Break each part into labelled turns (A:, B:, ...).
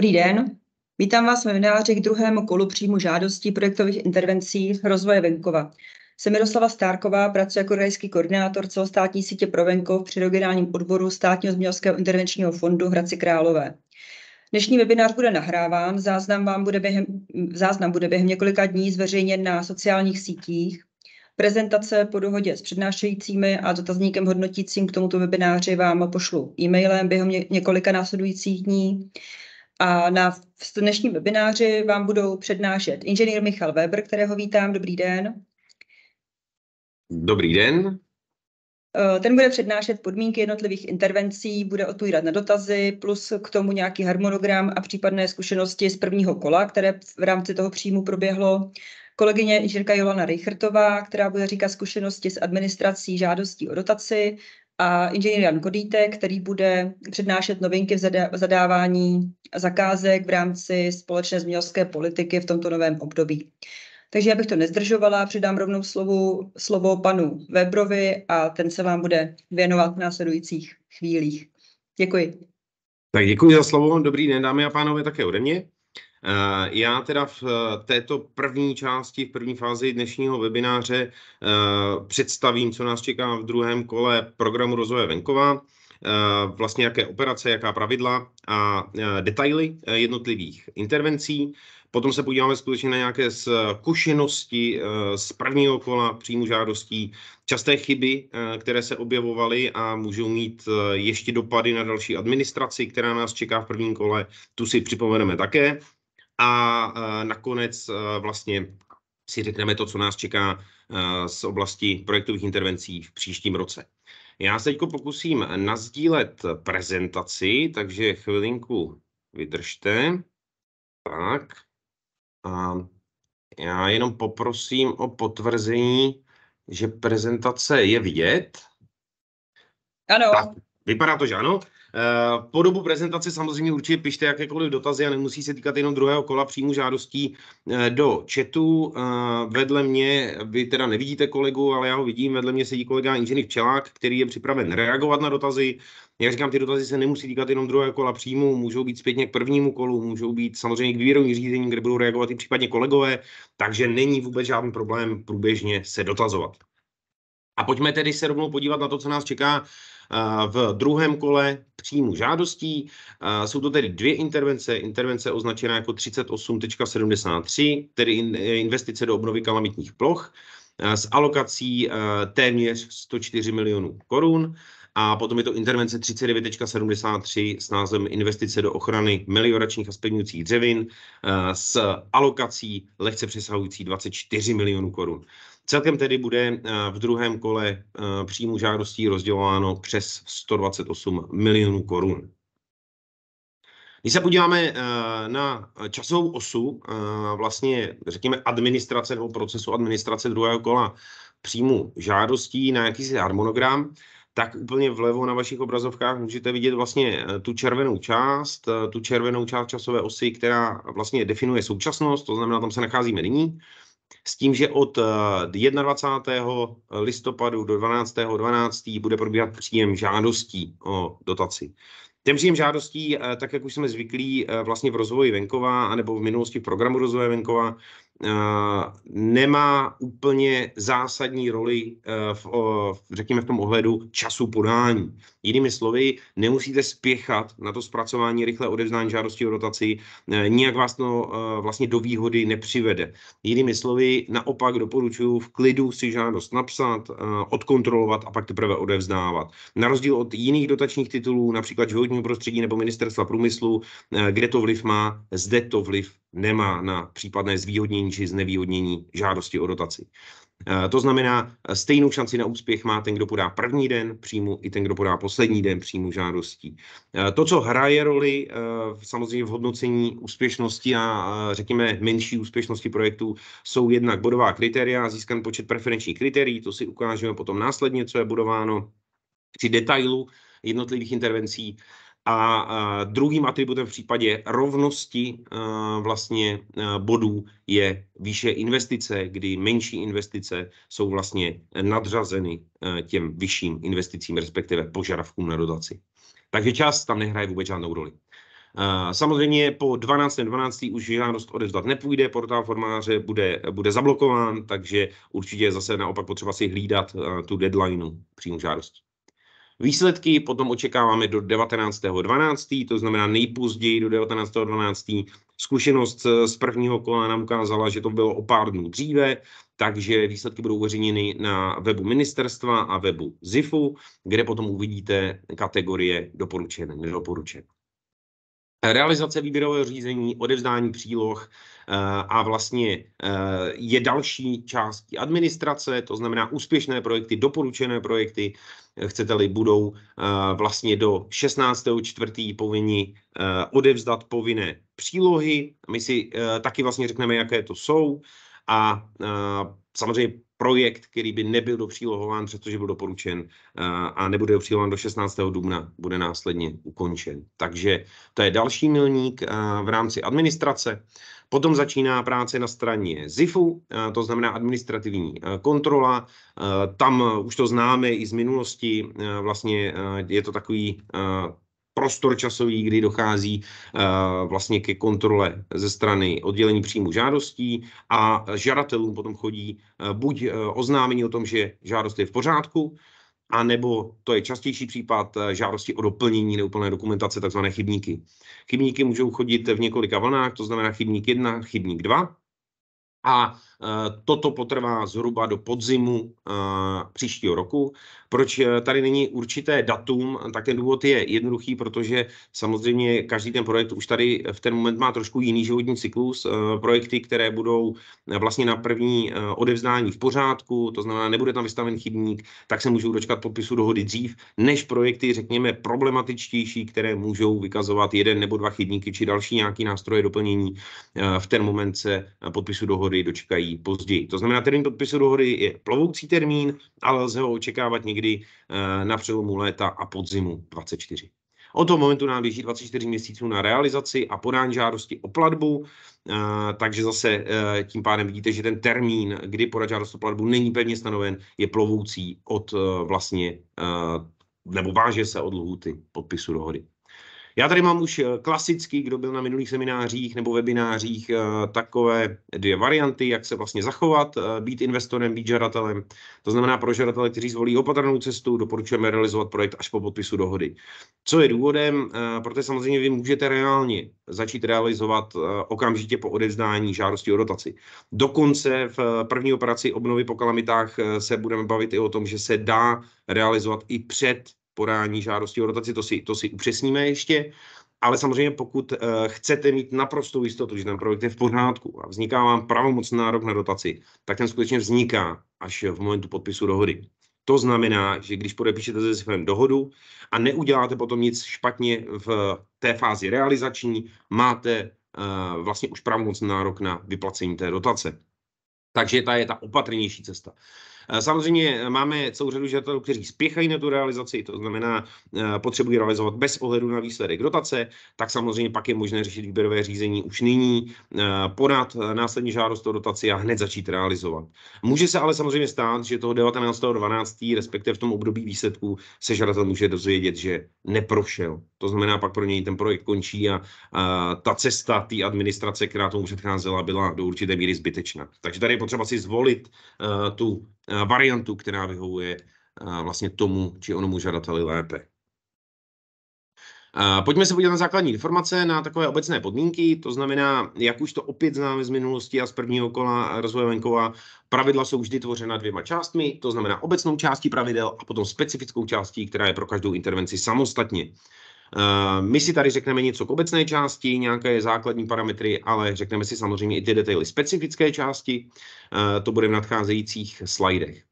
A: Dobrý den, vítám vás ve webináři k druhému kolu příjmu žádostí projektových intervencí rozvoje venkova. Jsem Miroslava Stárková, pracuji jako rajský koordinátor celostátní sítě pro venkov při regionálním odboru státního zemědělského intervenčního fondu Hradci Králové. Dnešní webinář bude nahráván, záznam, vám bude během, záznam bude během několika dní zveřejněn na sociálních sítích. Prezentace po dohodě s přednášejícími a dotazníkem hodnotícím k tomuto webináři vám pošlu e-mailem během několika následujících dní. A na v dnešním webináři vám budou přednášet inženýr Michal Weber, kterého vítám. Dobrý den.
B: Dobrý den.
A: Ten bude přednášet podmínky jednotlivých intervencí, bude odpovídat na dotazy, plus k tomu nějaký harmonogram a případné zkušenosti z prvního kola, které v rámci toho příjmu proběhlo. Kolegyně inženýrka Jolana Richartová, která bude říkat zkušenosti s administrací žádostí o dotaci a inženýr Jan Kodítek, který bude přednášet novinky v zadávání zakázek v rámci společné zemědělské politiky v tomto novém období. Takže já bych to nezdržovala, předám rovnou slovu, slovo panu Webrovi a ten se vám bude věnovat v následujících chvílích. Děkuji.
C: Tak děkuji za slovo, dobrý den dámy a pánové také ode mě. Eh, já teda v eh, této první části, v první fázi dnešního webináře eh, představím, co nás čeká v druhém kole programu rozvoje venkova, vlastně jaké operace, jaká pravidla a detaily jednotlivých intervencí. Potom se podíváme skutečně na nějaké zkušenosti z prvního kola příjmu žádostí, časté chyby, které se objevovaly a můžou mít ještě dopady na další administraci, která nás čeká v prvním kole. Tu si připomeneme také a e, nakonec e, vlastně si řekneme to, co nás čeká e, z oblasti projektových intervencí v příštím roce. Já se teď pokusím nazdílet prezentaci, takže chvilinku vydržte. Tak. A já jenom poprosím o potvrzení, že prezentace je vidět. Ano. Tak, vypadá to, že ano. Eh, po dobu prezentace samozřejmě určitě pište jakékoliv dotazy a nemusí se týkat jenom druhého kola příjmu žádostí eh, do chatu. Eh, vedle mě, vy teda nevidíte kolegu, ale já ho vidím, vedle mě sedí kolega inženýr Čelák, který je připraven reagovat na dotazy. Jak říkám, ty dotazy se nemusí týkat jenom druhého kola příjmu, můžou být zpětně k prvnímu kolu, můžou být samozřejmě k výrobním řízení, kde budou reagovat i případně kolegové, takže není vůbec žádný problém průběžně se dotazovat. A pojďme tedy se rovnou podívat na to, co nás čeká eh, v druhém kole příjmu žádostí. Eh, jsou to tedy dvě intervence. Intervence označená jako 38.73, tedy eh, investice do obnovy kalamitních ploch s alokací téměř 104 milionů korun. A potom je to intervence 39.73 s názvem Investice do ochrany melioračních a spevňujících dřevin s alokací lehce přesahující 24 milionů korun. Celkem tedy bude eh, v druhém kole eh, příjmu žádostí rozdělováno přes 128 milionů korun. Když se podíváme eh, na časovou osu, vlastně řekněme administrace nebo procesu administrace druhého kola příjmu žádostí na jakýsi harmonogram, tak úplně vlevo na vašich obrazovkách můžete vidět vlastně tu červenou část, tu červenou část časové osy, která vlastně definuje současnost, to znamená, tam se nacházíme nyní s tím, že od 21. Eh, eh, listopadu do 12. 12. bude probíhat příjem žádostí o dotaci. Ten příjem žádostí, eh, tak jak už jsme zvyklí vlastně v rozvoji venkova, anebo v minulosti v programu rozvoje venkova, Eh, nemá úplně zásadní roli, eh, v, řekněme v tom ohledu, času podání. Jinými slovy, nemusíte spěchat na to zpracování rychle odevzdání žádosti o dotaci, eh, nijak vás to vlastně do výhody nepřivede. Jinými slovy, naopak doporučuji v klidu si žádost napsat, odkontrolovat a pak teprve odevzdávat. Na rozdíl od jiných dotačních titulů, například životního prostředí nebo ministerstva průmyslu, kde to vliv má, zde to vliv nemá na případné zvýhodnění zvýhodnění či znevýhodnění žádosti o dotaci. Eh, to znamená, eh, stejnou šanci na úspěch má ten, kdo podá první den příjmu i ten, kdo podá poslední den příjmu žádostí. Eh, to, co hraje roli samozřejmě v hodnocení úspěšnosti a řekněme menší úspěšnosti projektů, jsou jednak bodová kritéria, získan počet preferenčních kritérií, to si ukážeme potom následně, co je budováno při detailu jednotlivých intervencí a druhým atributem v případě rovnosti e, vlastně e, bodů je výše investice, kdy menší investice jsou vlastně nadřazeny e, těm vyšším investicím, respektive požadavkům na dotaci. Takže čas tam nehraje vůbec žádnou roli. Samozřejmě po 12. 12. už žádost odevzdat nepůjde, portál formáře bude, bude zablokován, takže určitě zase naopak potřeba si hlídat tu deadline přímo žádosti. Výsledky potom očekáváme do 19.12., to znamená nejpozději do 19.12. Zkušenost eh, z prvního kola nám ukázala, že to bylo o pár dnů dříve, takže výsledky budou uveřejněny na webu ministerstva a webu ZIFu, kde potom uvidíte kategorie doporučené, nedoporučené. Realizace výběrového řízení, odevzdání příloh, Eh, a vlastně eh, je další částí administrace, to znamená úspěšné projekty, doporučené projekty, eh, chcete-li, budou vlastně do 16. povinni odevzdat povinné přílohy. My si taky vlastně řekneme, jaké to jsou a samozřejmě projekt, který by nebyl dopřílohován, přestože byl doporučen a nebude dopřílohován do 16. dubna, bude následně ukončen. Takže to je další milník v rámci administrace. Potom začíná práce na straně ZIFu, eh, to znamená administrativní eh, kontrola. Eh, tam už to známe i z minulosti, vlastně je to takový prostor časový, kdy dochází vlastně ke kontrole ze strany oddělení příjmu žádostí a žadatelům potom chodí buď oznámení o tom, že žádost je v pořádku, a nebo to je častější případ eh, žádosti o doplnění neúplné dokumentace, takzvané chybníky. Chybníky můžou chodit v několika vlnách, to znamená chybník 1, chybník 2. A Eh, toto potrvá zhruba do podzimu eh, příštího roku. Proč eh, tady není určité datum, tak ten důvod je jednoduchý, protože samozřejmě každý ten projekt už tady v ten moment má trošku jiný životní cyklus. Projekty, které budou vlastně na první odevzdání v pořádku, to znamená, nebude tam vystaven chybník, tak se můžou dočkat podpisu dohody dřív, než projekty, řekněme, problematičtější, které můžou vykazovat jeden nebo dva chybníky či další nějaký nástroje doplnění. V ten moment se podpisu dohody dočkají dají později. To znamená, termín podpisu dohody je plovoucí termín, ale lze ho očekávat někdy eh, na přelomu léta a podzimu 24. Od toho momentu nám běží 24 měsíců na realizaci a podání žádosti o platbu, eh, takže zase eh, tím pádem vidíte, že ten termín, kdy podat žádost o platbu, není pevně stanoven, je plovoucí od vlastně, nebo váže se od lhuty podpisu dohody. Já tady mám už eh, klasický, kdo byl na minulých seminářích nebo webinářích, eh, takové dvě varianty, jak se vlastně zachovat, eh, být investorem, být žadatelem. To znamená pro žadatele, kteří zvolí opatrnou cestu, doporučujeme realizovat projekt až po podpisu dohody. Co je důvodem? Protože samozřejmě vy můžete reálně začít realizovat okamžitě po odevzdání žádosti o dotaci. Dokonce v první operaci obnovy po kalamitách se budeme bavit i o tom, že se dá realizovat i před podání žádosti o dotaci, to si, to si upřesníme ještě. Ale samozřejmě, pokud uh, chcete mít naprostou jistotu, že ten projekt je v pořádku a vzniká vám pravomocný nárok na dotaci, tak ten skutečně vzniká až v momentu podpisu dohody. To znamená, že když podepíšete se svým dohodu a neuděláte potom nic špatně v té fázi realizační, máte uh, vlastně už pravomocný nárok na vyplacení té dotace. Takže ta je ta opatrnější cesta. Eh, samozřejmě máme celou řadu žadatelů, kteří spěchají na tu realizaci, to znamená, eh, potřebují realizovat bez ohledu na výsledek dotace, tak samozřejmě pak je možné řešit výběrové řízení už nyní, eh, podat následně žádost o dotaci a hned začít realizovat. Může se ale samozřejmě stát, že toho 19.12., respektive v tom období výsledků, se žadatel může dozvědět, že neprošel. To znamená, pak pro něj ten projekt končí a, a ta cesta té administrace, která tomu předcházela, byla do určité míry zbytečná. Takže tady je potřeba si zvolit uh, tu Eh, variantu, která vyhovuje
B: eh,
C: vlastně tomu či onomu žadateli lépe. Eh, pojďme se podívat na základní informace, na takové obecné podmínky, to znamená, jak už to opět známe z minulosti a z prvního kola rozvoje venkova, pravidla jsou vždy tvořena dvěma částmi, to znamená obecnou částí pravidel a potom specifickou částí, která je pro každou intervenci samostatně. Eh, my si tady řekneme něco k obecné části, nějaké základní parametry, ale řekneme si samozřejmě i ty detaily specifické části. Eh, to bude v nadcházejících slajdech.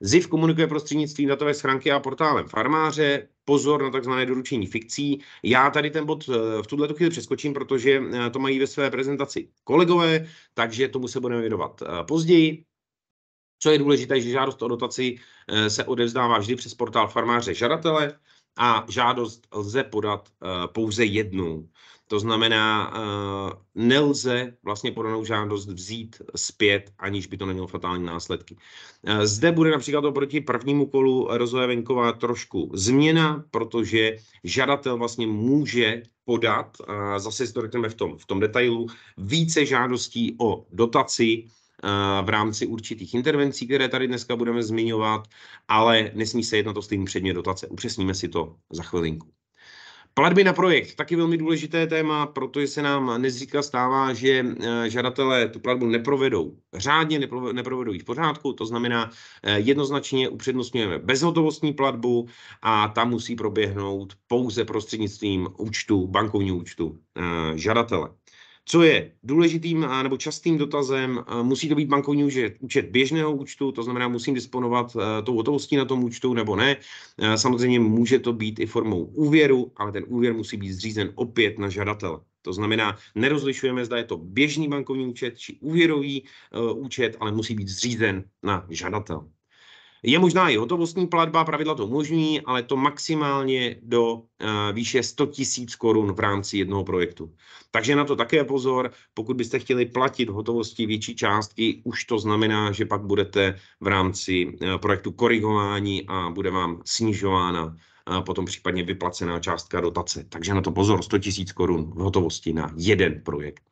C: ZIF komunikuje prostřednictvím datové schránky a portálem farmáře. Pozor na takzvané doručení fikcí. Já tady ten bod eh, v tuhle chvíli přeskočím, protože to mají ve své prezentaci kolegové, takže tomu se budeme věnovat později. Co je důležité, že žádost o dotaci se odevzdává vždy přes portál farmáře žadatele a žádost lze podat eh, pouze jednou. To znamená, eh, nelze vlastně podanou žádost vzít zpět, aniž by to nemělo fatální následky. Eh, zde bude například oproti prvnímu kolu rozvoje venková trošku změna, protože žadatel vlastně může podat, zase si to řekneme v tom, v tom detailu, více žádostí o dotaci, v rámci určitých intervencí, které tady dneska budeme zmiňovat, ale nesmí se jednat o stejný předmět dotace. Upřesníme si to za chvilinku. Platby na projekt, taky velmi důležité téma, protože se nám nezříka stává, že eh, žadatelé tu platbu neprovedou řádně, neprovedou ji v pořádku, to znamená eh, jednoznačně upřednostňujeme bezhotovostní platbu a ta musí proběhnout pouze prostřednictvím účtu, bankovního účtu eh, žadatele. Co je důležitým nebo častým dotazem, musí to být bankovní účet běžného účtu, to znamená, musím disponovat e, tou hotovostí na tom účtu nebo ne. E, samozřejmě může to být i formou úvěru, ale ten úvěr musí být zřízen opět na žadatel. To znamená, nerozlišujeme, zda je to běžný bankovní účet či úvěrový e, účet, ale musí být zřízen na žadatel. Je možná i hotovostní platba, pravidla to umožní, ale to maximálně do eh, výše 100 tisíc korun v rámci jednoho projektu. Takže na to také pozor, pokud byste chtěli platit hotovosti větší částky, už to znamená, že pak budete v rámci eh, projektu korigování a bude vám snižována eh, potom případně vyplacená částka dotace. Takže na to pozor, 100 000 korun v hotovosti na jeden projekt.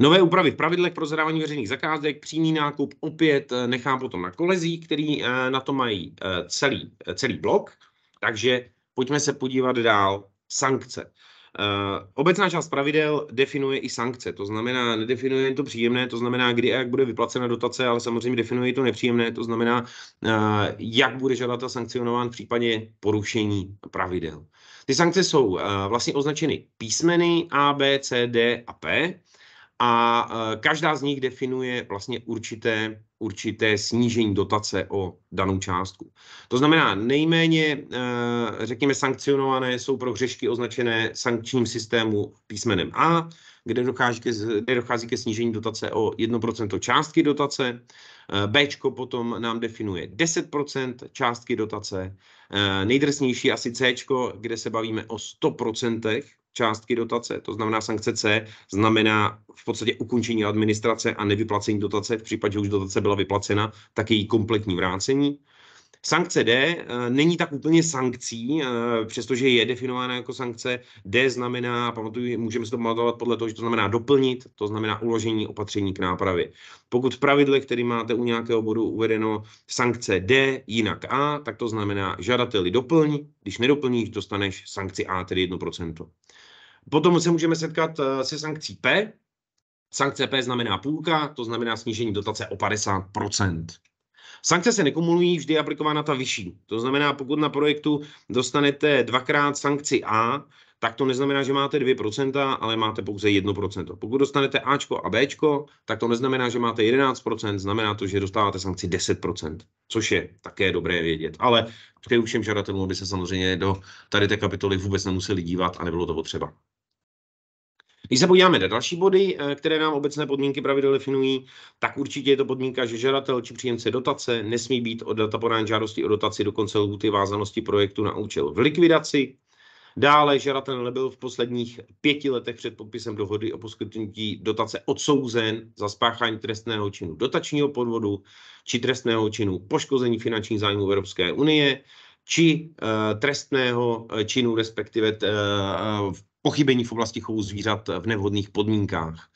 C: Nové úpravy v pravidlech pro zadávání veřejných zakázek, přímý nákup opět eh, nechám potom na kolezí, který eh, na to mají eh, celý, celý blok. Takže pojďme se podívat dál. Sankce. obecná část pravidel definuje i sankce, to znamená, nedefinuje jen to příjemné, to znamená, kdy a jak bude vyplacena dotace, ale samozřejmě definuje i to nepříjemné, to znamená, jak bude žadatel sankcionován v případě porušení pravidel. Ty sankce jsou vlastně označeny písmeny A, B, C, D a P a eh, každá z nich definuje vlastně určité, určité snížení dotace o danou částku. To znamená, nejméně, eh, řekněme, sankcionované jsou pro hřešky označené sankčním systému písmenem A, kde dochází ke, kde dochází ke snížení dotace o 1% částky dotace. Eh, B potom nám definuje 10% částky dotace. Nejdrsnější asi C, kde se bavíme o 100% částky dotace. To znamená, sankce C znamená v podstatě ukončení administrace a nevyplacení dotace. V případě, že už dotace byla vyplacena, tak její kompletní vrácení. Sankce D eh, není tak úplně sankcí, eh, přestože je definována jako sankce. D znamená, pamatuju, můžeme se to pamatovat podle toho, že to znamená doplnit, to znamená uložení opatření k nápravě. Pokud v pravidle, který máte u nějakého bodu uvedeno sankce D jinak A, tak to znamená žadateli doplň, když nedoplníš, dostaneš sankci A, tedy Potom se můžeme setkat eh, se sankcí P. Sankce P znamená půlka, to znamená snížení dotace o 50 Sankce se nekumulují, vždy je aplikována ta vyšší. To znamená, pokud na projektu dostanete dvakrát sankci A, tak to neznamená, že máte 2%, ale máte pouze 1%. Pokud dostanete Ačko a Bčko, tak to neznamená, že máte 11%, znamená to, že dostáváte sankci 10%, což je také dobré vědět. Ale přeju všem žadatelům, aby se samozřejmě do tady té kapitoly vůbec nemuseli dívat a nebylo to potřeba. Když se podíváme na další body, eh, které nám obecné podmínky pravidel definují, tak určitě je to podmínka, že žadatel či příjemce dotace nesmí být od data podání žádosti o dotaci do konce lhuty vázanosti projektu na účel v likvidaci. Dále žadatel nebyl v posledních pěti letech před podpisem dohody o poskytnutí dotace odsouzen za spáchání trestného činu dotačního podvodu či trestného činu poškození finančních zájmů Evropské unie či uh, trestného eh, činu, respektive uh, pochybení v oblasti chovu zvířat v nevhodných podmínkách.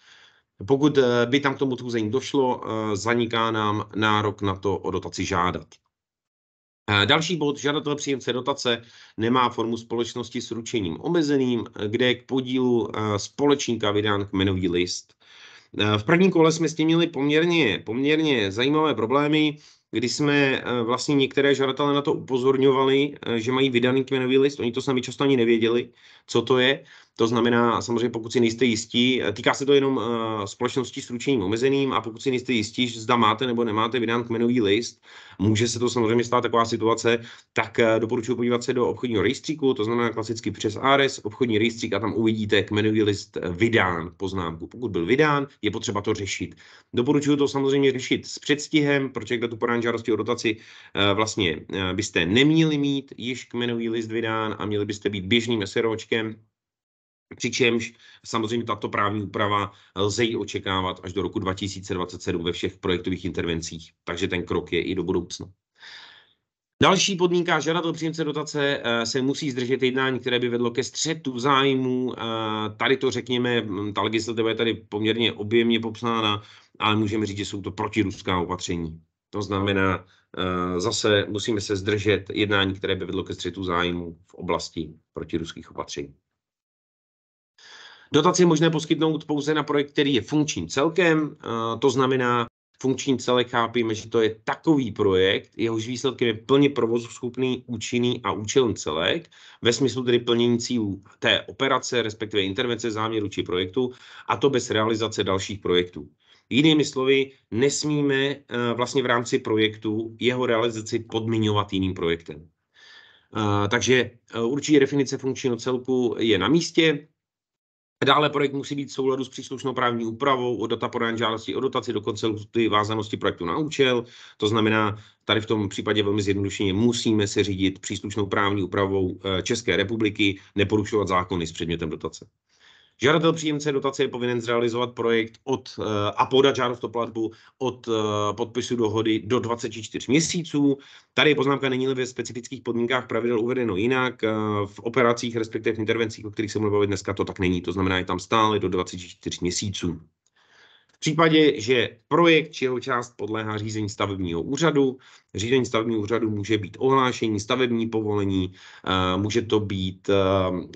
C: Pokud eh, by tam k tomu tvůzení došlo, eh, zaniká nám nárok na to o dotaci žádat. Eh, další bod, žadatel příjemce dotace nemá formu společnosti s ručením omezeným, kde je k podílu společníka vydán kmenový list. V prvním kole jsme s tím měli poměrně, poměrně zajímavé problémy kdy jsme eh, vlastně některé žadatelé na to upozorňovali, eh, že mají vydaný kmenový list, oni to sami často ani nevěděli, co to je, to znamená, samozřejmě, pokud si nejste jistí, týká se to jenom uh, eh, společnosti s ručením omezeným a pokud si nejste jistí, zda máte nebo nemáte vydán kmenový list, může se to samozřejmě stát taková situace, tak uh, doporučuji podívat se do obchodního rejstříku, to znamená klasicky přes ARES, obchodní rejstřík a tam uvidíte kmenový list eh, vydán poznámku. Pokud byl vydán, je potřeba to řešit. Doporučuji to samozřejmě řešit s předstihem, protože kde tu podání žádosti o dotaci uh, vlastně byste neměli mít již kmenový list vydán a měli byste být běžným SROčkem Přičemž samozřejmě tato právní úprava lze ji očekávat až do roku 2027 ve všech projektových intervencích, takže ten krok je i do budoucna. Další podmínka, žadatel příjemce dotace eh, se musí zdržet jednání, které by vedlo ke střetu zájmů. Eh, tady to řekněme, hm, ta legislativa je tady poměrně objemně popsána, ale můžeme říct, že jsou to protiruská opatření. To znamená, eh, zase musíme se zdržet jednání, které by vedlo ke střetu zájmů v oblasti protiruských opatření. Dotaci je možné poskytnout pouze na projekt, který je funkčním celkem, to znamená, funkční celek chápíme, že to je takový projekt, jehož výsledkem je plně provozuschopný, účinný a účelný celek, ve smyslu tedy plnění cílů té operace, respektive intervence, záměru či projektu, a to bez realizace dalších projektů. Jinými slovy, nesmíme e, vlastně v rámci projektu jeho realizaci podmiňovat jiným projektem. E, takže e, určitě definice funkčního celku je na místě, Dále projekt musí být v souladu s příslušnou právní úpravou o data podání žádosti o dotaci, dokonce lhuty vázanosti projektu na účel. To znamená, tady v tom případě velmi zjednodušeně musíme se řídit příslušnou právní úpravou eh, České republiky, neporušovat zákony s předmětem dotace. Žadatel příjemce dotace je povinen zrealizovat projekt od eh, a podat žádost o platbu od eh, podpisu dohody do 24 měsíců. Tady je poznámka, není ve specifických podmínkách pravidel uvedeno jinak. Eh, v operacích, respektive v intervencích, o kterých se mluvil bavit dneska, to tak není. To znamená, je tam stále do 24 měsíců. V případě, že projekt či jeho část podléhá řízení stavebního úřadu, řízení stavebního úřadu může být ohlášení, stavební povolení, může to být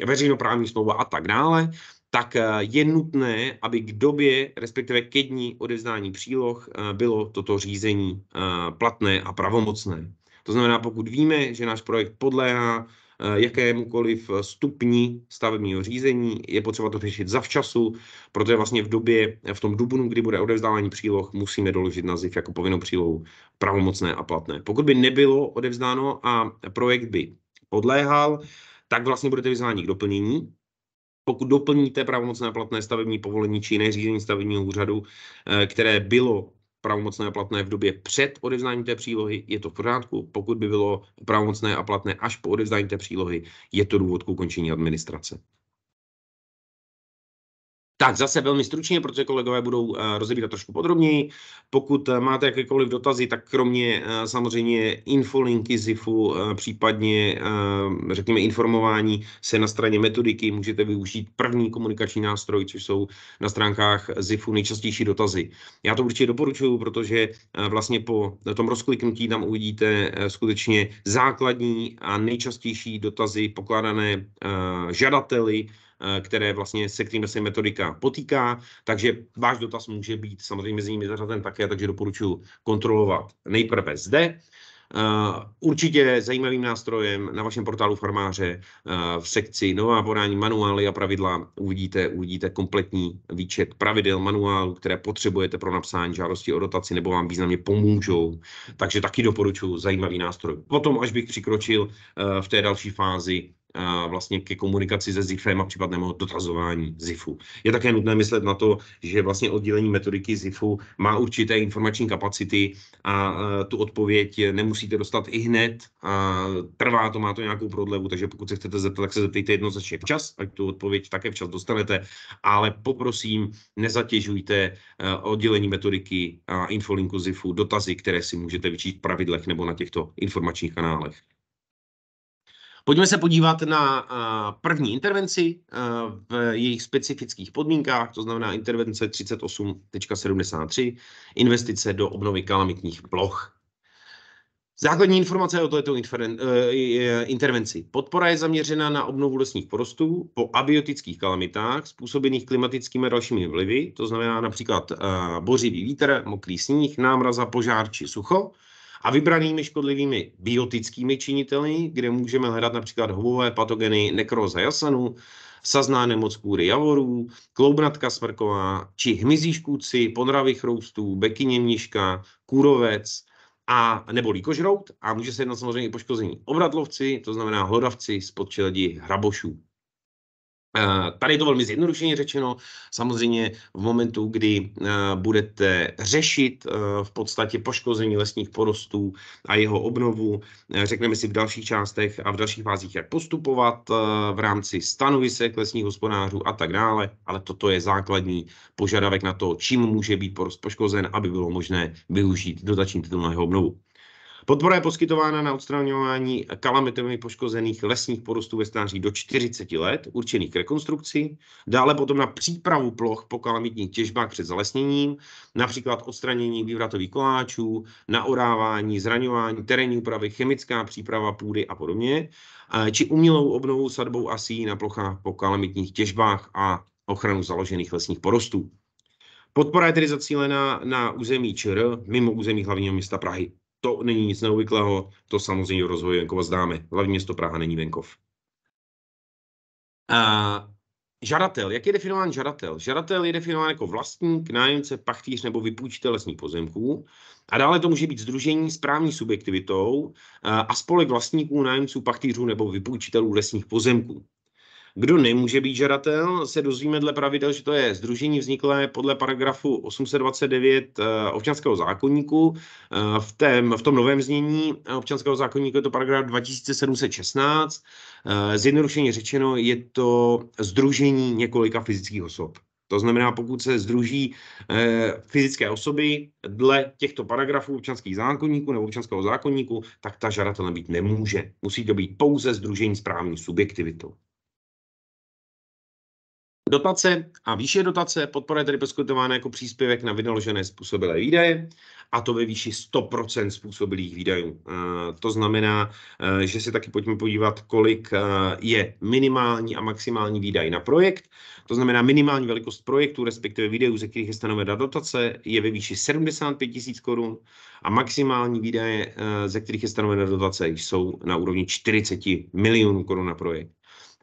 C: veřejnoprávní smlouva a tak dále tak eh, je nutné, aby k době, respektive ke dní odevzdání příloh eh, bylo toto řízení eh, platné a pravomocné. To znamená, pokud víme, že náš projekt podléhá jakémukoliv stupni stavebního řízení. Je potřeba to řešit zavčasu, protože vlastně v době, v tom dubnu, kdy bude odevzdávání příloh, musíme doložit naziv jako povinnou přílohu pravomocné a platné. Pokud by nebylo odevzdáno a projekt by podléhal, tak vlastně budete vyzváni k doplnění pokud doplníte pravomocné platné stavební povolení či jiné řízení stavebního úřadu, eh, které bylo pravomocné a platné v době před odevzdáním té přílohy, je to v pořádku. Pokud by bylo pravomocné a platné až po odevzdání té přílohy, je to důvod k ukončení administrace. Tak zase velmi stručně, protože kolegové budou eh, rozebírat trošku podrobněji. Pokud eh, máte jakékoliv dotazy, tak kromě eh, samozřejmě infolinky ZIFu, případně řekněme informování se na straně metodiky, můžete využít první komunikační nástroj, což jsou na stránkách ZIFu nejčastější dotazy. Já to určitě doporučuji, protože vlastně po tom rozkliknutí tam uvidíte skutečně základní a nejčastější dotazy pokládané žadateli, Eh, které vlastně se kterým se metodika potýká, takže váš dotaz může být samozřejmě mezi nimi zařazen také, takže doporučuji kontrolovat nejprve zde. Eh, určitě zajímavým nástrojem na vašem portálu farmáře eh, v sekci Nová podání manuály a pravidla uvidíte, uvidíte kompletní výčet pravidel manuálu, které potřebujete pro napsání žádosti o dotaci nebo vám významně pomůžou. Takže taky doporučuji zajímavý nástroj. Potom, až bych přikročil v té další fázi vlastně ke komunikaci se ZIFem a případnému dotazování ZIFu. Je také nutné myslet na to, že vlastně oddělení metodiky ZIFu má určité informační kapacity a e, tu odpověď nemusíte dostat i hned. A trvá to, má to nějakou prodlevu, takže pokud se chcete zeptat, tak se zeptejte jednoznačně včas, ať tu odpověď také včas dostanete, ale poprosím, nezatěžujte e, oddělení metodiky a infolinku ZIFu dotazy, které si můžete vyčíst v pravidlech nebo na těchto informačních kanálech. Pojďme se podívat na eh, první intervenci eh, v jejich specifických podmínkách, to znamená intervence 38.73, investice do obnovy kalamitních ploch. Základní informace o této eh, intervenci. Podpora je zaměřena na obnovu lesních porostů po abiotických kalamitách způsobených klimatickými a dalšími vlivy, to znamená například bořivý vítr, mokrý sníh, námraza, požár či sucho, a vybranými škodlivými biotickými činiteli, kde můžeme hledat například hovové patogeny nekroza jasanu, sazná nemoc kůry javorů, kloubnatka smrková, či hmyzí škůdci, ponravy chroustů, bekyně mniška, kůrovec, a nebo líkožrout a může se jednat samozřejmě i poškození obratlovci, to znamená hlodavci z podčeledí hrabošů. Eh, tady je to velmi zjednodušeně řečeno. Samozřejmě v momentu, kdy eh, budete řešit eh, v podstatě poškození lesních porostů a jeho obnovu, řekneme si v dalších částech a v dalších fázích, jak postupovat v rámci stanovisek lesních hospodářů a tak dále, ale toto je základní požadavek na to, čím může být porost poškozen, aby bylo možné využít dotační titul na jeho obnovu. Podpora je poskytována na odstraňování kalamitovými poškozených lesních porostů ve stáří do 40 let, určených k rekonstrukci, dále potom na přípravu ploch po kalamitních těžbách před zalesněním, například odstranění vývratových koláčů, orávání, zraňování, terénní úpravy, chemická příprava půdy a podobně, či umělou obnovu sadbou así na plochách po kalamitních těžbách a ochranu založených lesních porostů. Podpora je tedy zacílená na území ČR mimo území hlavního města Prahy to není nic neobvyklého, to samozřejmě v rozvoji venkova známe. Hlavní město Praha není venkov. A žadatel, jak je definován žadatel? Žadatel je definován jako vlastník, nájemce, pachtíř nebo vypůjčitel lesních pozemků. A dále to může být združení s právní subjektivitou eh, a spolek vlastníků, nájemců, pachtířů nebo vypůjčitelů lesních pozemků. Kdo nemůže být žadatel, se dozvíme dle pravidel, že to je združení vzniklé podle paragrafu 829 eh, občanského zákonníku. Eh, v, tém, v tom novém znění eh, občanského zákonníku je to paragraf 2716. Zjednodušeně řečeno je to združení několika fyzických osob. To znamená, pokud se združí e, fyzické osoby dle těchto paragrafů občanských zákonníků nebo občanského zákonníku, tak ta žadatelem být nemůže. Musí to být pouze združení správní subjektivitou. Dotace a výše dotace podpora je tedy poskytována jako příspěvek na vynaložené způsobilé výdaje a to ve výši 100% způsobilých výdajů. Eh, to znamená, eh, že si taky pojďme podívat, kolik eh, je minimální a maximální výdaj na projekt. To znamená, minimální velikost projektu, respektive výdajů, ze kterých je stanovena dotace, je ve výši 75 000 korun a maximální výdaje, ze kterých je stanovena dotace, jsou na úrovni 40 milionů korun na projekt.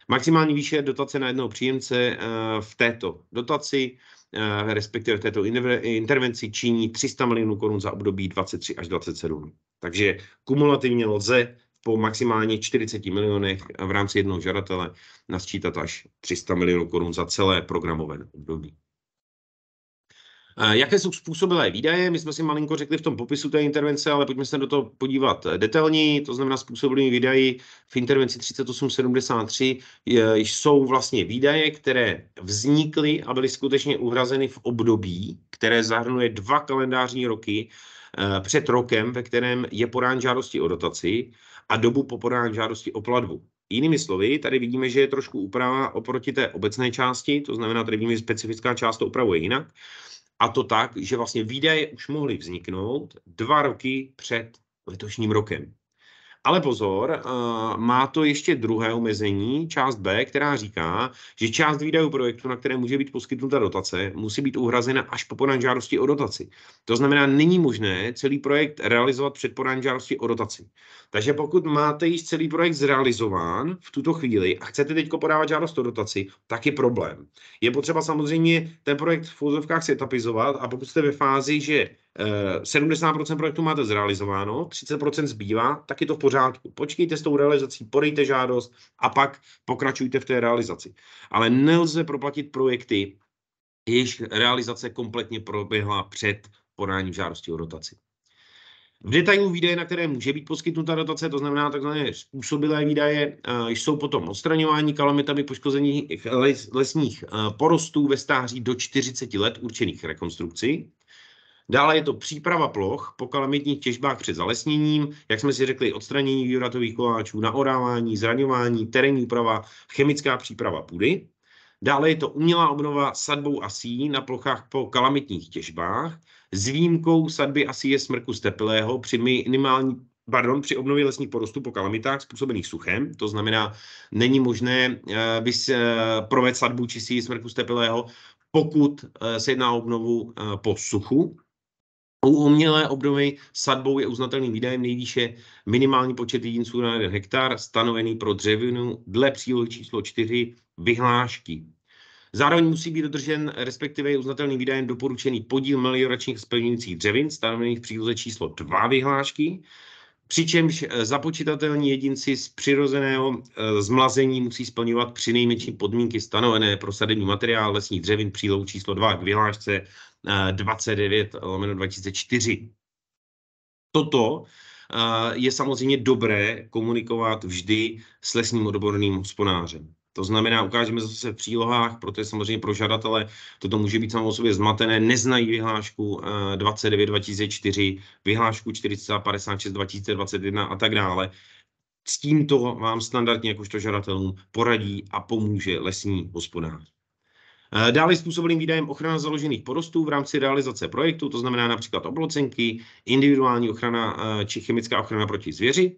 C: Maximální výše dotace na jednoho příjemce eh, v této dotaci, eh, respektive v této intervenci, činí 300 milionů korun za období 23 až 27. Takže kumulativně lze po maximálně 40 milionech v rámci jednoho žadatele nasčítat až 300 milionů korun za celé programové období. Jaké jsou způsobilé výdaje? My jsme si malinko řekli v tom popisu té intervence, ale pojďme se do toho podívat detailně. To znamená, způsobilými výdaji v intervenci 3873 jsou vlastně výdaje, které vznikly a byly skutečně uhrazeny v období, které zahrnuje dva kalendářní roky eh, před rokem, ve kterém je porán žádosti o dotaci a dobu po porán žádosti o platbu. Jinými slovy, tady vidíme, že je trošku úprava oproti té obecné části, to znamená, tady vidíme, že specifická část to upravuje jinak. A to tak, že vlastně výdaje už mohly vzniknout dva roky před letošním rokem. Ale pozor, eh, má to ještě druhé omezení, část B, která říká, že část výdajů projektu, na které může být poskytnuta dotace, musí být uhrazena až po podání žádosti o dotaci. To znamená, není možné celý projekt realizovat před podáním žádosti o dotaci. Takže pokud máte již celý projekt zrealizován v tuto chvíli a chcete teď podávat žádost o dotaci, tak je problém. Je potřeba samozřejmě ten projekt v fouzovkách setapizovat a pokud jste ve fázi, že 70% eh, projektu máte zrealizováno, 30% zbývá, tak je to v pořádku. Počkejte s tou realizací, podejte žádost a pak pokračujte v té realizaci. Ale nelze proplatit projekty, jejichž realizace kompletně proběhla před podáním žádosti o dotaci. V detailu výdaje, na které může být poskytnuta dotace, to znamená takzvané způsobilé výdaje, eh, jsou potom odstraňování kalamitami poškození lesních eh, porostů ve stáří do 40 let určených rekonstrukcí, Dále je to příprava ploch po kalamitních těžbách před zalesněním, jak jsme si řekli, odstranění juratových kováčů, naorávání, zraňování, terénní úprava, chemická příprava půdy. Dále je to umělá obnova sadbou así na plochách po kalamitních těžbách s výjimkou sadby así je smrku stepilého při minimální Pardon, při obnově lesních porostů po kalamitách způsobených suchem, to znamená, není možné eh, vys, eh, provést sadbu čistí smrku stepilého, pokud eh, se jedná o obnovu po suchu. U umělé obnovy sadbou je uznatelným výdajem nejvýše minimální počet jedinců na jeden hektar, stanovený pro dřevinu dle přílohy číslo 4 vyhlášky. Zároveň musí být dodržen, respektive uznatelným výdajem doporučený podíl melioračních splňujících dřevin, stanovených v příloze číslo 2 vyhlášky přičemž eh, započítatelní jedinci z přirozeného eh, zmlazení musí splňovat při nejmenší podmínky stanovené pro sadební materiál lesních dřevin přílohu číslo 2 k vyhlášce 29 eh, lomeno 2004. Toto je samozřejmě dobré komunikovat vždy s lesním odborným hospodářem. To znamená, ukážeme zase v přílohách, protože samozřejmě pro žadatele toto může být samo sobě zmatené, neznají vyhlášku 29 eh, 2004, vyhlášku 456 2021 a tak dále. S tímto vám standardně jakožto žadatelům poradí a pomůže lesní hospodář. Eh, dále způsobilým výdajem ochrana založených porostů v rámci realizace projektu, to znamená například oblocenky, individuální ochrana eh, či chemická ochrana proti zvěři.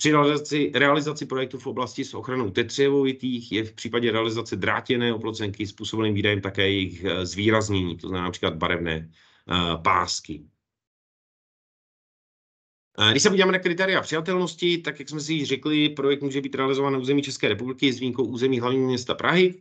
C: Při realizaci, realizaci projektu v oblasti s ochranou tetřevovitých je v případě realizace drátěné oplocenky způsobeným výdajem také jejich eh, zvýraznění, to znamená například barevné eh, pásky. Eh, když se podíváme na kritéria přijatelnosti, tak jak jsme si již řekli, projekt může být realizován na území České republiky s výjimkou území hlavního města Prahy.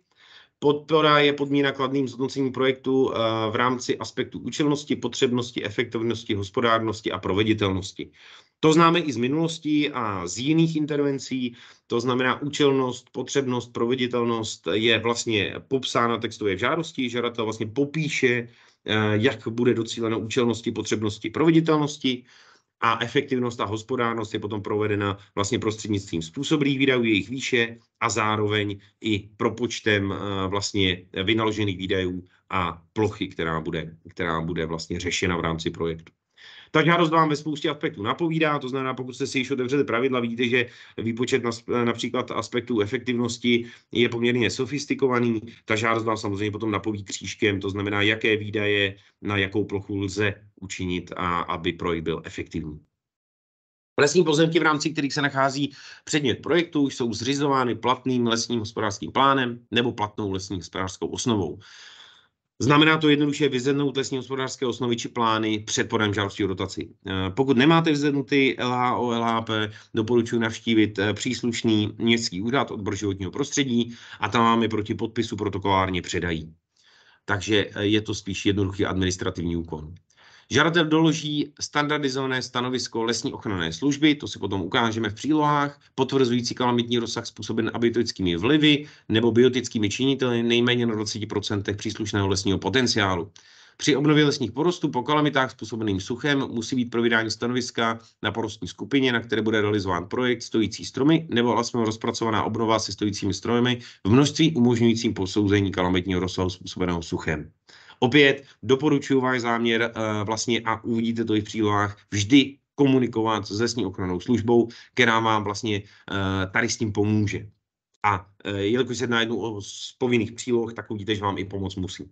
C: Podpora je podmína kladným zhodnocením projektu v rámci aspektu účelnosti, potřebnosti, efektivnosti, hospodárnosti a proveditelnosti. To známe i z minulosti a z jiných intervencí, to znamená účelnost, potřebnost, proveditelnost je vlastně popsána textově v žádosti, žadatel vlastně popíše, eh, jak bude docíleno účelnosti, potřebnosti, proveditelnosti a efektivnost a hospodárnost je potom provedena vlastně prostřednictvím způsobných výdajů, jejich výše a zároveň i propočtem eh, vlastně vynaložených výdajů a plochy, která bude, která bude vlastně řešena v rámci projektu. Ta žádost vám ve spoustě aspektů napovídá, to znamená, pokud jste si již otevřeli pravidla, vidíte, že výpočet na, eh, například aspektů efektivnosti je poměrně sofistikovaný. Ta žádost vám samozřejmě potom napoví křížkem, to znamená, jaké výdaje na jakou plochu lze učinit, a aby projekt byl efektivní. Lesní pozemky, v rámci kterých se nachází předmět projektu, jsou zřizovány platným lesním hospodářským plánem nebo platnou lesní hospodářskou osnovou. Znamená to jednoduše vyzvednout lesní hospodářské osnovy či plány před podem žádosti o dotaci. Eh, pokud nemáte vyzvednuty LHO, LHP, doporučuji navštívit eh, příslušný městský úřad odbor životního prostředí a tam vám je proti podpisu protokolárně předají. Takže eh, je to spíš jednoduchý administrativní úkon. Žadatel doloží standardizované stanovisko lesní ochranné služby, to si potom ukážeme v přílohách, potvrzující kalamitní rozsah způsoben abiotickými vlivy nebo biotickými činiteli nejméně na 20% příslušného lesního potenciálu. Při obnově lesních porostů po kalamitách způsobeným suchem musí být pro vydání stanoviska na porostní skupině, na které bude realizován projekt stojící stromy nebo vlastně rozpracovaná obnova se stojícími stromy v množství umožňujícím posouzení kalamitního rozsahu způsobeného suchem. Opět doporučuji váš záměr eh, vlastně a uvidíte to i v přílohách vždy komunikovat s ní ochranou službou, která vám vlastně eh, tady s tím pomůže. A eh, jelikož se jedná jednu z povinných příloh, tak uvidíte, že vám i pomoc musí.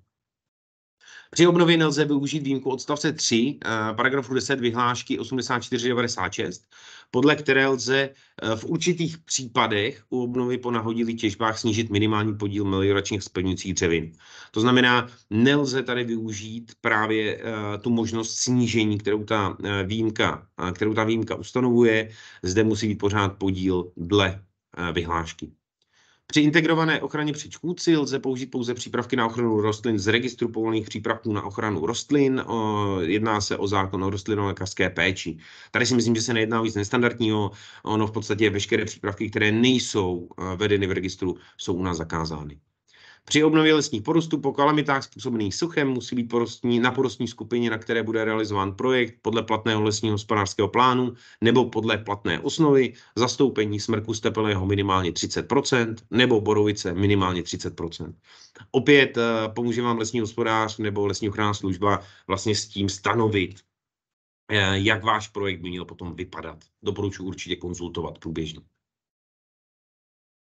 C: Při obnově nelze využít výjimku odstavce 3 eh, paragrafu 10 vyhlášky 8496, podle které lze eh, v určitých případech u obnovy po nahodilých těžbách snížit minimální podíl melioračních splňujících dřevin. To znamená, nelze tady využít právě eh, tu možnost snížení, kterou ta výjimka, kterou ta výjimka ustanovuje. Zde musí být pořád podíl dle vyhlášky. Při integrované ochraně při čkůci lze použít pouze přípravky na ochranu rostlin z registru povolených přípravků na ochranu rostlin. Jedná se o zákon o rostlinolékařské péči. Tady si myslím, že se nejedná o nic nestandardního. Ono v podstatě veškeré přípravky, které nejsou eh, vedeny v registru, jsou u nás zakázány. Při obnově lesních porostů po kalamitách způsobených suchem musí být porostní, na porostní skupině, na které bude realizován projekt, podle platného lesního hospodářského plánu nebo podle platné osnovy, zastoupení smrku stepelného minimálně 30% nebo borovice minimálně 30%. Opět eh, pomůže vám lesní hospodář nebo lesní ochranná služba vlastně s tím stanovit, eh, jak váš projekt by měl potom vypadat. Doporučuji určitě konzultovat průběžně.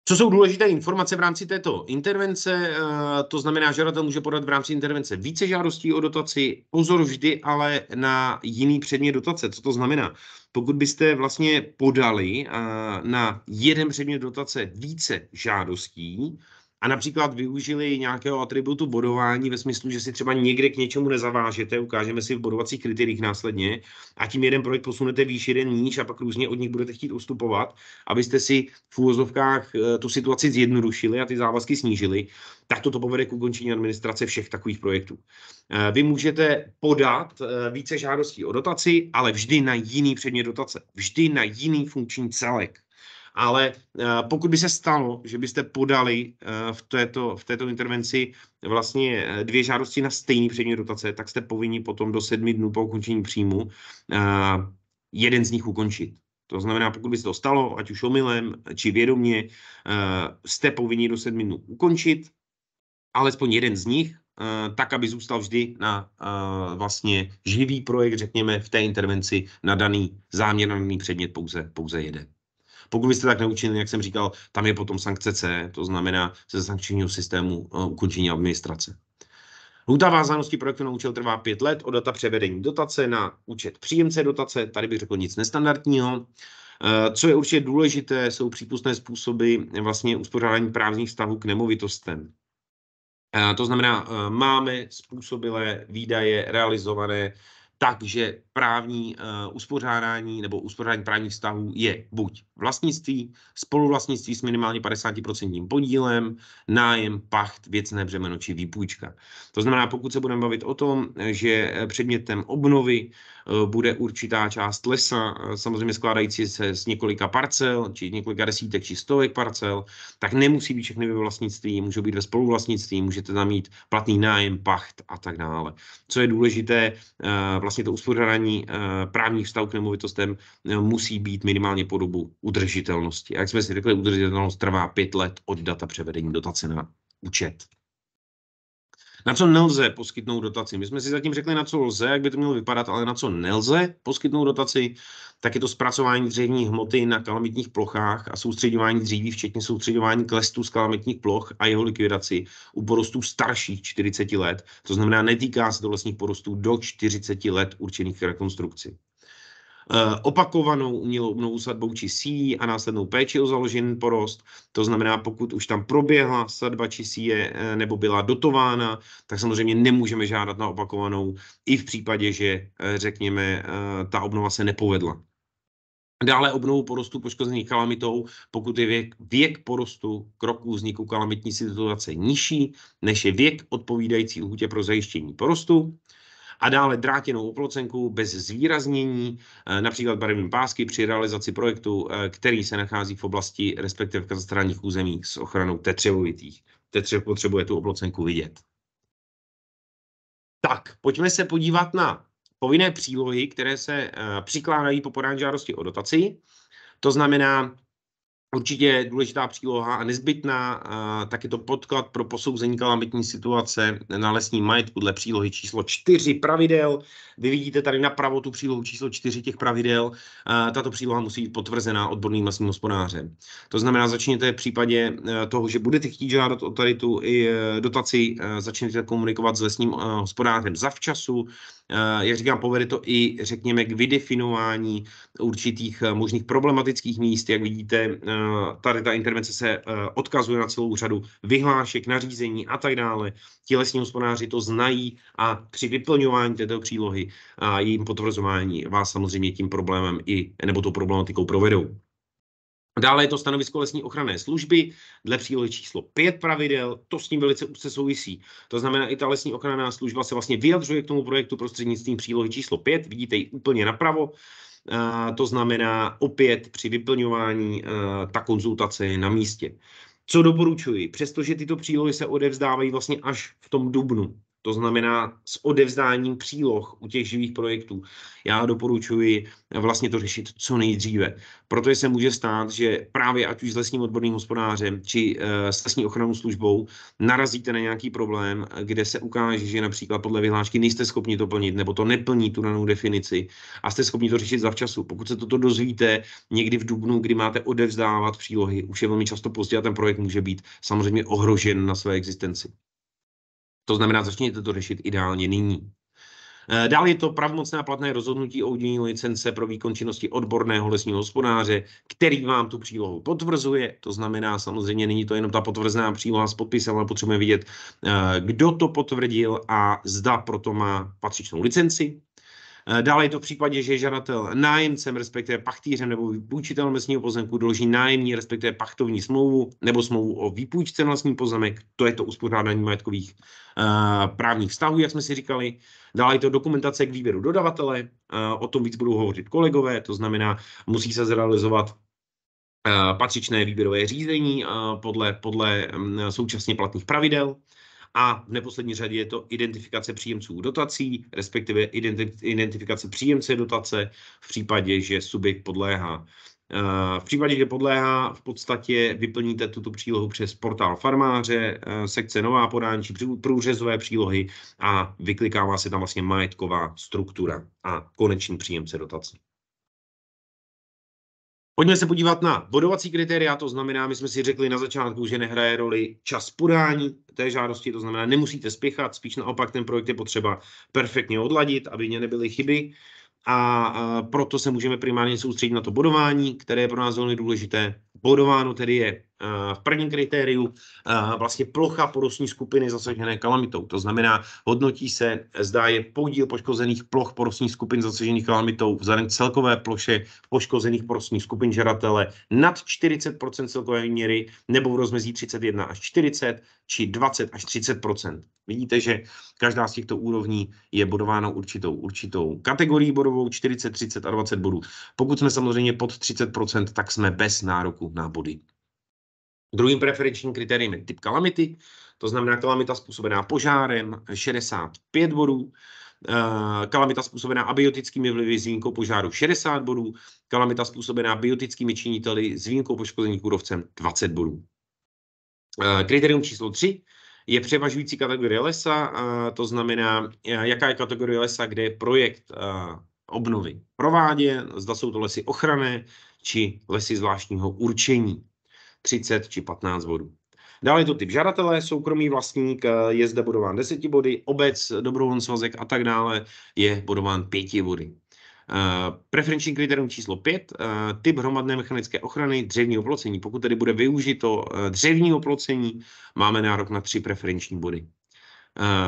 C: Co jsou důležité informace v rámci této intervence? Eh, to znamená, že žadatel může podat v rámci intervence více žádostí o dotaci. Pozor vždy ale na jiný předmět dotace. Co to znamená? Pokud byste vlastně podali eh, na jeden předmět dotace více žádostí, a například využili nějakého atributu bodování ve smyslu, že si třeba někde k něčemu nezavážete, ukážeme si v bodovacích kritériích následně a tím jeden projekt posunete výš, jeden níž a pak různě od nich budete chtít ustupovat, abyste si v úvozovkách eh, tu situaci zjednodušili a ty závazky snížili, tak to, to povede k ukončení administrace všech takových projektů. Eh, vy můžete podat eh, více žádostí o dotaci, ale vždy na jiný předmět dotace, vždy na jiný funkční celek ale eh, pokud by se stalo, že byste podali eh, v této, v této intervenci vlastně eh, dvě žádosti na stejný předmět dotace, tak jste povinni potom do sedmi dnů po ukončení příjmu jeden z nich ukončit. To znamená, pokud by se to stalo, ať už omylem či vědomě, jste povinni do sedmi dnů ukončit alespoň jeden z nich, tak, aby zůstal vždy na vlastně živý projekt, řekněme, v té intervenci na daný záměr, na daný předmět pouze, pouze jeden. Pokud byste tak neučinili, jak jsem říkal, tam je potom sankce C, to znamená ze sankčního systému eh, ukončení administrace. Lhůta vázanosti projektu na účel trvá pět let od data převedení dotace na účet příjemce dotace. Tady bych řekl nic nestandardního. Eh, co je určitě důležité, jsou přípustné způsoby eh, vlastně uspořádání právních vztahů k nemovitostem. To znamená, máme způsobilé výdaje realizované tak, že právní uh, uspořádání nebo uspořádání právních vztahů je buď vlastnictví, spoluvlastnictví s minimálně 50% podílem, nájem, pacht, věcné břemeno či výpůjčka. To znamená, pokud se budeme bavit o tom, že eh, předmětem obnovy uh, bude určitá část lesa, uh, samozřejmě skládající se z několika parcel, či několika desítek či stovek parcel, tak nemusí být všechny ve vlastnictví, můžou být ve spoluvlastnictví, můžete tam mít platný nájem, pacht a tak dále. Co je důležité, uh, vlastně to uspořádání budování eh, právních vztahů k nemovitostem eh, musí být minimálně po dobu udržitelnosti. A jak jsme si řekli, udržitelnost trvá pět let od data převedení dotace na účet. Na co nelze poskytnout dotaci? My jsme si zatím řekli, na co lze, jak by to mělo vypadat, ale na co nelze poskytnout dotaci, tak je to zpracování dřevní hmoty na kalamitních plochách a soustředování dříví, včetně soustředování klestu z kalamitních ploch a jeho likvidaci u porostů starších 40 let. To znamená, netýká se to lesních porostů do 40 let určených k rekonstrukci. Eh, opakovanou umělou obnovu sadbou či síjí a následnou péči o založený porost. To znamená, pokud už tam proběhla sadba či síje eh, nebo byla dotována, tak samozřejmě nemůžeme žádat na opakovanou i v případě, že eh, řekněme, ta obnova se nepovedla. Dále obnovu porostu poškozených kalamitou, pokud je věk, věk porostu k roku vzniku kalamitní situace nižší, než je věk odpovídající lhůtě pro zajištění porostu a dále drátěnou oplocenku bez zvýraznění, eh, například barevným pásky při realizaci projektu, eh, který se nachází v oblasti respektive v katastrálních území s ochranou tetřevovitých. Tetřev potřebuje tu oplocenku vidět. Tak, pojďme se podívat na povinné přílohy, které se eh, přikládají po podání žádosti o dotaci. To znamená, Určitě důležitá příloha a nezbytná, a tak je to podklad pro posouzení kalamitní situace na lesním majetku dle přílohy číslo 4 pravidel. Vy vidíte tady napravo tu přílohu číslo 4 těch pravidel. A tato příloha musí být potvrzená odborným lesním hospodářem. To znamená, začněte v případě e, toho, že budete chtít žádat o tady tu i e, dotaci, e, začněte komunikovat s lesním hospodářem zavčasu, Eh, jak říkám, povede to i, řekněme, k vydefinování určitých eh, možných problematických míst. Jak vidíte, eh, tady ta intervence se odkazuje na celou řadu vyhlášek, nařízení a tak dále. Ti lesní hospodáři to znají a při vyplňování této přílohy a jejím potvrzování vás samozřejmě tím problémem i nebo tou problematikou provedou. Dále je to stanovisko lesní ochranné služby dle přílohy číslo 5 pravidel, to s ním velice úzce souvisí. To znamená, i ta lesní ochranná služba se vlastně vyjadřuje k tomu projektu prostřednictvím přílohy číslo 5, vidíte ji úplně napravo. To znamená, opět při vyplňování ta konzultace je na místě. Co doporučuji? Přestože tyto přílohy se odevzdávají vlastně až v tom dubnu, to znamená s odevzdáním příloh u těch živých projektů. Já doporučuji vlastně to řešit co nejdříve, protože se může stát, že právě ať už s lesním odborným hospodářem či eh, s lesní ochranou službou narazíte na nějaký problém, kde se ukáže, že například podle vyhlášky nejste schopni to plnit nebo to neplní tu danou definici a jste schopni to řešit zavčasu. Pokud se toto dozvíte někdy v dubnu, kdy máte odevzdávat přílohy, už je velmi často pozdě a ten projekt může být samozřejmě ohrožen na své existenci. To znamená, začněte to řešit ideálně nyní. Eh, dál je to pravomocné a platné rozhodnutí o udělení licence pro výkon činnosti odborného lesního hospodáře, který vám tu přílohu potvrzuje. To znamená, samozřejmě není to jenom ta potvrzená příloha s podpisem, ale potřebujeme vidět, eh, kdo to potvrdil a zda proto má patřičnou licenci. Eh, Dále je to v případě, že žadatel nájemcem, respektive pachtýřem nebo vypůjčitelem lesního pozemku doloží nájemní, respektive pachtovní smlouvu nebo smlouvu o výpůjčce na vlastní pozemek. To je to uspořádání majetkových uh, právních vztahů, jak jsme si říkali. Dále je to dokumentace k výběru dodavatele, uh, o tom víc budou hovořit kolegové, to znamená, musí se zrealizovat patřičné výběrové řízení podle, podle mm, současně platných pravidel a v neposlední řadě je to identifikace příjemců dotací, respektive identifikace příjemce dotace v případě, že subjekt podléhá eh, v případě, že podléhá, v podstatě vyplníte tuto přílohu přes portál farmáře, eh, sekce nová podání či průřezové přílohy a vyklikává se tam vlastně majetková struktura a konečný příjemce dotace. Pojďme se podívat na bodovací kritéria, to znamená, my jsme si řekli na začátku, že nehraje roli čas podání té žádosti, to znamená, nemusíte spěchat, spíš naopak ten projekt je potřeba perfektně odladit, aby mě nebyly chyby a proto se můžeme primárně soustředit na to bodování, které je pro nás velmi důležité. Bodováno tedy je v prvním kritériu eh, vlastně plocha porostní skupiny zasažené kalamitou. To znamená, hodnotí se, zdá je podíl poškozených ploch porostní skupin zasažených kalamitou vzhledem k celkové ploše poškozených porostních skupin žadatele nad 40 celkové míry nebo v rozmezí 31 až 40 či 20 až 30 Vidíte, že každá z těchto úrovní je bodována určitou, určitou kategorii bodovou 40, 30 a 20 bodů. Pokud jsme samozřejmě pod 30 tak jsme bez nároku na body. Druhým preferenčním kritériem je typ kalamity, to znamená kalamita způsobená požárem 65 bodů, eh, kalamita způsobená abiotickými vlivy s výjimkou požáru 60 bodů, kalamita způsobená biotickými činiteli s výjimkou poškození kůrovcem 20 bodů. Eh, kritérium číslo 3 je převažující kategorie lesa, eh, to znamená, jaká je kategorie lesa, kde je projekt obnovy prováděn, zda jsou to lesy ochranné či lesy zvláštního určení. 30 či 15 bodů. Dále je to typ žadatelé, soukromý vlastník eh, je zde bodován 10 body, obec, dobrovolný svazek a tak dále je bodován 5 body. Eh, preferenční kritérium číslo 5, eh, typ hromadné mechanické ochrany dřevní oplocení. Pokud tedy bude využito dřevní oplocení, máme nárok na 3 preferenční body.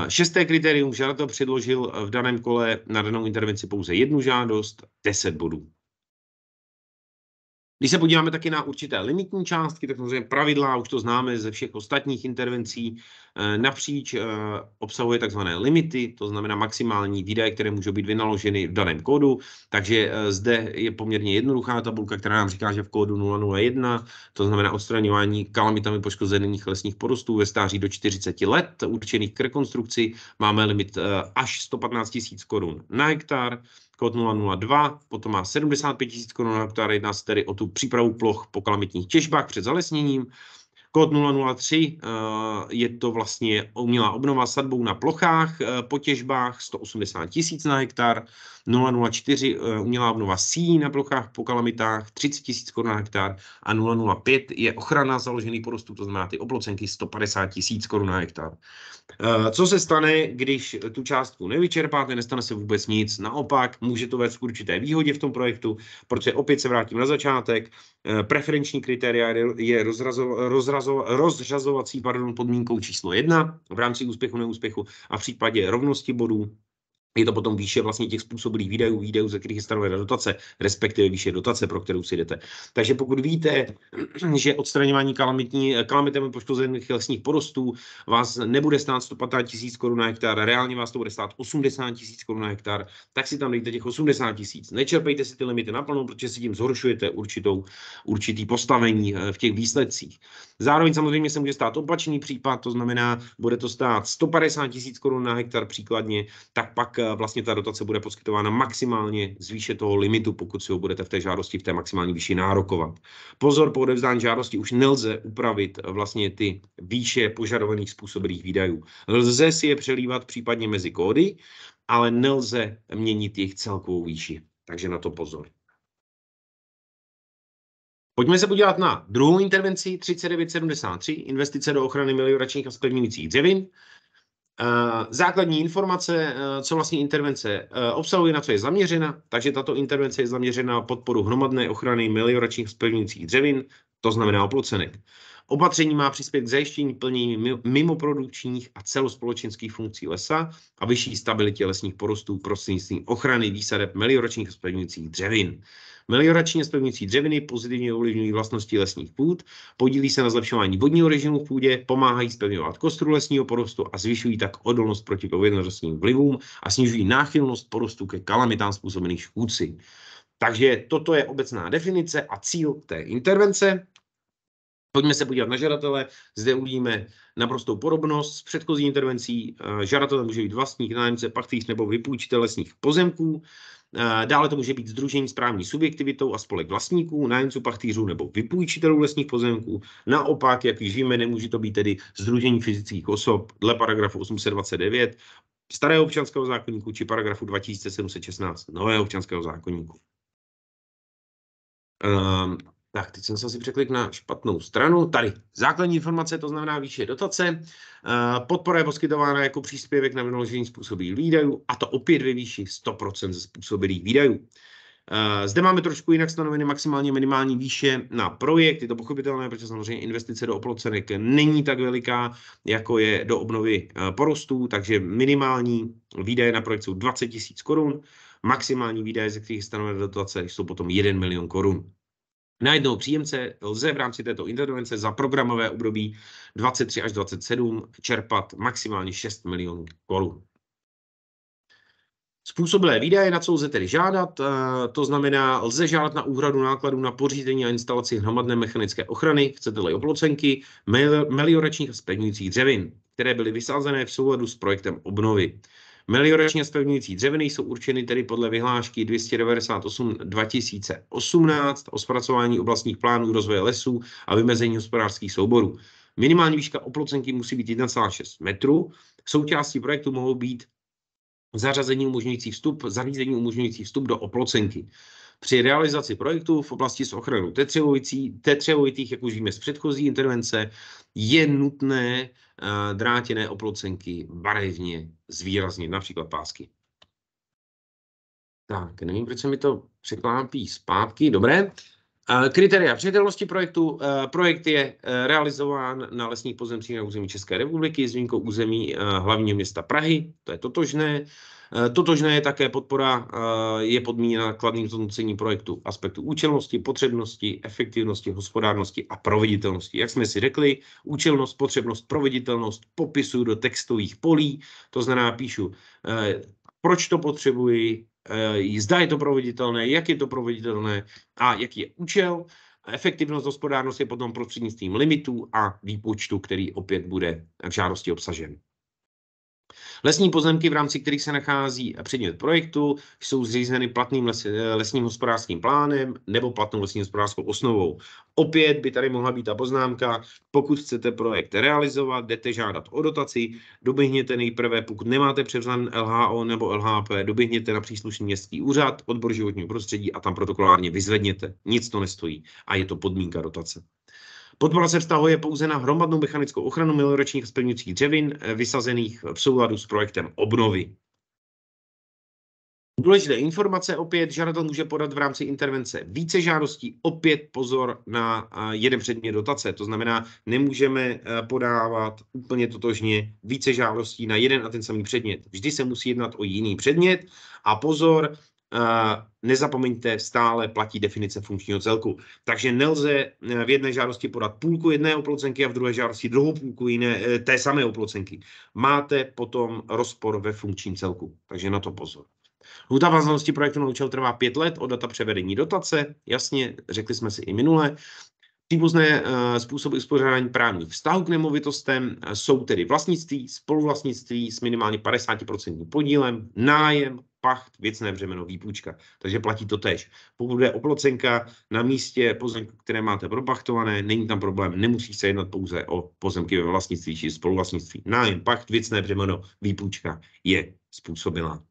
C: Šesté kritérium, žadatel předložil v daném kole na danou intervenci pouze jednu žádost, 10 bodů. Když se podíváme taky na určité limitní částky, tak samozřejmě pravidla, už to známe ze všech ostatních intervencí, eh, napříč eh, obsahuje takzvané limity, to znamená maximální výdaje, které můžou být vynaloženy v daném kódu. Takže eh, zde je poměrně jednoduchá tabulka, která nám říká, že v kódu 001, to znamená odstraňování kalamitami poškozených lesních porostů ve stáří do 40 let, určených k rekonstrukci, máme limit až 115 000 korun na hektar kód 002, potom má 75 000 korun na hektar, jedná se tedy o tu přípravu ploch po kalamitních těžbách před zalesněním, Kód 003 eh, je to vlastně umělá obnova sadbou na plochách eh, po těžbách 180 tisíc na hektar, 004 eh, umělá obnova sí na plochách po kalamitách 30 tisíc korun na hektar a 005 je ochrana založený porostů, to znamená ty oplocenky 150 tisíc korun na hektar. Co se stane, když tu částku nevyčerpáte, nestane se vůbec nic, naopak může to vést k určité výhodě v tom projektu, protože opět se vrátím na začátek, preferenční kritéria je rozrazovat rozřazovací pardon, podmínkou číslo jedna v rámci úspěchu neúspěchu a v případě rovnosti bodů je to potom výše vlastně těch způsobilých výdajů, výdajů, ze kterých je stanovena dotace, respektive výše dotace, pro kterou si jdete. Takže pokud víte, že odstraňování kalamitní, kalamitami poškozených lesních porostů vás nebude stát 150 tisíc korun na hektar, reálně vás to bude stát 80 tisíc korun na hektar, tak si tam dejte těch 80 tisíc. Nečerpejte si ty limity naplno, protože si tím zhoršujete určitou, určitý postavení eh, v těch výsledcích. Zároveň samozřejmě se může stát opačný případ, to znamená, bude to stát 150 tisíc korun na hektar příkladně, tak pak Eh, vlastně ta dotace bude poskytována maximálně z výše toho limitu, pokud si ho budete v té žádosti v té maximální výši nárokovat. Pozor, po odevzdání žádosti už nelze upravit eh, vlastně ty výše požadovaných způsobilých výdajů. Lze si je přelívat případně mezi kódy, ale nelze měnit jejich celkovou výši. Takže na to pozor. Pojďme se podívat na druhou intervenci 3973, investice do ochrany melioračních a spevňujících dřevin. Eh, základní informace, eh, co vlastně intervence eh, obsahuje, na co je zaměřena, takže tato intervence je zaměřena na podporu hromadné ochrany melioračních splňujících dřevin, to znamená oplocenek. Opatření má přispět k zajištění plnění mimoprodukčních a celospolečenských funkcí lesa a vyšší stabilitě lesních porostů prostřednictvím ochrany výsadeb melioračních splňujících dřevin melioračně spevňující dřeviny pozitivně ovlivňují vlastnosti lesních půd, podílí se na zlepšování vodního režimu v půdě, pomáhají spevňovat kostru lesního porostu a zvyšují tak odolnost proti povětrnostním vlivům a snižují náchylnost porostu ke kalamitám způsobených škůdci. Takže toto je obecná definice a cíl té intervence. Pojďme se podívat na žadatele. Zde uvidíme naprostou podobnost s předchozí intervencí. Eh, Žadatelem může být vlastník, nájemce, pachtýř nebo vypůjčitel lesních pozemků. Eh, dále to může být združení s právní subjektivitou a spolek vlastníků, nájemců, pachtýřů nebo vypůjčitelů lesních pozemků. Naopak, jak již víme, nemůže to být tedy združení fyzických osob dle paragrafu 829 starého občanského zákonníku či paragrafu 2716 nového občanského zákonníku. Ehm, tak, teď jsem se asi překlik na špatnou stranu. Tady základní informace, to znamená výše dotace. Eh, podpora je poskytována jako příspěvek na vynaložení způsobilých výdajů, a to opět ve výši 100% ze způsobilých výdajů. Eh, zde máme trošku jinak stanoveny maximálně minimální výše na projekt. Je to pochopitelné, protože samozřejmě investice do oplocenek není tak veliká, jako je do obnovy eh, porostů, takže minimální výdaje na projekt jsou 20 000 korun, maximální výdaje, ze kterých stanovené dotace, jsou potom 1 milion korun. Na jednoho příjemce lze v rámci této intervence za programové období 23 až 27 čerpat maximálně 6 milionů korun. Způsobilé výdaje, na co lze tedy žádat, eh, to znamená, lze žádat na úhradu nákladů na pořízení a instalaci hromadné mechanické ochrany, chcete-li oplocenky, melioračních a spevňujících dřevin, které byly vysázené v souladu s projektem obnovy. Melioračně spevňující dřeviny jsou určeny tedy podle vyhlášky 298 2018 o zpracování oblastních plánů rozvoje lesů a vymezení hospodářských souborů. Minimální výška oplocenky musí být 1,6 metru. Součástí projektu mohou být zařazení umožňující vstup, zařízení umožňující vstup do oplocenky. Při realizaci projektů v oblasti s ochranou tetřevojitých, jak už víme z předchozí intervence, je nutné eh, drátěné oplocenky barevně zvýraznit, například pásky. Tak, nevím, proč se mi to překlápí zpátky. Dobré. Eh, kritéria přijatelnosti projektu. Eh, projekt je realizován na lesních pozemcích na území České republiky s výjimkou území hlavního města Prahy, to je totožné. Eh, totožné je také podpora, eh, je podmíněna kladným zhodnocením projektu aspektu účelnosti, potřebnosti, efektivnosti, hospodárnosti a proveditelnosti. Jak jsme si řekli, účelnost, potřebnost, proveditelnost popisuju do textových polí, to znamená píšu, eh, proč to potřebuji, zda je to proveditelné, jak je to proveditelné a jaký je účel. Efektivnost hospodárnost je potom prostřednictvím limitů a výpočtu, který opět bude v žádosti obsažen. Lesní pozemky, v rámci kterých se nachází předmět projektu, jsou zřízeny platným les, eh, lesním hospodářským plánem nebo platnou lesní hospodářskou osnovou. Opět by tady mohla být ta poznámka, pokud chcete projekt realizovat, jdete žádat o dotaci, doběhněte nejprve, pokud nemáte převzan LHO nebo LHP, doběhněte na příslušný městský úřad, odbor životního prostředí a tam protokolárně vyzvedněte. Nic to nestojí a je to podmínka dotace. Podpora se vztahuje pouze na hromadnou mechanickou ochranu miloročních splňujících dřevin eh, vysazených eh, v souladu s projektem obnovy. Důležité informace opět, žadatel může podat v rámci intervence více žádostí, opět pozor na eh, jeden předmět dotace, to znamená, nemůžeme podávat úplně totožně více žádostí na jeden a ten samý předmět. Vždy se musí jednat o jiný předmět a pozor, nezapomeňte, stále platí definice funkčního celku. Takže nelze eh, v jedné žádosti podat půlku jedné oplocenky a v druhé žádosti druhou půlku jiné, eh, té samé oplocenky. Máte potom rozpor ve funkčním celku, takže na to pozor. Lhuta vaznosti projektu na účel trvá pět let od data převedení dotace, jasně, řekli jsme si i minule. Příbuzné eh, způsoby uspořádání právních vztahů k nemovitostem jsou tedy vlastnictví, spoluvlastnictví s minimálně 50% podílem, nájem, pacht, věcné břemeno, výpůjčka. Takže platí to tež. Pokud je oplocenka na místě pozemku, které máte propachtované, není tam problém, nemusí se jednat pouze o pozemky ve vlastnictví či spoluvlastnictví. Nájem, pacht, věcné břemeno, výpůjčka je způsobila.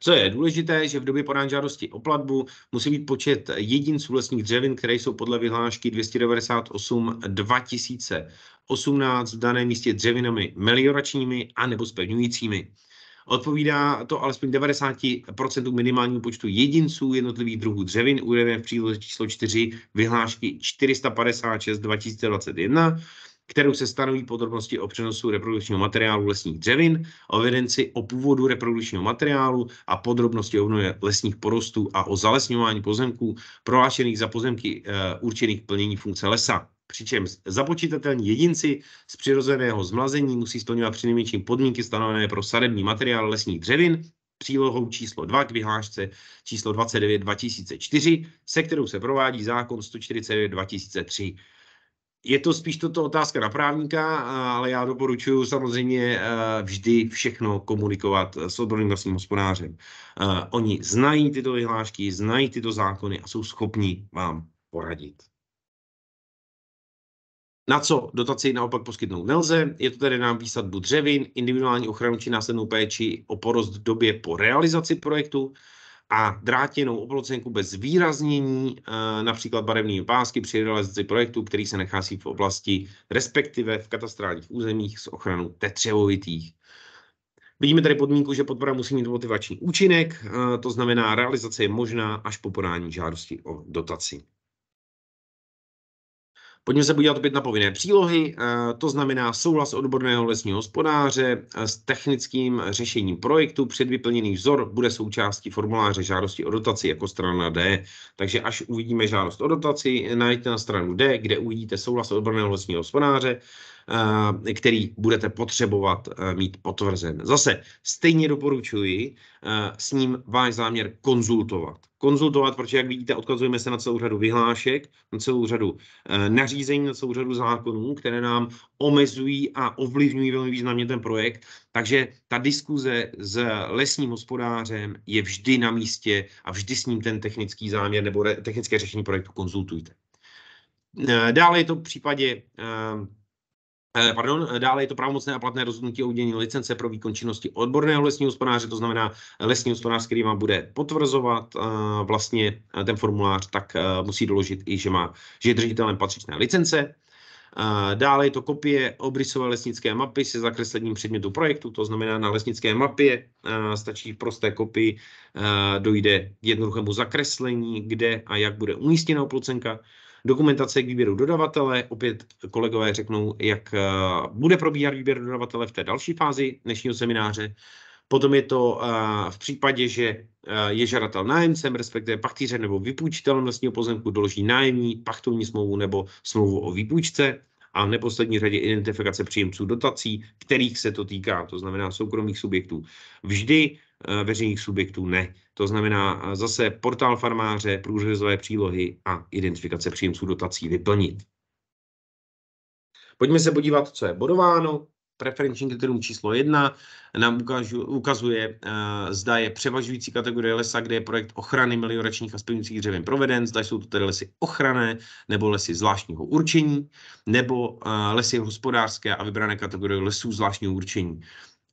C: Co je důležité, že v době podání žádosti o platbu musí být počet jedinců lesních dřevin, které jsou podle vyhlášky 298 2018 v daném místě dřevinami melioračními a nebo spevňujícími. Odpovídá to alespoň 90% minimálnímu počtu jedinců jednotlivých druhů dřevin uvedené v příloze číslo 4 vyhlášky 456 2021 kterou se stanoví podrobnosti o přenosu reprodukčního materiálu lesních dřevin, o evidenci o původu reprodukčního materiálu a podrobnosti o obnově lesních porostů a o zalesňování pozemků prohlášených za pozemky e, určených plnění funkce lesa přičemž započítatelní jedinci z přirozeného zmlazení musí splňovat přinejmenším podmínky stanovené pro sadební materiál lesních dřevin přílohou číslo 2 k vyhlášce číslo 29 2004, se kterou se provádí zákon 149 2003. Je to spíš toto otázka na právníka, ale já doporučuji samozřejmě e, vždy všechno komunikovat s odborným vlastním hospodářem. E, oni znají tyto vyhlášky, znají tyto zákony a jsou schopni vám poradit na co dotaci naopak poskytnout nelze. Je to tedy na výsadbu dřevin, individuální ochranu či následnou péči o porost v době po realizaci projektu a drátěnou oplocenku bez výraznění, eh, například barevné pásky při realizaci projektu, který se nachází v oblasti, respektive v katastrálních územích s ochranou tetřevovitých. Vidíme tady podmínku, že podpora musí mít motivační účinek, eh, to znamená, realizace je možná až po podání žádosti o dotaci. Pojďme se podívat opět na povinné přílohy, eh, to znamená souhlas odborného lesního hospodáře eh, s technickým řešením projektu. Předvyplněný vzor bude součástí formuláře žádosti o dotaci jako strana D. Takže až uvidíme žádost o dotaci, najdete na stranu D, kde uvidíte souhlas odborného lesního hospodáře Eh, který budete potřebovat eh, mít potvrzen. Zase stejně doporučuji eh, s ním váš záměr konzultovat. Konzultovat, protože jak vidíte, odkazujeme se na celou řadu vyhlášek, na celou řadu nařízení, na celou řadu zákonů, které nám omezují a ovlivňují velmi významně ten projekt. Takže ta diskuze s lesním hospodářem je vždy na místě a vždy s ním ten technický záměr nebo technické řešení projektu konzultujte. Dále je to v případě Eh, pardon, eh, dále je to pravomocné a platné rozhodnutí o udělení licence pro výkon činnosti odborného lesního hospodáře, to znamená eh, lesní hospodář, který vám bude potvrzovat vlastně ten formulář, tak musí doložit i, že, má, že je držitelem patřičné licence. Dále je to kopie obrysové lesnické mapy se zakreslením předmětu projektu, to znamená na lesnické mapě stačí v prosté kopii, dojde k jednoduchému zakreslení, kde a jak bude umístěna oplocenka. Dokumentace k výběru dodavatele, opět kolegové řeknou, jak eh, bude probíhat výběr dodavatele v té další fázi dnešního semináře. Potom je to eh, v případě, že eh, je žadatel nájemcem, respektive pachtíře nebo vypůjčitelem vlastního pozemku, doloží nájemní, pachtovní smlouvu nebo smlouvu o výpůjčce a v neposlední řadě identifikace příjemců dotací, kterých se to týká, to znamená soukromých subjektů. Vždy veřejných subjektů ne. To znamená zase portál farmáře, průřezové přílohy a identifikace příjemců dotací vyplnit. Pojďme se podívat, co je bodováno. Preferenční kritérium číslo jedna nám ukážu, ukazuje, uh, zda je převažující kategorie lesa, kde je projekt ochrany melioračních a splňujících dřevin proveden, zda jsou to tedy lesy ochrané nebo lesy zvláštního určení, nebo uh, lesy hospodářské a vybrané kategorie lesů zvláštního určení.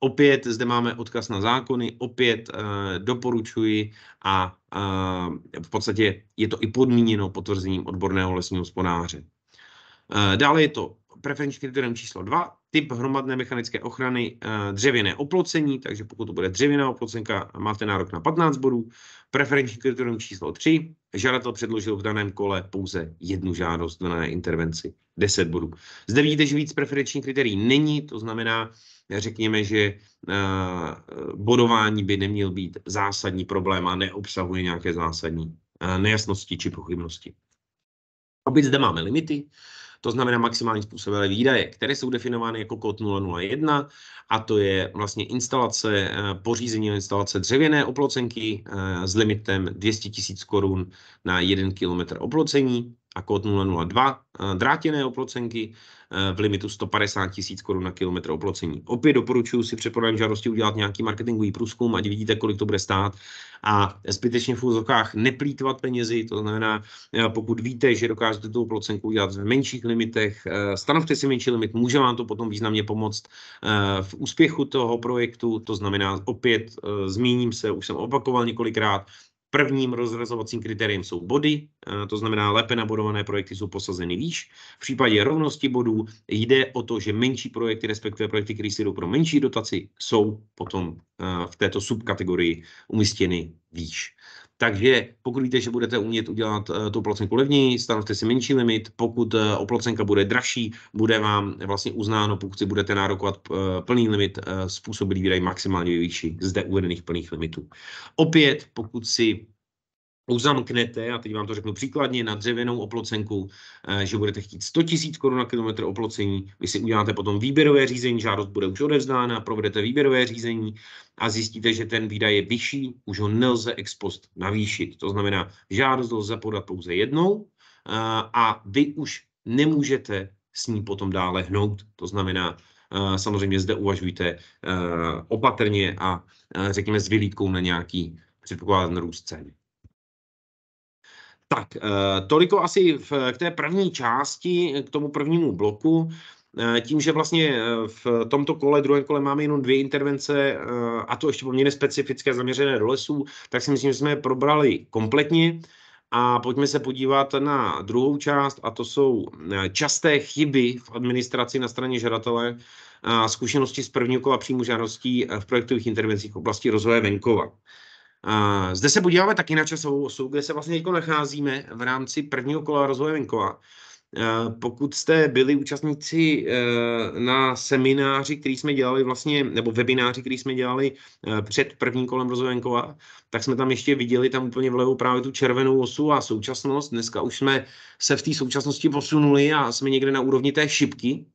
C: Opět zde máme odkaz na zákony, opět uh, doporučuji a uh, v podstatě je to i podmíněno potvrzením odborného lesního hospodáře. Uh, dále je to preferenční kritérium číslo 2, typ hromadné mechanické ochrany dřevěné oplocení, takže pokud to bude dřevěná oplocenka, máte nárok na 15 bodů. Preferenční kritérium číslo 3, žadatel předložil v daném kole pouze jednu žádost na intervenci, 10 bodů. Zde vidíte, že víc preferenčních kritérií není, to znamená, řekněme, že eh, bodování by neměl být zásadní problém a neobsahuje nějaké zásadní eh, nejasnosti či pochybnosti. Opět zde máme limity, to znamená maximální způsobilé výdaje, které jsou definovány jako kód 001 a to je vlastně instalace, eh, pořízení instalace dřevěné oplocenky s limitem 200 000 korun na 1 km oplocení, a kód 002 eh, drátěné oplocenky eh, v limitu 150 tisíc korun na kilometr oplocení. Opět doporučuji si před prodejem žádosti udělat nějaký marketingový průzkum, ať vidíte, kolik to bude stát a zbytečně v úzokách neplýtvat penězi, to znamená, eh, pokud víte, že dokážete tu oplocenku udělat v menších limitech, stanovte si menší limit, může vám to potom významně pomoct v úspěchu toho projektu, to znamená opět, zmíním se, už jsem opakoval několikrát, Prvním rozrazovacím kritériem jsou body, e, to znamená lépe nabodované projekty jsou posazeny výš. V případě rovnosti bodů jde o to, že menší projekty, respektive projekty, které si jdou pro menší dotaci, jsou potom e, v této subkategorii umístěny výš. Takže pokud víte, že budete umět udělat uh, tu placenku levní, stanovte si menší limit. Pokud uh, eh, oplocenka bude dražší, bude vám vlastně uznáno, pokud si budete nárokovat uh, plný limit, uh, způsobilý výdaj maximálně vyšší zde uvedených plných limitů. Opět, pokud si uzamknete, a teď vám to řeknu příkladně, na dřevěnou oplocenku, eh, že budete chtít 100 000 korun na kilometr oplocení, vy si uděláte potom výběrové řízení, žádost bude už odevzdána, provedete výběrové řízení a zjistíte, že ten výdaj je vyšší, už ho nelze ex post navýšit. To znamená, žádost lze podat pouze jednou eh, a vy už nemůžete s ní potom dále hnout. To znamená, eh, samozřejmě zde uvažujte opatrně a řekněme s vylídkou na nějaký předpokládaný růst ceny. Tak, eh, toliko asi v, k té první části, k tomu prvnímu bloku. Eh, tím, že vlastně eh, v tomto kole, druhém kole máme jenom dvě intervence, a to ještě poměrně specifické zaměřené do lesů, tak si myslím, že jsme je probrali kompletně. A pojďme se podívat na druhou část, a to jsou časté chyby v administraci na straně žadatele a zkušenosti z prvního kola příjmu žádostí v projektových intervencích v oblasti rozvoje venkova zde se podíváme taky na časovou osu, kde se vlastně teď jako nacházíme v rámci prvního kola rozvoje venkova. E, pokud jste byli účastníci e, na semináři, který jsme dělali vlastně, nebo webináři, který jsme dělali e, před prvním kolem rozvoje venkova, tak jsme tam ještě viděli tam úplně vlevo právě tu červenou osu a současnost. Dneska už jsme se v té současnosti posunuli a jsme někde na úrovni té šipky,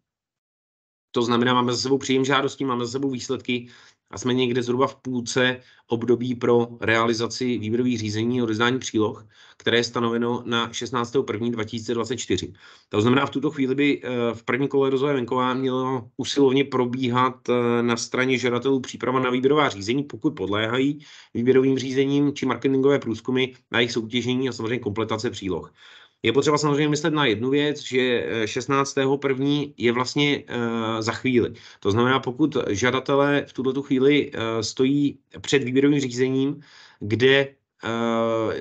C: to znamená, máme za sebou příjem žádostí, máme za sebou výsledky a jsme někde zhruba v půlce období pro realizaci výběrových řízení o rozdání příloh, které je stanoveno na 16.1.2024. To znamená, v tuto chvíli by eh, v první kole rozvoje venková mělo usilovně probíhat eh, na straně žadatelů příprava na výběrová řízení, pokud podléhají výběrovým řízením či marketingové průzkumy na jejich soutěžení a samozřejmě kompletace příloh. Je potřeba samozřejmě myslet na jednu věc, že 16. Eh, první je vlastně eh, za chvíli. To znamená, pokud žadatelé v tuto chvíli eh, stojí před výběrovým řízením, kde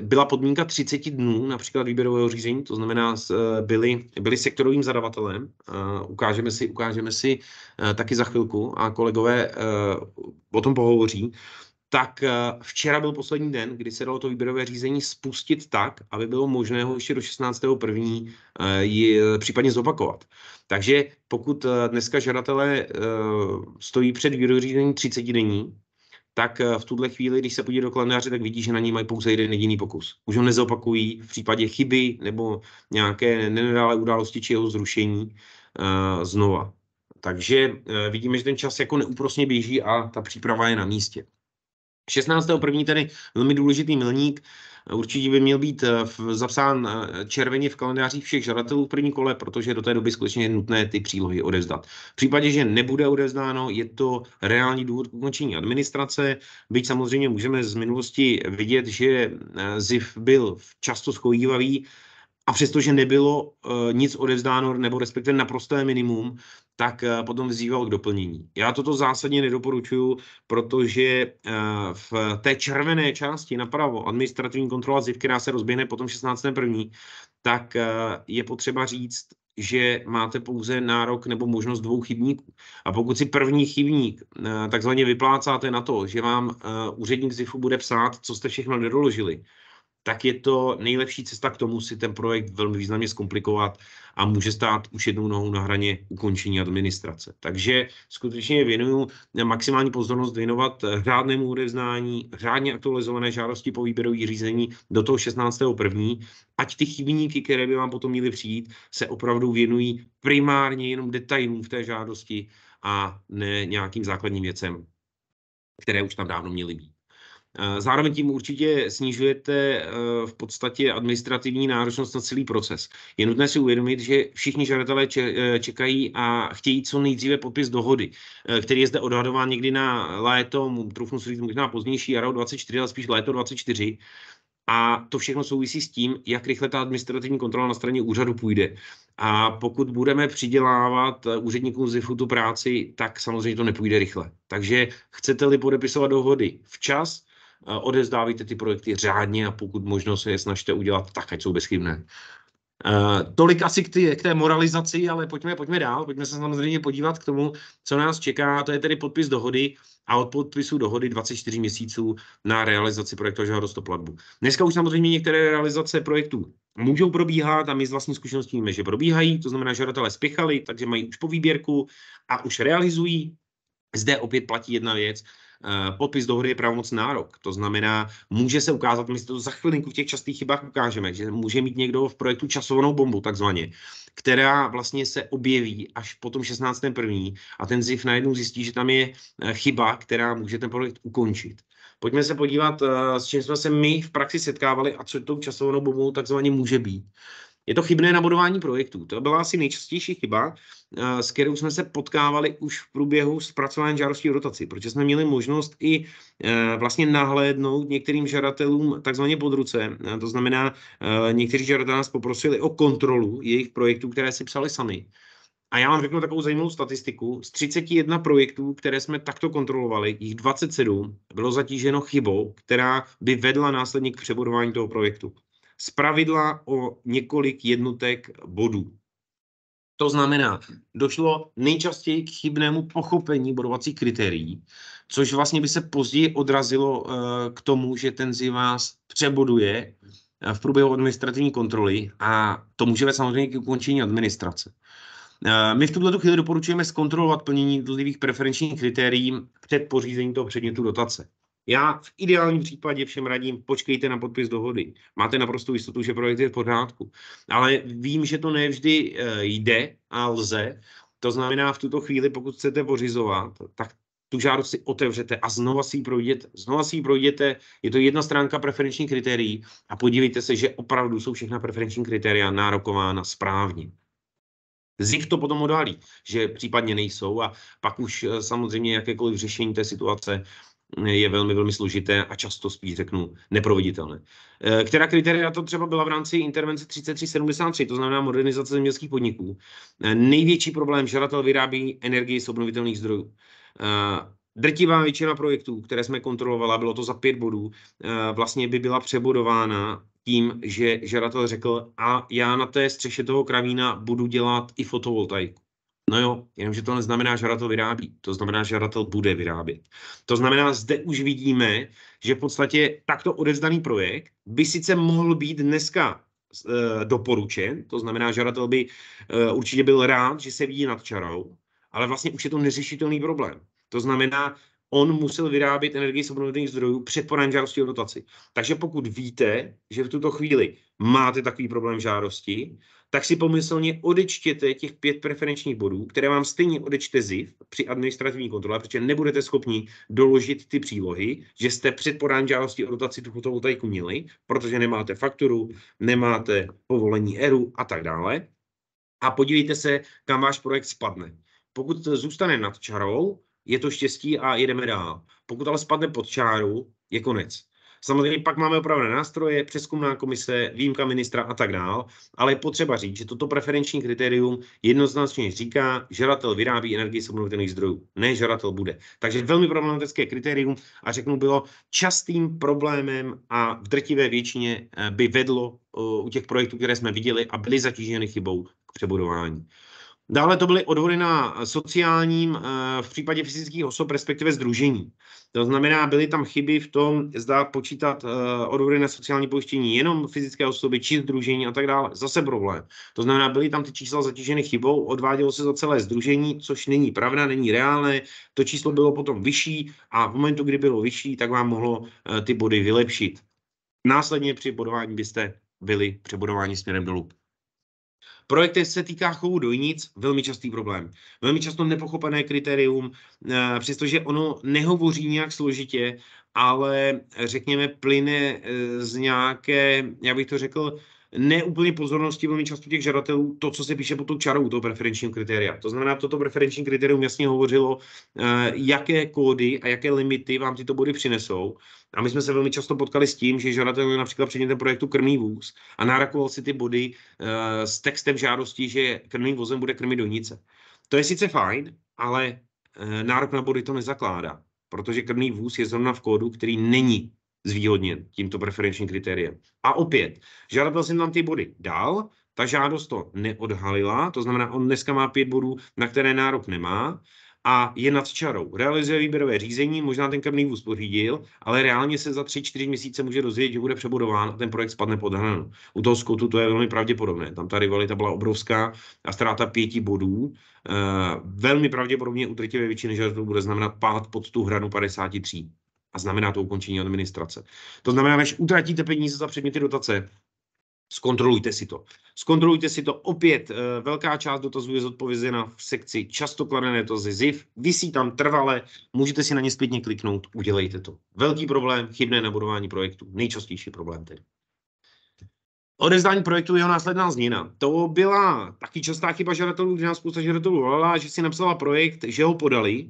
C: byla podmínka 30 dnů například výběrového řízení, to znamená, byli, byli sektorovým zadavatelem. Ukážeme si, ukážeme si taky za chvilku a kolegové o tom pohovoří tak eh, včera byl poslední den, kdy se dalo to výběrové řízení spustit tak, aby bylo možné ho ještě do 16.1. Eh, ji eh, případně zopakovat. Takže pokud dneska žadatelé stojí před výběrové řízení 30 dní, tak v tuhle chvíli, když se půjde do kalendáře, tak vidí, že na ní mají pouze jeden jediný pokus. Už ho nezopakují v případě chyby nebo nějaké nenadále události či jeho zrušení znova. Takže vidíme, že ten čas jako neúprosně běží a ta příprava je na místě. 16. první tedy velmi důležitý milník. Určitě by měl být eh, zapsán eh, červeně v kalendářích všech žadatelů v první kole, protože do té doby skutečně je nutné ty přílohy odevzdat. V případě, že nebude odevzdáno, je to reálný důvod k ukončení administrace, byť samozřejmě můžeme z minulosti vidět, že eh, ZIF byl často schovývavý, a přestože nebylo uh, nic odevzdáno, nebo respektive naprosté minimum, tak uh, potom vzýval k doplnění. Já toto zásadně nedoporučuju, protože uh, v té červené části napravo, administrativní kontrola ZIF, která se rozběhne potom 16.1., tak uh, je potřeba říct, že máte pouze nárok nebo možnost dvou chybníků. A pokud si první chybník takzvaně vyplácáte na to, že vám úředník ZIFu bude psát, co jste všechno nedoložili, tak je to nejlepší cesta k tomu si ten projekt velmi významně zkomplikovat a může stát už jednou nohou na hraně ukončení administrace. Takže skutečně věnuju maximální pozornost věnovat eh, řádnému odevznání, řádně aktualizované žádosti po výběrových řízení do toho 16.1. Ať ty chybníky, které by vám potom měly přijít, se opravdu věnují primárně jenom detailům v té žádosti a ne nějakým základním věcem, které už tam dávno měly být. Eh, zároveň tím určitě snižujete eh, v podstatě administrativní náročnost na celý proces. Je nutné si uvědomit, že všichni žadatelé eh, čekají a chtějí co nejdříve podpis dohody, který je zde odhadován někdy na léto, trufnu si říct možná pozdější jaro 24, ale spíš léto 24. A to všechno souvisí s tím, jak rychle ta administrativní kontrola na straně úřadu půjde. A pokud budeme přidělávat úředníkům z tu práci, tak samozřejmě to nepůjde rychle. Takže chcete-li podepisovat dohody včas, Eh, odevzdávejte ty projekty řádně a pokud možno se je snažte udělat tak, ať jsou bezchybné. Uh, tolik asi k, ty, k té moralizaci, ale pojďme, pojďme dál, pojďme se samozřejmě podívat k tomu, co nás čeká, to je tedy podpis dohody a od podpisu dohody 24 měsíců na realizaci projektu až platbu. Dneska už samozřejmě některé realizace projektů můžou probíhat a my z vlastní zkušeností víme, že probíhají, to znamená, že žadatelé spěchali, takže mají už po výběrku a už realizují. Zde opět platí jedna věc, Eh, podpis dohody je pravomoc nárok. To znamená, může se ukázat, my si to za chvilinku v těch častých chybách ukážeme, že může mít někdo v projektu časovanou bombu, takzvaně, která vlastně se objeví až po tom 16.1. první a ten ZIF najednou zjistí, že tam je eh, chyba, která může ten projekt ukončit. Pojďme se podívat, eh, s čím jsme se my v praxi setkávali a co tou časovanou bombou takzvaně může být. Je to chybné nabodování projektů. To byla asi nejčastější chyba, eh, s kterou jsme se potkávali už v průběhu zpracování žádostí o dotaci, protože jsme měli možnost i eh, vlastně nahlédnout některým žadatelům takzvaně pod ruce. Eh, to znamená, někteří žadatelé nás poprosili o kontrolu jejich projektů, které si psali sami. A já vám řeknu takovou zajímavou statistiku. Z 31 projektů, které jsme takto kontrolovali, jich 27 bylo zatíženo chybou, která by vedla následně k přebudování toho projektu pravidla o několik jednotek bodů. To znamená, došlo nejčastěji k chybnému pochopení bodovacích kritérií, což vlastně by se později odrazilo eh, k tomu, že ten si vás přeboduje eh, v průběhu administrativní kontroly a to může být samozřejmě k ukončení administrace. Eh, my v tuto chvíli doporučujeme zkontrolovat plnění jednotlivých preferenčních kritérií před pořízením toho předmětu dotace. Já v ideálním případě všem radím, počkejte na podpis dohody. Máte naprosto jistotu, že projekt je v pořádku. Ale vím, že to nevždy eh, jde a lze. To znamená, v tuto chvíli, pokud chcete pořizovat, tak tu žádost si otevřete a znova si ji projděte. Znova si ji projděte, je to jedna stránka preferenčních kritérií a podívejte se, že opravdu jsou všechna preferenční kritéria nárokována správně. ZIF to potom odhalí, že případně nejsou a pak už eh, samozřejmě jakékoliv řešení té situace je velmi, velmi složité a často spíš řeknu neproveditelné. Eh, která kritéria to třeba byla v rámci intervence 3373, to znamená modernizace zemědělských podniků. Eh, největší problém, žadatel vyrábí energii z obnovitelných zdrojů. Eh, drtivá většina projektů, které jsme kontrolovala, bylo to za pět bodů, vlastně by byla přebudována tím, že žadatel řekl, a já na té střeše toho kravína budu dělat i fotovoltaiku. No jo, jenomže to neznamená, že to vyrábí. To znamená, že to bude vyrábět. To znamená, zde už vidíme, že v podstatě takto odevzdaný projekt by sice mohl být dneska e, doporučen, to znamená, že žadatel by e, určitě byl rád, že se vidí nad čarou, ale vlastně už je to neřešitelný problém. To znamená, on musel vyrábět energii z obnovitelných zdrojů před o dotaci. Takže pokud víte, že v tuto chvíli máte takový problém žádosti, tak si pomyslně odečtěte těch pět preferenčních bodů, které vám stejně odečte ZIF při administrativní kontrole, protože nebudete schopni doložit ty přílohy, že jste před podáním žádosti o dotaci tu fotovoltaiku měli, protože nemáte fakturu, nemáte povolení ERU a tak dále. A podívejte se, kam váš projekt spadne. Pokud to zůstane nad čarou, je to štěstí a jedeme dál. Pokud ale spadne pod čáru, je konec. Samozřejmě pak máme opravdu nástroje, přeskumná komise, výjimka ministra a tak dál, ale je potřeba říct, že toto preferenční kritérium jednoznačně říká, žadatel vyrábí energii z obnovitelných zdrojů, ne žadatel bude. Takže velmi problematické kritérium a řeknu bylo častým problémem a v drtivé většině eh, by vedlo eh, u těch projektů, které jsme viděli a byly zatíženy chybou k přebudování. Dále to byly odvody na sociálním eh, v případě fyzických osob, respektive združení. To znamená, byly tam chyby v tom, zda počítat uh, odvody na sociální pojištění jenom fyzické osoby či združení a tak dále. Zase problém. To znamená, byly tam ty čísla zatíženy chybou, odvádělo se za celé združení, což není pravda, není reálné. To číslo bylo potom vyšší a v momentu, kdy bylo vyšší, tak vám mohlo uh, ty body vylepšit. Následně při bodování byste byli přebudováni směrem dolů. Projekt, který se týká chovu dojnic, velmi častý problém. Velmi často nepochopené kritérium, eh, přestože ono nehovoří nějak složitě, ale řekněme plyne eh, z nějaké, já bych to řekl, neúplně pozornosti velmi často těch žadatelů to, co se píše pod tou čarou toho preferenčního kritéria. To znamená, toto preferenční kritérium jasně hovořilo, eh, jaké kódy a jaké limity vám tyto body přinesou. A my jsme se velmi často potkali s tím, že žadatel například předmětem projektu krmý vůz a nárakoval si ty body eh, s textem žádosti, že krmým vozem bude krmit donice. To je sice fajn, ale eh, nárok na body to nezakládá, protože krmný vůz je zrovna v kódu, který není zvýhodněn tímto preferenčním kritériem. A opět, žádatel jsem tam ty body dal, ta žádost to neodhalila, to znamená, on dneska má pět bodů, na které nárok nemá a je nad čarou. Realizuje výběrové řízení, možná ten krmný vůz pořídil, ale reálně se za tři čtyři měsíce může dozvědět, že bude přebudován a ten projekt spadne pod hranu. U toho skotu to je velmi pravděpodobné. Tam ta rivalita byla obrovská a ztráta pěti bodů eh, velmi pravděpodobně u drtivé většiny žadatelů bude znamenat pád pod tu hranu 53 a znamená to ukončení administrace. To znamená, než utratíte peníze za předměty dotace, Zkontrolujte si to. Zkontrolujte si to opět. Eh, velká část dotazů je zodpovězena v sekci často kladené dotazy ZIF. Vysí tam trvale, můžete si na ně zpětně kliknout, udělejte to. Velký problém, chybné nabudování projektu. Nejčastější problém tedy. Odevzdání projektu jeho následná změna. To byla taky častá chyba žadatelů, kdy nás spousta žadatelů volala, že si napsala projekt, že ho podali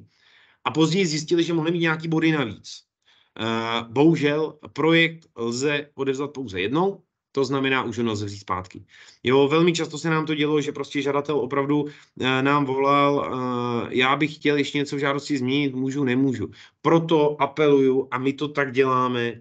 C: a později zjistili, že mohli mít nějaký body navíc. Eh, bohužel projekt lze odevzdat pouze jednou, to znamená, už ho nelze vzít zpátky. Jo, velmi často se nám to dělo, že prostě žadatel opravdu eh, nám volal, eh, já bych chtěl ještě něco v žádosti změnit, můžu, nemůžu. Proto apeluju a my to tak děláme,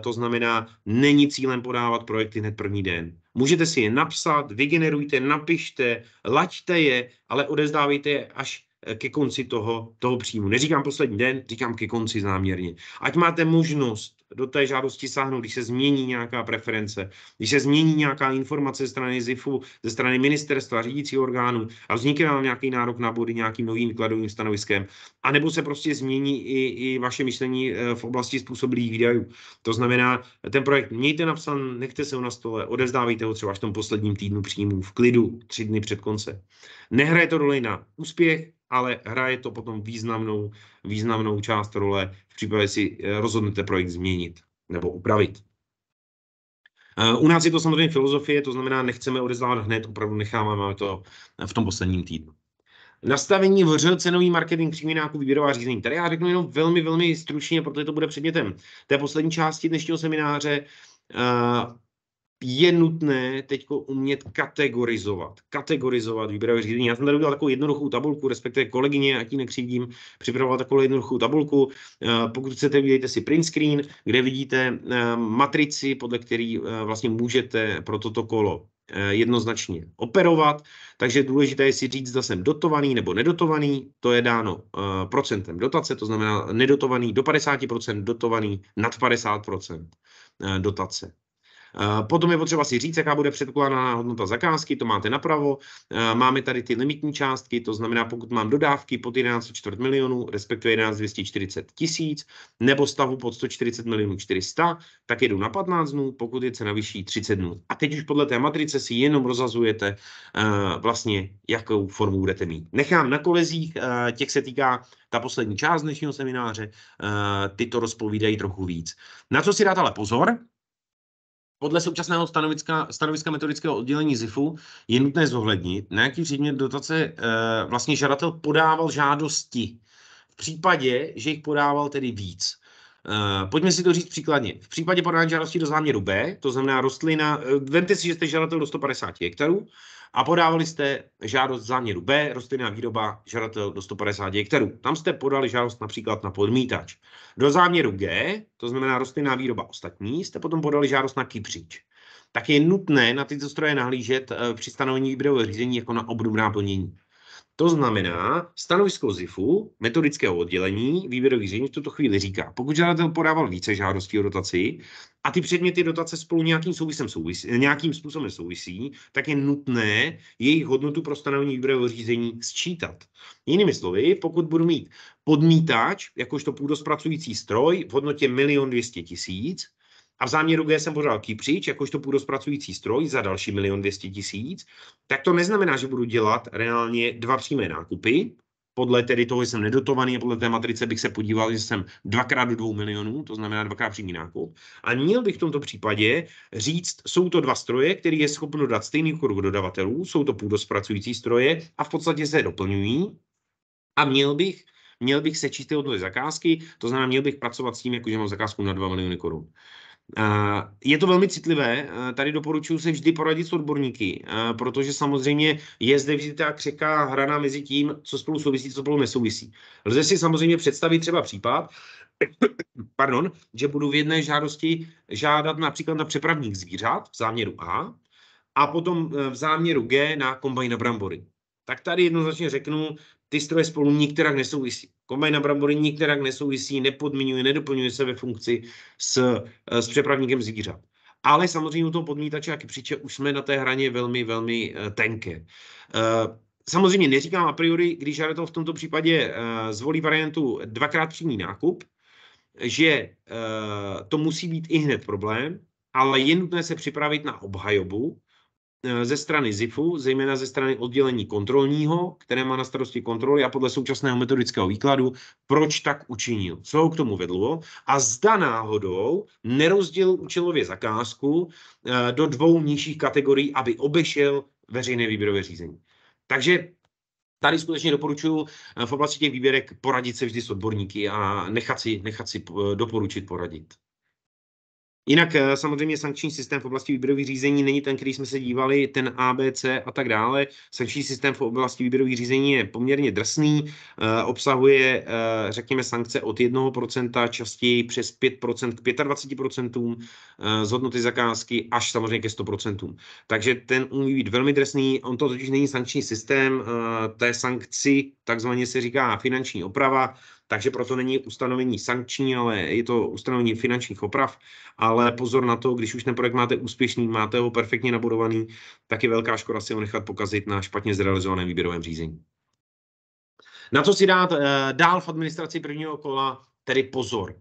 C: to znamená, není cílem podávat projekty hned první den. Můžete si je napsat, vygenerujte, napište, laďte je, ale odezdávejte je až Eh, ke konci toho, toho příjmu. Neříkám poslední den, říkám ke konci záměrně. Ať máte možnost do té žádosti sáhnout, když se změní nějaká preference, když se změní nějaká informace ze strany ZIFu, ze strany ministerstva, řídícího orgánu a vznikne vám nějaký nárok na body nějakým novým výkladovým stanoviskem, anebo se prostě změní i, i vaše myšlení eh, v oblasti způsobilých výdajů. To znamená, ten projekt mějte napsan, nechte se ho na stole, odezdávejte ho třeba v tom posledním týdnu příjmu v klidu, tři dny před konce. Nehraje to roli na úspěch, ale hraje to potom významnou, významnou část role v případě, si eh, rozhodnete projekt změnit nebo upravit. Eh, u nás je to samozřejmě filozofie, to znamená, nechceme odezdávat hned, opravdu necháváme to v tom posledním týdnu. Nastavení VŘ, cenový marketing, přímý nákup, výběrová řízení. Tady já řeknu jenom velmi, velmi stručně, protože to bude předmětem té poslední části dnešního semináře. Eh, je nutné teď umět kategorizovat. Kategorizovat výběrové řízení. Já jsem tady udělal takovou jednoduchou tabulku, respektive kolegyně, a ji nekřídím, připravoval takovou jednoduchou tabulku. Eh, pokud chcete, vidíte si print screen, kde vidíte eh, matrici, podle který eh, vlastně můžete pro toto kolo jednoznačně operovat, takže důležité je si říct, zda jsem dotovaný nebo nedotovaný, to je dáno procentem dotace, to znamená nedotovaný do 50%, dotovaný nad 50% dotace. Potom je potřeba si říct, jaká bude předpokládaná hodnota zakázky, to máte napravo. Máme tady ty limitní částky, to znamená, pokud mám dodávky pod 114 milionů, respektive 11,240 tisíc, nebo stavu pod 140 milionů 400, tak jedu na 15 dnů, pokud je cena vyšší 30 dnů. A teď už podle té matrice si jenom rozazujete e, vlastně, jakou formu budete mít. Nechám na kolezích, e, těch se týká ta poslední část dnešního semináře, e, ty to rozpovídají trochu víc. Na co si dát ale pozor, podle současného stanoviska, stanoviska metodického oddělení ZIFu je nutné zohlednit, na jaký předmět dotace e, vlastně žadatel podával žádosti. V případě, že jich podával tedy víc. E, pojďme si to říct příkladně. V případě podání žádosti do záměru B, to znamená rostlina, e, vemte si, že jste žadatel do 150 hektarů, a podávali jste žádost záměru B, rostlinná výroba, žadatel do 150 hektarů. Tam jste podali žádost například na podmítač. Do záměru G, to znamená rostlinná výroba ostatní, jste potom podali žádost na kypřič. Tak je nutné na tyto stroje nahlížet eh, při stanovení výběrového řízení jako na obdobná plnění. To znamená, stanovisko ZIFu, metodického oddělení výběrových řízení v tuto chvíli říká, pokud žádatel podával více žádostí o dotaci a ty předměty dotace spolu nějakým, souvisem souvisí, nějakým způsobem souvisí, tak je nutné jejich hodnotu pro stanovení výběrového řízení sčítat. Jinými slovy, pokud budu mít podmítač, jakožto půdospracující stroj v hodnotě 1 200 000, a v záměru G jsem pořád to jakožto zpracující stroj za další milion 200 tisíc, tak to neznamená, že budu dělat reálně dva přímé nákupy, podle tedy toho, že jsem nedotovaný a podle té matrice bych se podíval, že jsem dvakrát do dvou milionů, to znamená dvakrát přímý nákup. A měl bych v tomto případě říct, jsou to dva stroje, který je schopno dát stejný kruh dodavatelů, jsou to půdospracující stroje a v podstatě se doplňují. A měl bych měl bych se čistit od zakázky, to znamená, měl bych pracovat s tím, jakože mám zakázku na 2 miliony korun. Je to velmi citlivé, tady doporučuji se vždy poradit s odborníky, protože samozřejmě je zde vždy ta křeká hrana mezi tím, co spolu souvisí, co spolu nesouvisí. Lze si samozřejmě představit třeba případ, pardon, že budu v jedné žádosti žádat například na přepravník zvířat v záměru A a potom e, v záměru G na kombajn na brambory. Tak tady jednoznačně řeknu, ty stroje spolu nikterak nesouvisí. Kombajn na brambory nikterak nesouvisí, nepodmiňuje, nedoplňuje se ve funkci s, eh, s přepravníkem zvířat. Ale samozřejmě u toho podmítače a kypříče už jsme na té hraně velmi, velmi eh, tenké. Eh, samozřejmě neříkám a priori, když to v tomto případě zvolí variantu dvakrát přímý nákup, že to musí být i hned problém, ale je nutné se připravit na obhajobu, Eh, ze strany ZIFu, zejména ze strany oddělení kontrolního, které má na starosti kontroly a podle současného metodického výkladu, proč tak učinil, co ho k tomu vedlo a zda náhodou nerozdělil účelově zakázku eh, do dvou nižších kategorií, aby obešel veřejné výběrové řízení. Takže tady skutečně doporučuji eh, v oblasti těch výběrek poradit se vždy s odborníky a nechat si, nechat si doporučit poradit. Jinak eh, samozřejmě sankční systém v oblasti výběrových řízení není ten, který jsme se dívali, ten ABC a tak dále. Sankční systém v oblasti výběrových řízení je poměrně drsný, eh, obsahuje, eh, řekněme, sankce od 1%, častěji přes 5% k 25% z hodnoty zakázky až samozřejmě ke 100%. Takže ten umí být velmi drsný, on to totiž není sankční systém, té sankci takzvaně se říká finanční oprava, takže proto není ustanovení sankční, ale je to ustanovení finančních oprav a ale pozor na to, když už ten projekt máte úspěšný, máte ho perfektně nabudovaný, tak je velká škoda si ho nechat pokazit na špatně zrealizovaném výběrovém řízení. Na co si dát eh, dál v administraci prvního kola, tedy pozor.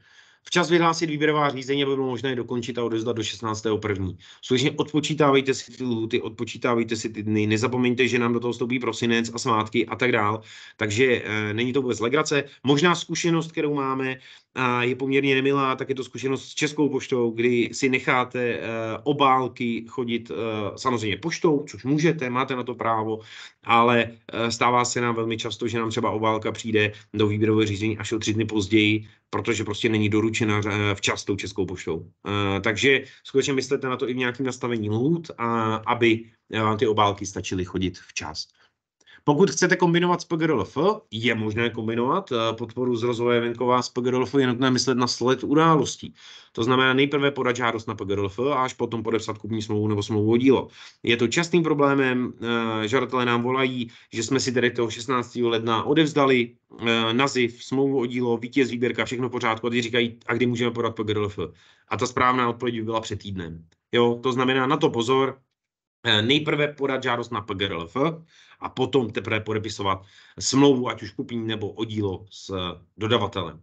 C: Včas vyhlásit výběrová řízení bylo možné dokončit a odezdat do 16.1. Skutečně odpočítávejte si ty lhuty, odpočítávejte si ty dny, nezapomeňte, že nám do toho vstoupí prosinec a svátky a tak dál. Takže e, není to vůbec legrace. Možná zkušenost, kterou máme, a je poměrně nemilá, tak je to zkušenost s Českou poštou, kdy si necháte e, obálky chodit e, samozřejmě poštou, což můžete, máte na to právo, ale e, stává se nám velmi často, že nám třeba obálka přijde do výběrového řízení až o tři dny později, protože prostě není doručena eh, včas tou Českou poštou. Eh, takže skutečně myslete na to i v nějakém nastavení lhůt, aby eh, vám ty obálky stačily chodit včas. Pokud chcete kombinovat s PGRLF, je možné kombinovat eh, podporu z rozvoje venková s PGRLF, je nutné myslet na sled událostí. To znamená nejprve podat žádost na PGRLF a až potom podepsat kupní smlouvu nebo smlouvu o dílo. Je to častým problémem, eh, žadatelé nám volají, že jsme si tedy toho 16. ledna odevzdali eh, naziv, smlouvu o dílo, vítěz, výběrka, všechno v pořádku a ty říkají, a kdy můžeme podat PGRLF. A ta správná odpověď by byla před týdnem. Jo, to znamená na to pozor, Eh, nejprve podat žádost na PGRLF a potom teprve podepisovat smlouvu, ať už kupní nebo odílo s eh, dodavatelem.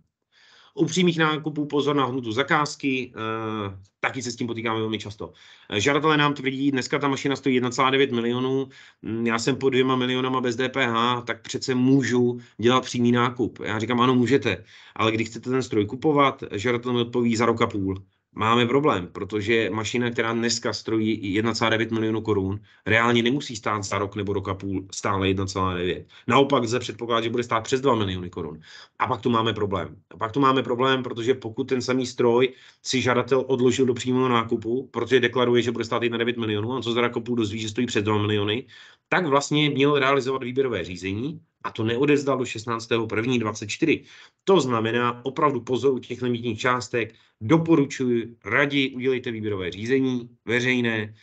C: U přímých nákupů pozor na hnutu zakázky, eh, taky se s tím potýkáme velmi často. Eh, žadatelé nám tvrdí, dneska ta mašina stojí 1,9 milionů, hm, já jsem po dvěma milionama bez DPH, tak přece můžu dělat přímý nákup. Já říkám, ano, můžete, ale když chcete ten stroj kupovat, žadatel mi odpoví za rok a půl máme problém, protože mašina, která dneska strojí 1,9 milionu korun, reálně nemusí stát za rok nebo rok a půl stále 1,9. Naopak se předpokládá, že bude stát přes 2 miliony korun. A pak tu máme problém. A pak tu máme problém, protože pokud ten samý stroj si žadatel odložil do přímého nákupu, protože deklaruje, že bude stát 1,9 milionů, a co za rok půl dozví, že stojí přes 2 miliony, tak vlastně měl realizovat výběrové řízení a to neodezdal do 16.1.24. To znamená opravdu u těch limitních částek, doporučuji, raději udělejte výběrové řízení veřejné,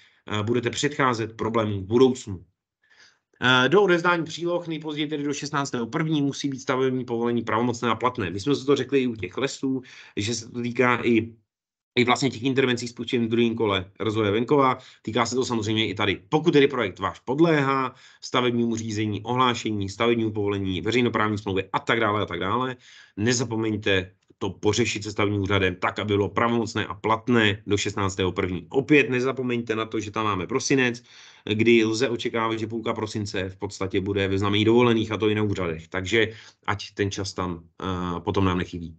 C: budete předcházet problémům v budoucnu. Do odezdání příloh nejpozději tedy do 16.1. musí být stavební povolení pravomocné a platné. My jsme se to řekli i u těch lesů, že se to týká i i vlastně těch intervencí spuštěných v druhém kole rozvoje venkova. Týká se to samozřejmě i tady. Pokud tedy projekt váš podléhá stavebnímu řízení, ohlášení, stavebnímu povolení, veřejnoprávní smlouvy a tak dále a tak dále, nezapomeňte to pořešit se stavním úřadem tak, aby bylo pravomocné a platné do 16.1. Opět nezapomeňte na to, že tam máme prosinec, kdy lze očekávat, že půlka prosince v podstatě bude ve znamení dovolených a to i na úřadech. Takže ať ten čas tam uh, potom nám nechybí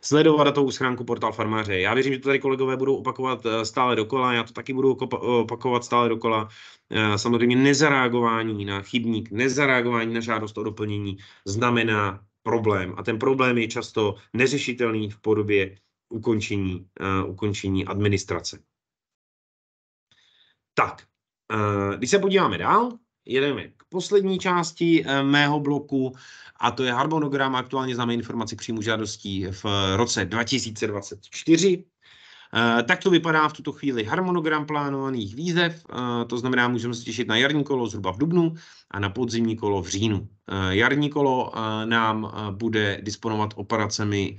C: sledovat datovou schránku Portál farmáře. Já věřím, že to tady kolegové budou opakovat e, stále dokola, já to taky budu opakovat stále dokola. E, samozřejmě nezareagování na chybník, nezareagování na žádost o doplnění znamená problém a ten problém je často neřešitelný v podobě ukončení, uh, ukončení administrace. Tak, uh, když se podíváme dál, jedeme k poslední části eh, mého bloku a to je harmonogram aktuálně známé informace k příjmu žádostí v roce 2024. Eh, tak to vypadá v tuto chvíli harmonogram plánovaných výzev, eh, to znamená, můžeme se těšit na jarní kolo zhruba v dubnu a na podzimní kolo v říjnu. Eh, jarní kolo nám bude disponovat operacemi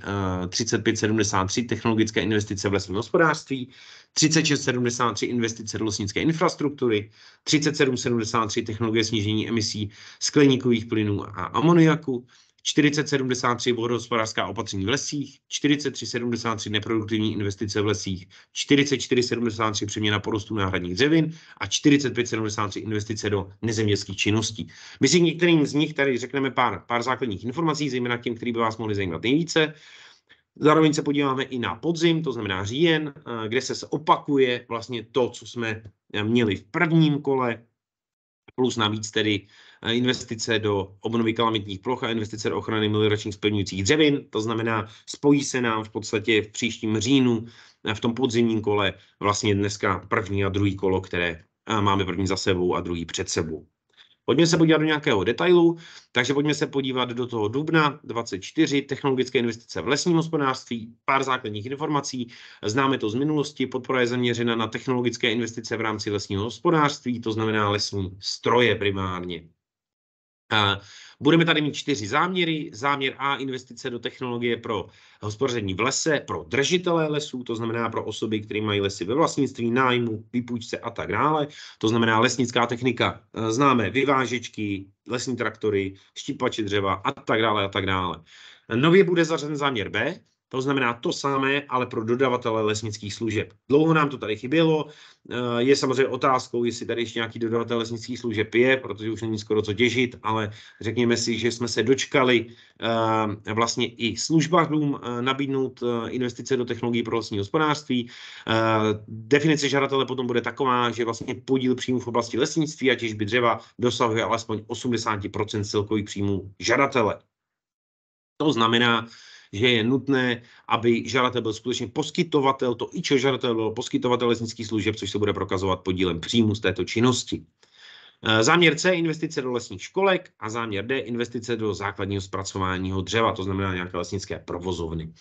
C: 3573 technologické investice v lesním hospodářství, 3673 investice do lesnické infrastruktury, 3773 technologie snížení emisí skleníkových plynů a amoniaku, 4073 vodohospodářská opatření v lesích, 4373 neproduktivní investice v lesích, 4473 přeměna porostů náhradních dřevin a 4573 investice do nezemědělských činností. My si některým z nich tady řekneme pár, pár základních informací, zejména těm, který by vás mohli zajímat nejvíce. Zároveň se podíváme i na podzim, to znamená říjen, eh, kde se opakuje vlastně to, co jsme měli v prvním kole, plus navíc tedy uh, investice do obnovy kalamitních ploch a investice do ochrany melioračních splňujících dřevin. To znamená, spojí se nám v podstatě v příštím říjnu v tom podzimním kole vlastně dneska první a druhý kolo, které máme první za sebou a druhý před sebou. Pojďme se podívat do nějakého detailu, takže pojďme se podívat do toho dubna 24, technologické investice v lesním hospodářství, pár základních informací, známe to z minulosti, podpora je zaměřena na technologické investice v rámci lesního hospodářství, to znamená lesní stroje primárně. Budeme tady mít čtyři záměry. Záměr A investice do technologie pro hospodaření v lese, pro držitele lesů, to znamená pro osoby, které mají lesy ve vlastnictví, nájmu, vypůjčce a tak dále. To znamená lesnická technika, eh, známe vyvážečky, lesní traktory, štípače dřeva a tak dále a tak dále. Nově bude zařazen záměr B, to znamená to samé, ale pro dodavatele lesnických služeb. Dlouho nám to tady chybělo. Eh, je samozřejmě otázkou, jestli tady ještě nějaký dodavatel lesnických služeb je, protože už není skoro co těžit, ale řekněme si, že jsme se dočkali eh, vlastně i službařům nabídnout eh, investice do technologií pro lesní hospodářství. Definice žadatele potom bude taková, že vlastně podíl příjmu v oblasti lesnictví a těžby dřeva dosahuje alespoň 80 celkových příjmů žadatele. To znamená, že je nutné, aby žadatel byl skutečně poskytovatel, to i žadatel byl poskytovatel lesnických služeb, což se bude prokazovat podílem příjmu z této činnosti. E, záměr C investice do lesních školek a záměr D investice do základního zpracování dřeva, to znamená nějaké lesnické provozovny.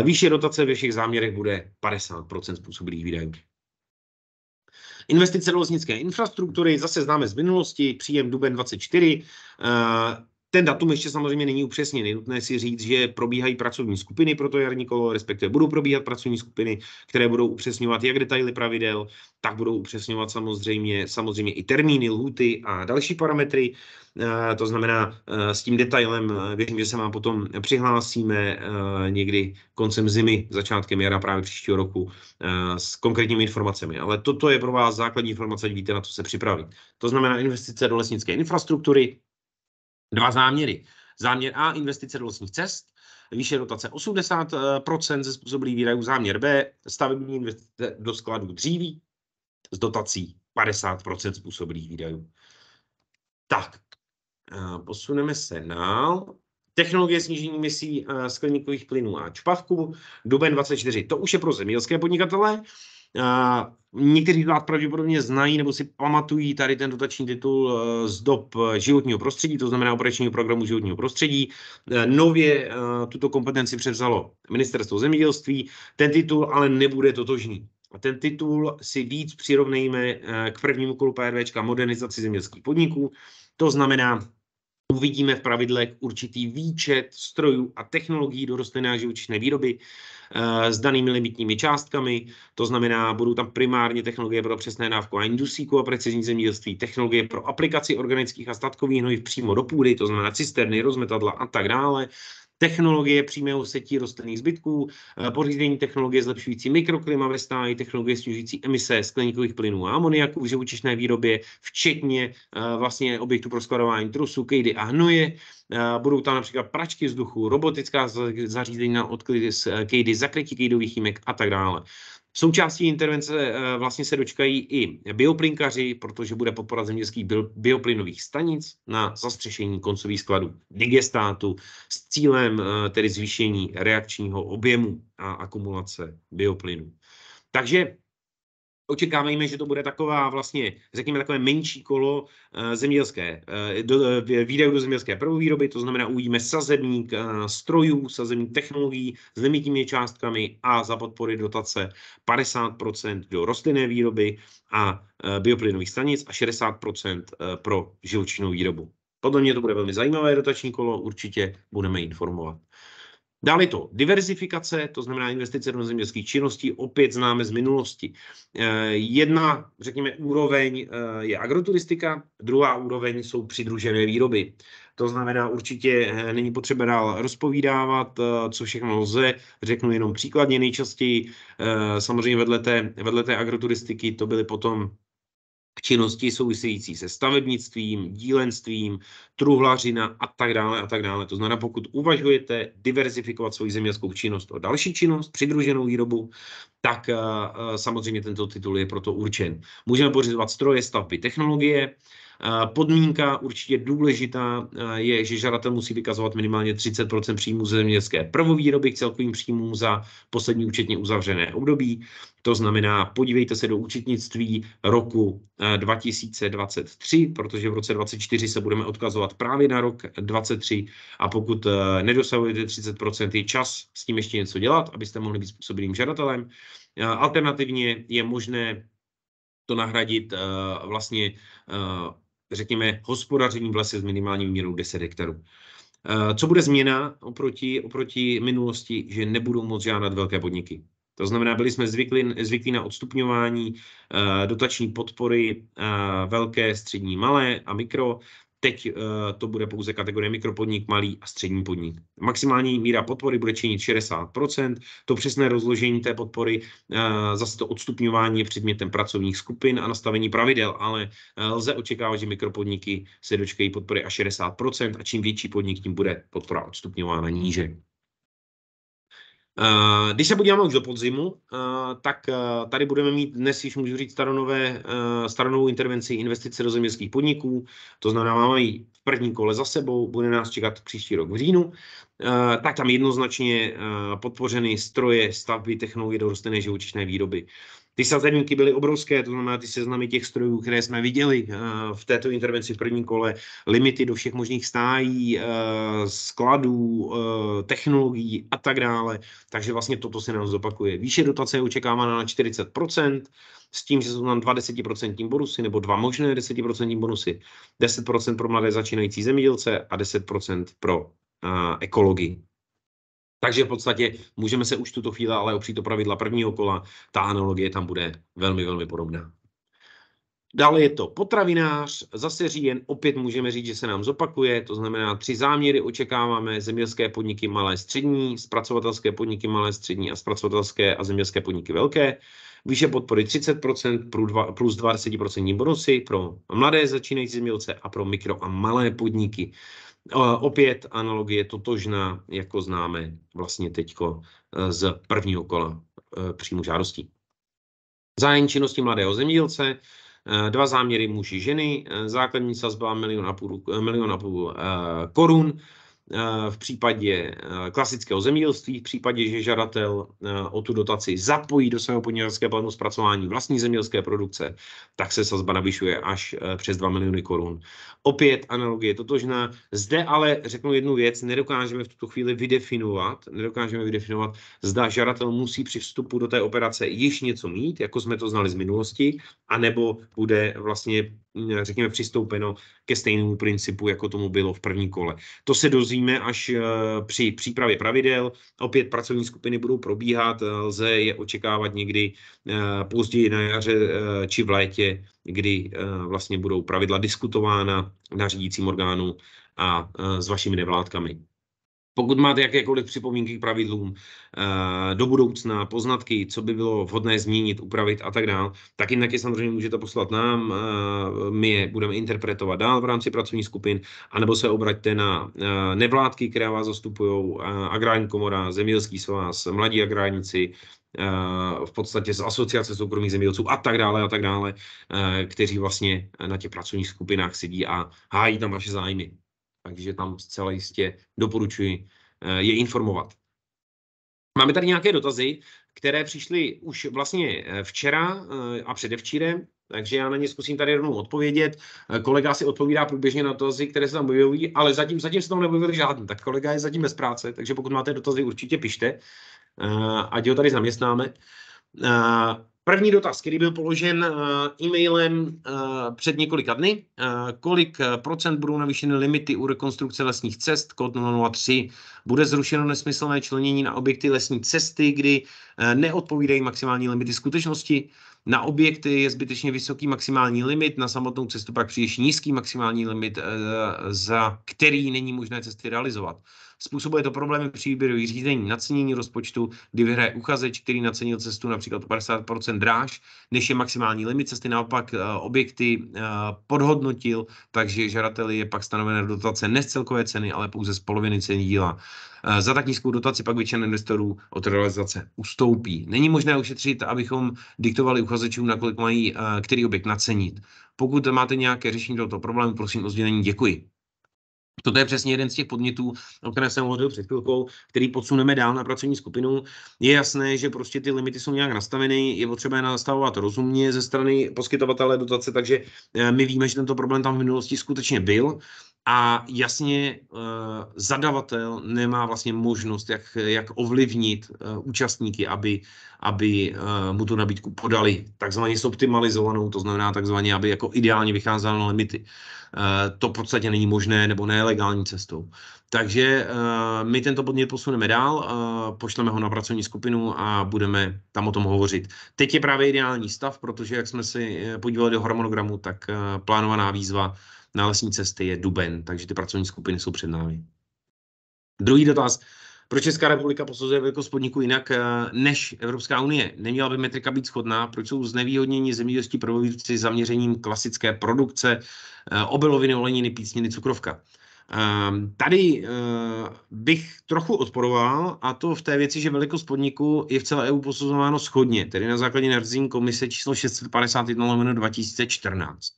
C: E, Výše dotace ve všech záměrech bude 50 způsobilých výdajů. Investice do lesnické infrastruktury, zase známe z minulosti, příjem duben 24, ten datum ještě samozřejmě není upřesněný. Nutné si říct, že probíhají pracovní skupiny pro to jarní kolo, respektive budou probíhat pracovní skupiny, které budou upřesňovat jak detaily pravidel, tak budou upřesňovat samozřejmě, samozřejmě i termíny, lhuty a další parametry. Eh, to znamená, eh, s tím detailem eh, věřím, že se vám potom přihlásíme někdy koncem zimy, začátkem jara právě příštího roku s konkrétními informacemi. Ale toto je pro vás základní informace, víte, na co se připravit. To znamená investice do lesnické infrastruktury, Dva záměry. Záměr A, investice do lesních cest, výše dotace 80% eh, ze způsobilých výdajů. Záměr B, stavební investice do skladů dříví s dotací 50% způsobilých výdajů. Tak, eh, posuneme se dál. Technologie snížení emisí eh, skleníkových plynů a čpavků, duben 24, to už je pro zemědělské podnikatele. Eh, někteří z vás pravděpodobně znají nebo si pamatují tady ten dotační titul eh, z dob eh, životního prostředí, to znamená operačního programu životního prostředí. Nově tuto kompetenci převzalo ministerstvo zemědělství. Ten titul ale nebude totožný. A ten titul si víc přirovnejme k prvnímu kolu PRVčka modernizaci zemědělských podniků. To znamená, Uvidíme v pravidlech určitý výčet strojů a technologií do rostlinné a živočišné výroby eh, s danými limitními částkami, to znamená, budou tam primárně technologie pro přesné dávkování dusíku a precizní zemědělství, technologie pro aplikaci organických a statkových hnojiv přímo do půdy, to znamená cisterny, rozmetadla a tak dále, technologie přímého setí rostlinných zbytků, eh, pořízení technologie zlepšující mikroklima ve stáji, technologie snižující emise skleníkových plynů a amoniaku v živočišné výrobě, včetně eh, vlastně objektu pro skladování trusů, kejdy a hnoje. Eh, budou tam například pračky vzduchu, robotická zařízení na odklid z kejdy, zakrytí kejdových jímek a tak dále. Součástí intervence eh, vlastně se dočkají i bioplinkaři, protože bude podpora zemědělských bioplynových stanic na zastřešení koncových skladů digestátu s cílem eh, tedy zvýšení reakčního objemu a akumulace bioplynu. Takže Očekáváme, že to bude taková vlastně, řekněme, takové menší kolo eh, zemědělské, eh, výdajů do zemědělské prvovýroby, to znamená uvidíme sazebník eh, strojů, sazebník technologií s limitními částkami a za podpory dotace 50% do rostlinné výroby a bioplynových stanic a 60% pro živočinnou výrobu. Podle mě to bude velmi zajímavé dotační kolo, určitě budeme informovat. Dále to diverzifikace, to znamená investice do zemědělských činností, opět známe z minulosti. Eh, jedna, řekněme, úroveň eh, je agroturistika, druhá úroveň jsou přidružené výroby. To znamená, určitě eh, není potřeba dál rozpovídávat, co všechno lze. Řeknu jenom příkladně nejčastěji. Samozřejmě vedle té, vedle té agroturistiky to byly potom k činnosti související se stavebnictvím, dílenstvím, truhlařina a tak dále a tak dále. To znamená, pokud uvažujete diverzifikovat svoji zemědělskou činnost o další činnost, přidruženou výrobu, tak eh, eh, samozřejmě tento titul je proto určen. Můžeme pořizovat stroje, stavby, technologie, Podmínka určitě důležitá je, že žadatel musí vykazovat minimálně 30 příjmů ze zemědělské prvovýroby k celkovým příjmům za poslední účetně uzavřené období. To znamená, podívejte se do účetnictví roku 2023, protože v roce 2024 se budeme odkazovat právě na rok 2023 a pokud e, nedosahujete 30%, je čas s tím ještě něco dělat, abyste mohli být způsobilým žadatelem. E, alternativně je možné to nahradit e, vlastně řekněme, hospodaření v lese s minimální mírou 10 hektarů. Eh, co bude změna oproti, oproti minulosti, že nebudou moc žádat velké podniky. To znamená, byli jsme zvyklí, zvyklí na odstupňování eh, dotační podpory eh, velké, střední, malé a mikro. Teď eh, to bude pouze kategorie mikropodnik, malý a střední podnik. Maximální míra podpory bude činit 60%. To přesné rozložení té podpory, eh, zase to odstupňování je předmětem pracovních skupin a nastavení pravidel, ale eh, lze očekávat, že mikropodniky se dočkají podpory až 60% a čím větší podnik, tím bude podpora odstupňována níže. Eh, když se podíváme už do podzimu, eh, tak eh, tady budeme mít dnes, již můžu říct, staronové, staronovou intervenci investice do zemědělských podniků, to znamená, máme ji v první kole za sebou, bude nás čekat příští rok v říjnu, tak tam jednoznačně podpořeny stroje, stavby, technologie do rostlinné živočišné výroby. Ty sazebníky byly obrovské, to znamená ty seznamy těch strojů, které jsme viděli eh, v této intervenci v prvním kole, limity do všech možných stájí, eh, skladů, eh, technologií a tak dále. Takže vlastně toto se nám zopakuje. Výše dotace je očekávána na 40%, s tím, že jsou tam 20 bonusy nebo dva možné 10% bonusy. 10% pro mladé začínající zemědělce a 10% pro ekologii. Takže v podstatě můžeme se už tuto chvíli ale opřít o pravidla prvního kola. Ta analogie tam bude velmi, velmi podobná. Dále je to potravinář, zase říjen, opět můžeme říct, že se nám zopakuje, to znamená tři záměry očekáváme, zemědělské podniky malé střední, zpracovatelské podniky malé střední a zpracovatelské a zemědělské podniky velké. Výše podpory 30%, plus 20% bonusy pro mladé začínající zemědělce a pro mikro a malé podniky. Opět analogie totožná, jako známe vlastně teďko eh, z prvního kola eh, příjmu žádostí. Zájem činnosti mladého zemědělce, eh, dva záměry muži ženy, základní sazba milion a půl, milion a půl korun, Eh, v případě eh, klasického zemědělství, v případě, že žadatel eh, o tu dotaci zapojí do svého podnikatelského plánu zpracování vlastní zemědělské produkce, tak se sazba navyšuje až přes 2 miliony korun. Opět analogie totožná. Zde ale řeknu jednu věc, nedokážeme v tuto chvíli vydefinovat, nedokážeme vydefinovat, zda žadatel musí při vstupu do té operace již něco mít, jako jsme to znali z minulosti, anebo bude vlastně Eh, řekněme, přistoupeno ke stejnému principu, jako tomu bylo v první kole. To se dozvíme až eh, při přípravě pravidel. Opět pracovní skupiny budou probíhat, eh, lze je očekávat někdy později na jaře či v létě, kdy vlastně budou pravidla diskutována na řídícím orgánu a s vašimi nevládkami. Pokud máte jakékoliv připomínky k pravidlům eh, do budoucna, poznatky, co by bylo vhodné změnit, upravit a tak dále, tak jinak je samozřejmě můžete poslat nám, eh, my je budeme interpretovat dál v rámci pracovní skupin, anebo se obraťte na eh, nevládky, které vás zastupují, agrární komora, zemědělský svaz, mladí agrárníci, v podstatě z asociace soukromých zemědělců a tak dále a tak dále, kteří vlastně na těch pracovních skupinách sedí a hájí tam vaše zájmy takže tam zcela jistě doporučuji eh, je informovat. Máme tady nějaké dotazy, které přišly už vlastně eh, včera eh, a předevčírem, takže já na ně zkusím tady rovnou odpovědět. Kolega si odpovídá průběžně na dotazy, které se tam objevují, ale zatím, zatím se tam neobjevily žádný. Tak kolega je zatím bez práce, takže pokud máte dotazy, určitě pište, ať ho tady zaměstnáme. První dotaz, který byl položen eh, e-mailem eh, před několika dny. Eh, kolik procent budou navýšeny limity u rekonstrukce lesních cest? Kód 003. Bude zrušeno nesmyslné členění na objekty lesní cesty, kdy neodpovídají maximální limity skutečnosti. Na objekty je zbytečně vysoký maximální limit, na samotnou cestu pak příliš nízký maximální limit, za který není možné cesty realizovat. Způsobuje to problémy při výběru řízení, nacenění rozpočtu, kdy vyhraje uchazeč, který nacenil cestu například o 50% dráž, než je maximální limit cesty, naopak eh, objekty eh, podhodnotil, takže žadateli je pak stanovena dotace ne z celkové ceny, ale pouze z poloviny ceny díla. Eh, za tak nízkou dotaci pak většina investorů od realizace ustoupí. Není možné ušetřit, abychom diktovali uchazečům, nakolik mají který objekt nacenit. Pokud máte nějaké řešení tohoto problému, prosím o sdělení. Děkuji. Toto je přesně jeden z těch podnětů, o které jsem hovořil před chvilkou, který podsuneme dál na pracovní skupinu. Je jasné, že prostě ty limity jsou nějak nastaveny, je potřeba je nastavovat rozumně ze strany poskytovatele dotace, takže eh, my víme, že tento problém tam v minulosti skutečně byl. A jasně eh, zadavatel nemá vlastně možnost, jak, jak ovlivnit eh, účastníky, aby, aby eh, mu tu nabídku podali takzvaně zoptimalizovanou, to znamená takzvaně, aby jako ideálně vycházelo na limity. To v podstatě není možné nebo nelegální cestou. Takže my tento podnět posuneme dál, pošleme ho na pracovní skupinu a budeme tam o tom hovořit. Teď je právě ideální stav, protože jak jsme si podívali do harmonogramu, tak plánovaná výzva lesní cesty je duben, takže ty pracovní skupiny jsou před námi. Druhý dotaz. Proč Česká republika posuzuje velikost podniku jinak eh, než Evropská unie? Neměla by metrika být schodná? Proč jsou znevýhodnění zemědělství prodejci zaměřením klasické produkce eh, obiloviny, oleniny, písniny, cukrovka? Ehm, tady eh, bych trochu odporoval, a to v té věci, že velikost podniku je v celé EU posuzováno schodně, tedy na základě Nerzín komise číslo 651 2014.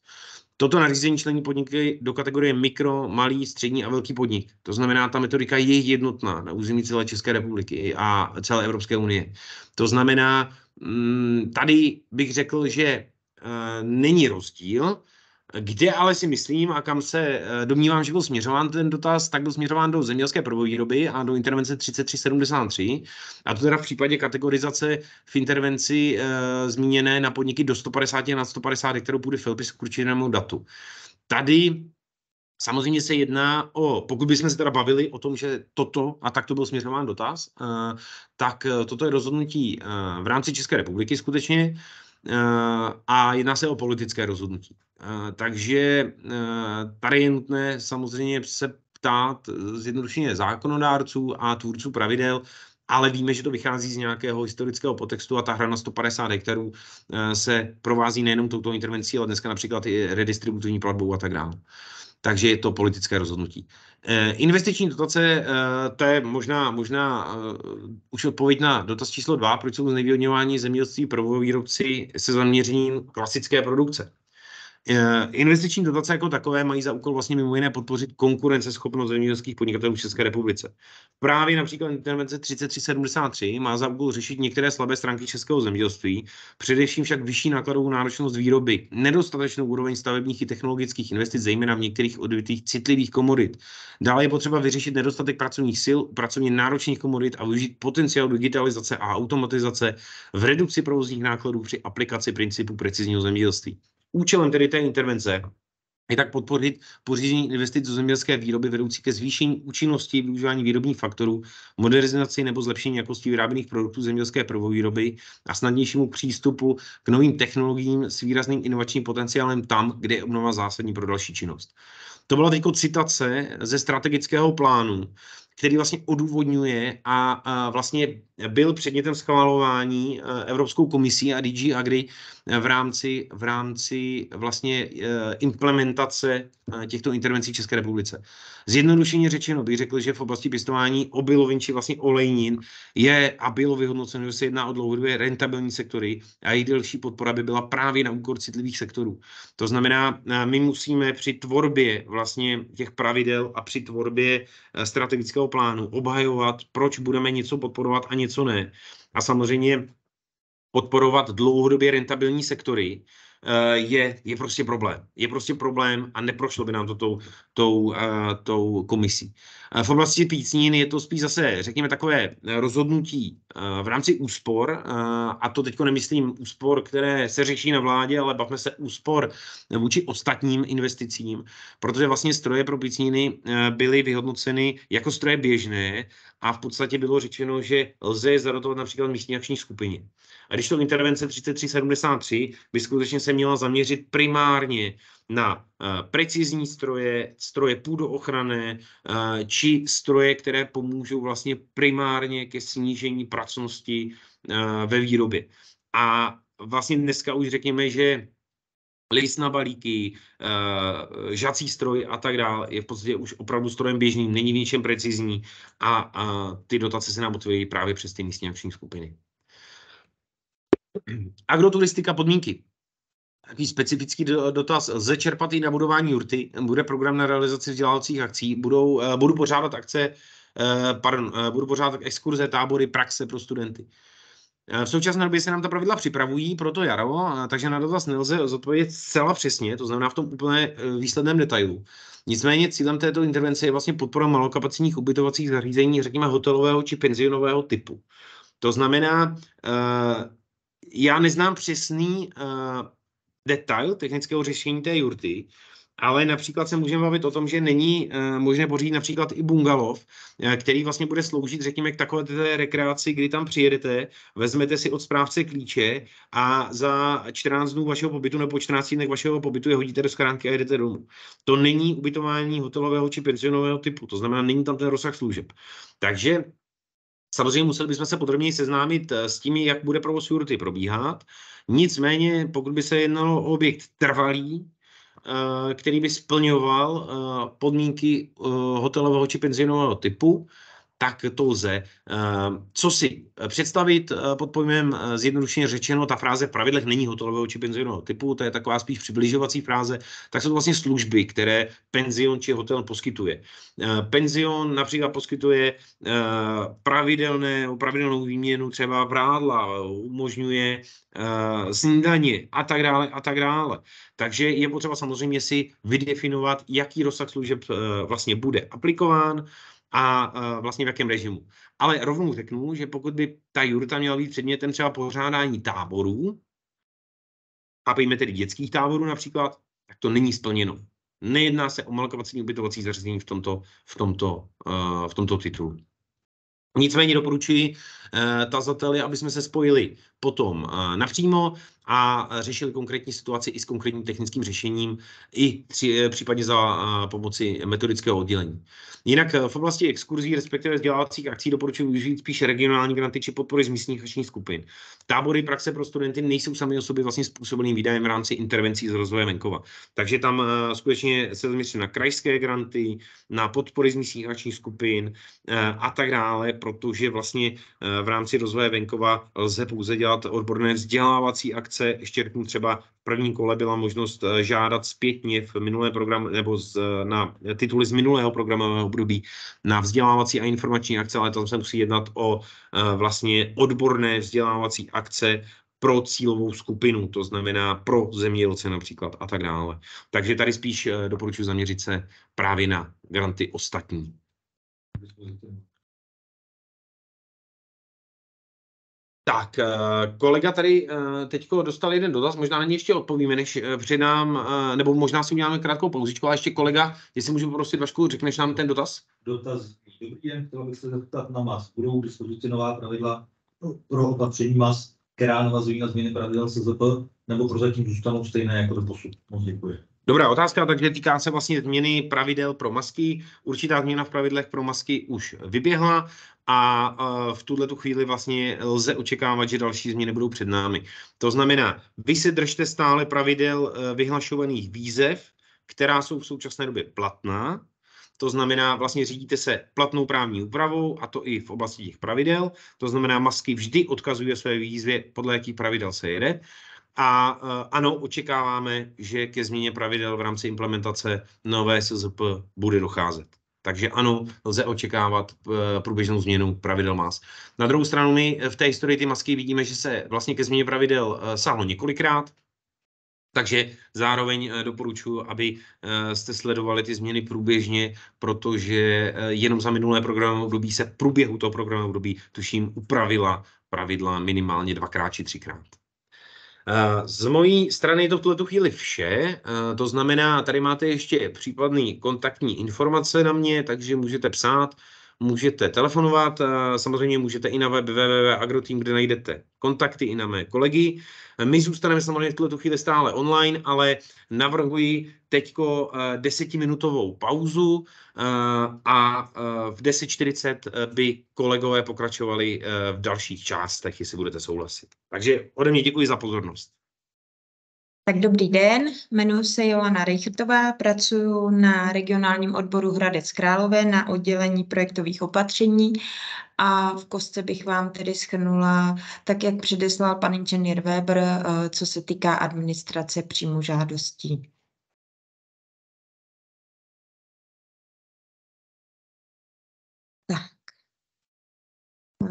C: Toto nařízení člení podniky do kategorie mikro, malý, střední a velký podnik. To znamená, ta metodika je jednotná na území celé České republiky a celé Evropské unie. To znamená, mm, tady bych řekl, že eh, není rozdíl, kde ale si myslím a kam se eh, domnívám, že byl směřován ten dotaz, tak byl směřován do zemědělské prvovýroby a do intervence 3373. A to teda v případě kategorizace v intervenci e, zmíněné na podniky do 150 na 150 hektarů půdy filpis k určitému datu. Tady Samozřejmě se jedná o, pokud bychom se teda bavili o tom, že toto, a tak to byl směřován dotaz, eh, tak toto je rozhodnutí v rámci České republiky skutečně, Eh, a jedná se o politické rozhodnutí. Eh, takže eh, tady je nutné samozřejmě se ptát zjednodušeně zákonodárců a tvůrců pravidel, ale víme, že to vychází z nějakého historického potextu a ta hra na 150 hektarů se provází nejenom touto intervencí, ale dneska například i redistributivní platbou a tak dále. Takže je to politické rozhodnutí. Eh, investiční dotace, eh, to je možná, možná eh, už odpověď na dotaz číslo dva, proč jsou znevýhodňování zemědělství prvovýrobci se zaměřením klasické produkce. Eh, investiční dotace jako takové mají za úkol vlastně mimo jiné podpořit konkurenceschopnost zemědělských podnikatelů v České republice. Právě například intervence 3373 má za úkol řešit některé slabé stránky českého zemědělství, především však vyšší nákladovou náročnost výroby, nedostatečnou úroveň stavebních i technologických investic, zejména v některých odvětvích citlivých komodit. Dále je potřeba vyřešit nedostatek pracovních sil, pracovně náročných komodit a využít potenciál digitalizace a automatizace v redukci provozních nákladů při aplikaci principu precizního zemědělství. Účelem tedy té intervence je tak podpořit pořízení investic do zemědělské výroby vedoucí ke zvýšení účinnosti využívání výrobních faktorů, modernizaci nebo zlepšení jakosti vyráběných produktů zemědělské prvovýroby a snadnějšímu přístupu k novým technologiím s výrazným inovačním potenciálem tam, kde je obnova zásadní pro další činnost. To byla teď citace ze strategického plánu, který vlastně odůvodňuje a, a vlastně byl předmětem schvalování e, Evropskou komisí a DG Agri v rámci, v rámci eh, vlastně eh, implementace eh, těchto intervencí v České republice. Zjednodušeně řečeno bych řekl, že v oblasti pěstování obilovin či vlastně olejnin je a bylo vyhodnoceno, že se jedná o dlouhodobě rentabilní sektory a jejich delší podpora by byla právě na úkor citlivých sektorů. To znamená, my musíme při tvorbě vlastně těch pravidel a při tvorbě strategického plánu obhajovat, proč budeme něco podporovat a něco ne. A samozřejmě podporovat dlouhodobě rentabilní sektory, eh, je, je prostě problém. Je prostě problém a neprošlo by nám to tou, tou, eh, tou komisí. Eh, v oblasti pícnin je to spíš zase, řekněme, takové rozhodnutí v rámci úspor, a to teďko nemyslím úspor, které se řeší na vládě, ale bavme se úspor vůči ostatním investicím, protože vlastně stroje pro pícniny byly vyhodnoceny jako stroje běžné a v podstatě bylo řečeno, že lze je zadotovat například místní akční skupině. A když to intervence 3373 by skutečně se měla zaměřit primárně na eh, precizní stroje, stroje půdoochrany eh, či stroje, které pomůžou vlastně primárně ke snížení pracnosti eh, ve výrobě. A vlastně dneska už řekněme, že list na balíky, žací stroj a tak dále je v podstatě už opravdu strojem běžným, není v ničem precizní a, a ty dotace se nám otvírají právě přes ty místní akční skupiny. Agroturistika podmínky. Takový specifický dotaz. Lze čerpat i na budování jurty? Bude program na realizaci vzdělávacích akcí? Budou, eh, budu pořádat akce, eh, pardon, eh, budu pořádat exkurze, tábory, praxe pro studenty. V současné době se nám ta pravidla připravují pro to jaro, takže na dotaz nelze zodpovědět zcela přesně, to znamená v tom úplně výsledném detailu. Nicméně cílem této intervence je vlastně podpora malokapacitních ubytovacích zařízení, řekněme hotelového či penzionového typu. To znamená, já neznám přesný uh, detail technického řešení té jurty, ale například se můžeme bavit o tom, že není uh, možné pořídit například i bungalov, uh, který vlastně bude sloužit, řekněme, k takové té rekreaci, kdy tam přijedete, vezmete si od správce klíče a za 14 dnů vašeho pobytu nebo po 14 dnech vašeho pobytu je hodíte do schránky a jedete domů. To není ubytování hotelového či penzionového typu, to znamená, není tam ten rozsah služeb. Takže Samozřejmě museli bychom se podrobněji seznámit eh, s tím, jak bude provoz Jurty probíhat. Nicméně, pokud by se jednalo o objekt trvalý, eh, který by splňoval eh, podmínky hotelového či penzionového typu, tak to lze. Ehm, co si eh, představit eh, pod pojmem eh, zjednodušeně řečeno, ta fráze v pravidlech není hotelového či penzionového typu, to je taková spíš přibližovací fráze, tak jsou to vlastně služby, které penzion či hotel poskytuje. Penzion například poskytuje pravidelné, pravidelnou výměnu třeba prádla, umožňuje snídaně a tak dále a tak dále. Takže je potřeba samozřejmě si vydefinovat, jaký rozsah služeb vlastně bude aplikován, a e, vlastně v jakém režimu. Ale rovnou řeknu, že pokud by ta jurta měla být předmětem třeba pořádání táborů, pojďme tedy dětských táborů například, tak to není splněno. Nejedná se o malkovací ubytovací zařízení v tomto, v tomto, e, v tomto titulu. Nicméně doporučuji e, tazateli, aby jsme se spojili potom napřímo a řešili konkrétní situaci i s konkrétním technickým řešením, i tři, eh, případně za eh, pomoci metodického oddělení. Jinak eh, v oblasti exkurzí, respektive vzdělávacích akcí, doporučuji využít spíše regionální granty či podpory z místních akčních skupin. Tábory praxe pro studenty nejsou sami o sobě vlastně způsobeným výdajem v rámci intervencí z rozvoje venkova. Takže tam skutečně se zaměřím na krajské granty, na podpory z místních akčních skupin a tak dále, protože vlastně v rámci rozvoje venkova lze pouze dělat odborné vzdělávací akce ještě řeknu třeba v prvním kole byla možnost eh, žádat zpětně v minulé program nebo z, eh, na tituly z minulého programového období na vzdělávací a informační akce, ale tam se musí jednat o eh, vlastně odborné vzdělávací akce pro cílovou skupinu, to znamená pro zemědělce například a tak dále. Takže tady spíš doporučuji zaměřit se právě na
B: granty ostatní. Tak, eh, kolega tady eh, teď dostal jeden dotaz, možná na něj ještě
C: odpovíme, než eh, předám, nebo možná si uděláme krátkou pauzičku, ale ještě kolega, jestli můžu poprosit
D: Vašku, řekneš nám ten dotaz? Dotaz, dobrý den, chtěl bych se zeptat na MAS. Budou k dispozici nová pravidla pro opatření MAS, která navazují na změny pravidel SZP, nebo prozatím zůstanou stejné jako do posud? Moc děkuji.
C: Dobrá otázka, takže týká se vlastně změny pravidel pro masky. Určitá změna v pravidlech pro masky už vyběhla a v tuhle tu chvíli vlastně lze očekávat, že další změny budou před námi. To znamená, vy se držte stále pravidel eh, vyhlašovaných výzev, která jsou v současné době platná, to znamená, vlastně řídíte se platnou právní úpravou, a to i v oblasti těch pravidel. To znamená, masky vždy odkazují své výzvě, podle jakých pravidel se jede. A e, ano, očekáváme, že ke změně pravidel v rámci implementace nové SZP bude docházet. Takže ano, lze očekávat e, průběžnou změnu pravidel MAS. Na druhou stranu my v té historii ty masky vidíme, že se vlastně ke změně pravidel e, sáhlo několikrát, takže zároveň doporučuji, aby jste sledovali ty změny průběžně, protože jenom za minulé programové období se v průběhu toho programového období, tuším, upravila pravidla minimálně dvakrát či třikrát. Eh, z mojí strany je to v tuto chvíli vše. Eh, to znamená, tady máte ještě případný kontaktní informace na mě, takže můžete psát. Můžete telefonovat, samozřejmě můžete i na web www.agroteam, kde najdete kontakty i na mé kolegy. My zůstaneme samozřejmě v tuto chvíli stále online, ale navrhuji teďko eh, desetiminutovou pauzu eh, a eh, v 10.40 by kolegové pokračovali v dalších částech, jestli budete souhlasit. Takže ode mě děkuji za pozornost.
E: Tak dobrý den, jmenuji se Joana Reichertová, pracuji na regionálním odboru Hradec Králové na oddělení projektových opatření a v kostce bych vám tedy schrnula, tak jak předeslal pan inženýr Weber, eh, co se týká administrace přímo žádostí.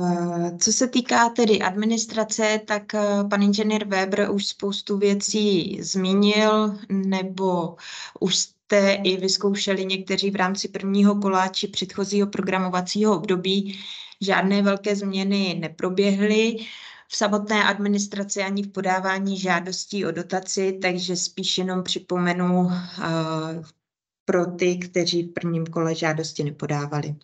E: Eh, co se týká tedy administrace, tak eh, pan inženýr Weber už spoustu věcí zmínil, nebo už jste i vyzkoušeli někteří v rámci prvního kola či předchozího programovacího období. Žádné velké změny neproběhly v samotné administraci ani v podávání žádostí o dotaci, takže spíš jenom připomenu eh, pro ty, kteří v prvním kole žádosti nepodávali.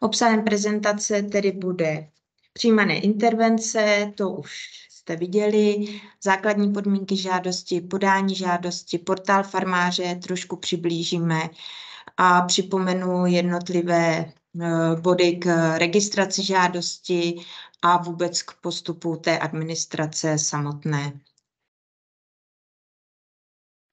E: Obsahem prezentace tedy bude přijímané intervence, to už jste viděli, základní podmínky žádosti, podání žádosti, portál farmáře trošku přiblížíme a připomenu jednotlivé eh, body k registraci žádosti a vůbec k postupu té administrace samotné.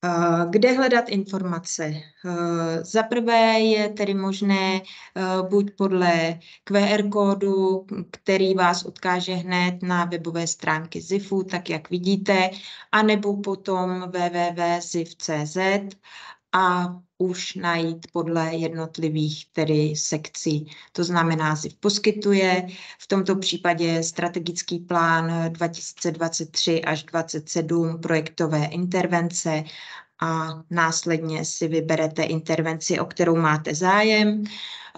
E: Eh, kde hledat informace? Eh, za prvé je tedy možné eh, buď podle QR kódu, který vás odkáže hned na webové stránky ZIFu, tak jak vidíte, anebo potom www.zif.cz a už najít podle jednotlivých tedy sekcí. To znamená, si poskytuje v tomto případě strategický plán 2023 až 2027 projektové intervence a následně si vyberete intervenci, o kterou máte zájem.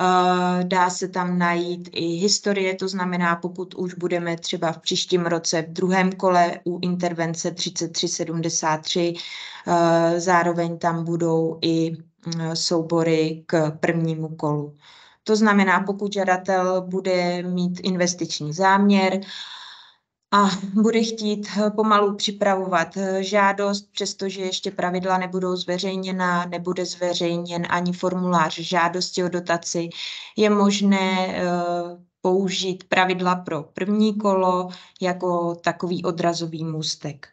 E: Eh, dá se tam najít i historie, to znamená, pokud už budeme třeba v příštím roce v druhém kole u intervence 3373, eh, zároveň tam budou i Eh, soubory k prvnímu kolu. To znamená, pokud žadatel bude mít investiční záměr a bude chtít eh, pomalu připravovat eh, žádost, přestože ještě pravidla nebudou zveřejněna, nebude zveřejněn ani formulář žádosti o dotaci, je možné použít pravidla pro první kolo jako takový odrazový můstek.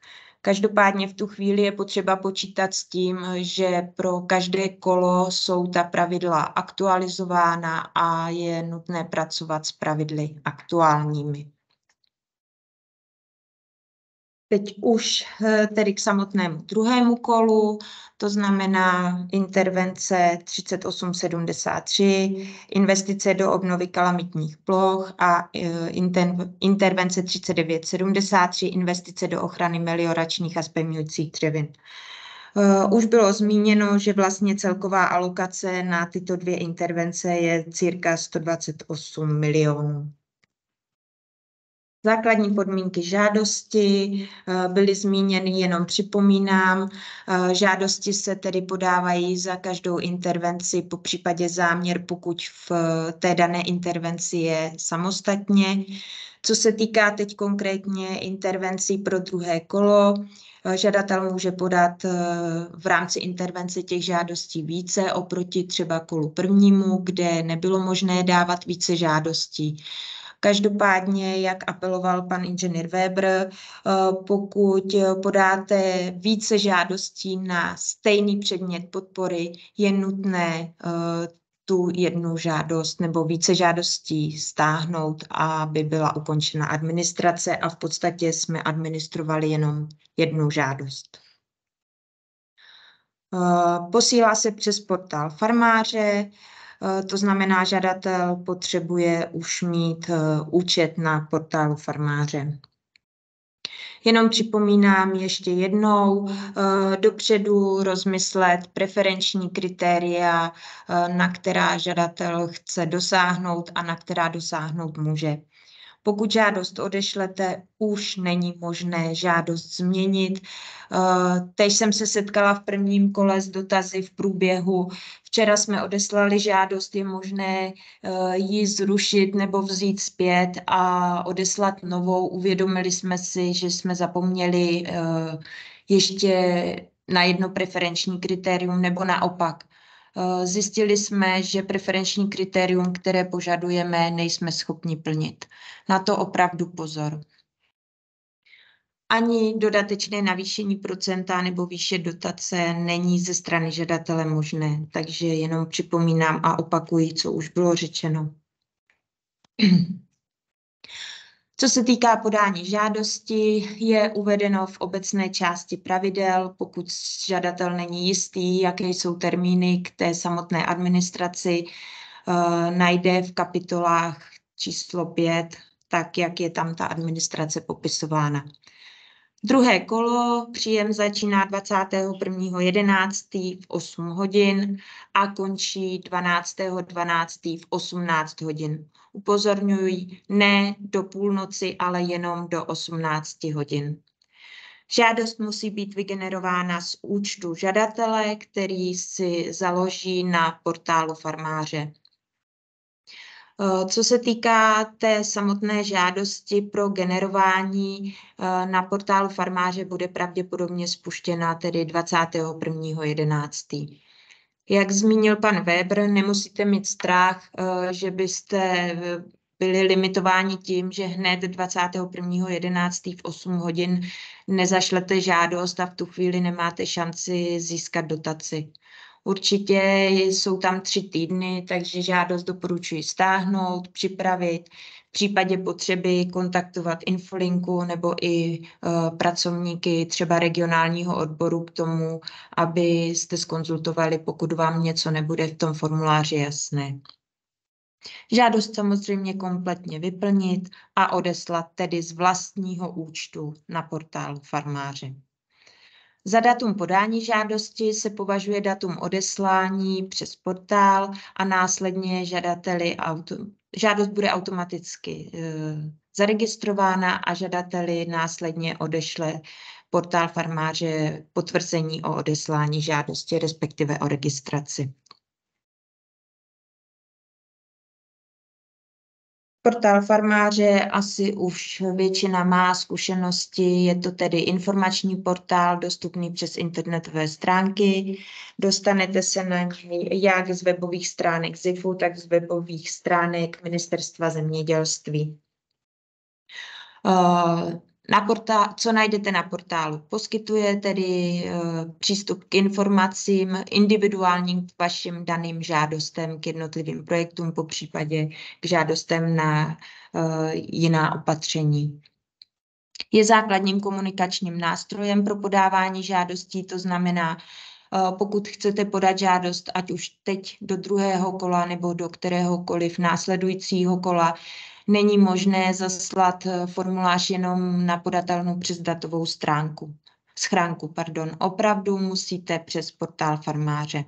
E: Každopádně v tu chvíli je potřeba počítat s tím, že pro každé kolo jsou ta pravidla aktualizována a je nutné pracovat s pravidly aktuálními. Teď už eh, tedy k samotnému druhému kolu, to znamená intervence 3873, investice do obnovy kalamitních ploch a eh, intervence 3973, investice do ochrany melioračních a zpevňujících dřevin. Eh, už bylo zmíněno, že vlastně celková alokace na tyto dvě intervence je cirka 128 milionů. Základní podmínky žádosti mhm. eh, byly zmíněny, jenom připomínám. Eh, žádosti se tedy podávají za každou intervenci, po případě záměr, pokud v eh, té dané intervenci je samostatně. Mhm. Co se týká teď konkrétně intervencí pro druhé kolo, žadatel může podat v rámci intervence těch žádostí více oproti třeba kolu prvnímu, kde nebylo možné dávat více žádostí. Každopádně, jak apeloval pan inženýr Weber, eh, pokud podáte více žádostí na stejný předmět podpory, je nutné eh, tu jednu žádost nebo více žádostí stáhnout, aby byla ukončena administrace a v podstatě jsme administrovali jenom jednu žádost. Eh, posílá se přes portál farmáře, Eh, to znamená, žadatel potřebuje už mít eh, účet na portálu farmáře. Jenom připomínám ještě jednou eh, dopředu rozmyslet preferenční kritéria, na která žadatel chce dosáhnout a na která dosáhnout může. Pokud žádost odešlete, už není možné žádost změnit. Eh, teď jsem se setkala v prvním kole s dotazy v průběhu. Včera jsme odeslali žádost, je možné eh, ji zrušit nebo vzít zpět a odeslat novou. Uvědomili jsme si, že jsme zapomněli eh, ještě na jedno preferenční kritérium nebo naopak. Eh, zjistili jsme, že preferenční kritérium, které požadujeme, nejsme schopni plnit. Na to opravdu pozor. Ani dodatečné navýšení procenta nebo výše dotace není ze strany žadatele možné, takže jenom připomínám a opakuji, co už bylo řečeno. Co se týká podání žádosti, je uvedeno v obecné části pravidel, pokud žadatel není jistý, jaké jsou termíny k té samotné administraci, eh, najde v kapitolách číslo 5, tak jak je tam ta administrace popisována. Druhé kolo, příjem začíná 21.11. v 8 hodin a končí 12.12. 12. v 18 hodin upozorňují ne do půlnoci, ale jenom do 18 hodin. Žádost musí být vygenerována z účtu žadatele, který si založí na portálu farmáře. Eh, co se týká té samotné žádosti pro generování eh, na portálu farmáře, bude pravděpodobně spuštěna tedy 21.11. Jak zmínil pan Weber, nemusíte mít strach, eh, že byste eh, byli limitováni tím, že hned 21.11. v 8 hodin nezašlete žádost a v tu chvíli nemáte šanci získat dotaci. Určitě jsou tam tři týdny, takže žádost doporučuji stáhnout, připravit, případě potřeby kontaktovat infolinku nebo i eh, pracovníky třeba regionálního odboru k tomu, abyste skonzultovali, pokud vám něco nebude v tom formuláři jasné. Žádost samozřejmě kompletně vyplnit a odeslat tedy z vlastního účtu na portál farmáři. Za datum podání žádosti se považuje datum odeslání přes portál a následně žadateli auto, žádost bude automaticky e, zaregistrována a žadateli následně odešle portál farmáře potvrzení o odeslání žádosti, respektive o registraci. Portál farmáře asi už většina má zkušenosti, je to tedy informační portál dostupný přes internetové stránky. Dostanete se na něj jak z webových stránek ZIFu, tak z webových stránek Ministerstva zemědělství. Eh, na portál, co najdete na portálu? Poskytuje tedy eh, přístup k informacím individuálním k vašim daným žádostem, k jednotlivým projektům, po případě k žádostem na eh, jiná opatření. Je základním komunikačním nástrojem pro podávání žádostí, to znamená, eh, pokud chcete podat žádost, ať už teď do druhého kola nebo do kteréhokoliv následujícího kola, není možné zaslat eh, formulář jenom na podatelnu přes datovou stránku. Schránku, pardon. Opravdu musíte přes portál farmáře.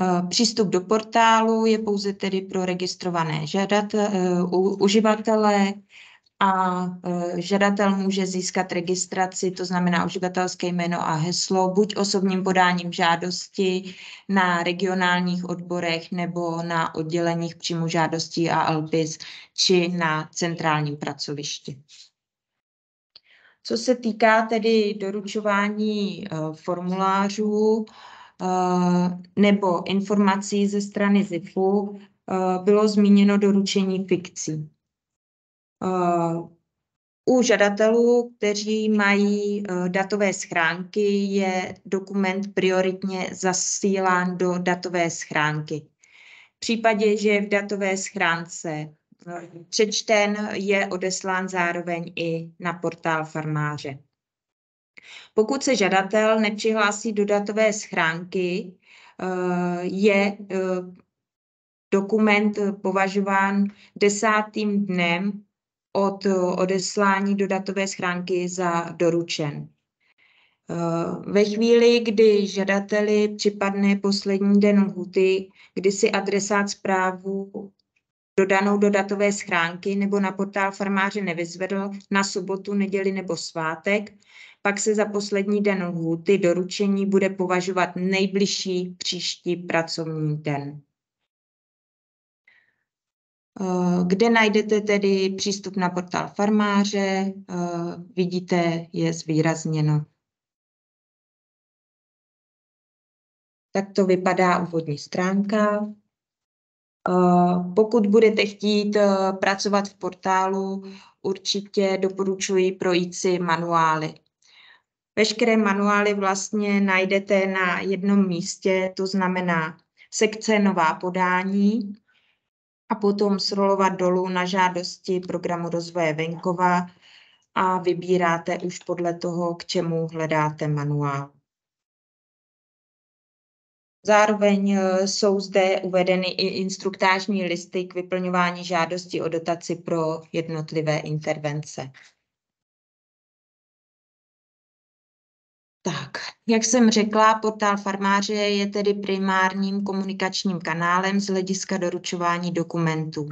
E: Eh, přístup do portálu je pouze tedy pro registrované žadat, uh, uživatele a e, žadatel může získat registraci, to znamená uživatelské jméno a heslo, buď osobním podáním žádosti na regionálních odborech nebo na odděleních příjmu žádostí a LPIS či na centrálním pracovišti. Co se týká tedy doručování e, formulářů e, nebo informací ze strany ZIFu, bylo zmíněno doručení
A: fikcí.
E: Eh, u žadatelů, kteří mají eh, datové schránky, je dokument prioritně zasílán do datové schránky. V případě, že je v datové schránce eh, přečten, je odeslán zároveň i na portál farmáře. Pokud se žadatel nepřihlásí do datové schránky, je dokument považován desátým dnem od eh, odeslání do datové schránky za doručen. Eh, ve chvíli, kdy žadateli připadne poslední den lhuty, kdy si adresát zprávu dodanou do datové schránky nebo na portál farmáře nevyzvedl na sobotu, neděli nebo svátek, pak se za poslední den lhuty doručení bude považovat nejbližší příští pracovní den. Eh, kde najdete tedy přístup na portál farmáře, eh, vidíte, je zvýrazněno. Tak to vypadá úvodní stránka. Eh, pokud budete chtít pracovat v portálu, určitě doporučuji projít si manuály. Veškeré manuály vlastně najdete na jednom místě, to znamená sekce Nová podání, a potom srolovat dolů na žádosti programu rozvoje venkova a vybíráte už podle toho, k čemu hledáte manuál. Zároveň eh, jsou zde uvedeny i instruktážní listy k vyplňování žádosti o dotaci pro jednotlivé intervence. Tak, jak jsem řekla, portál farmáře je tedy primárním komunikačním kanálem z hlediska doručování dokumentů.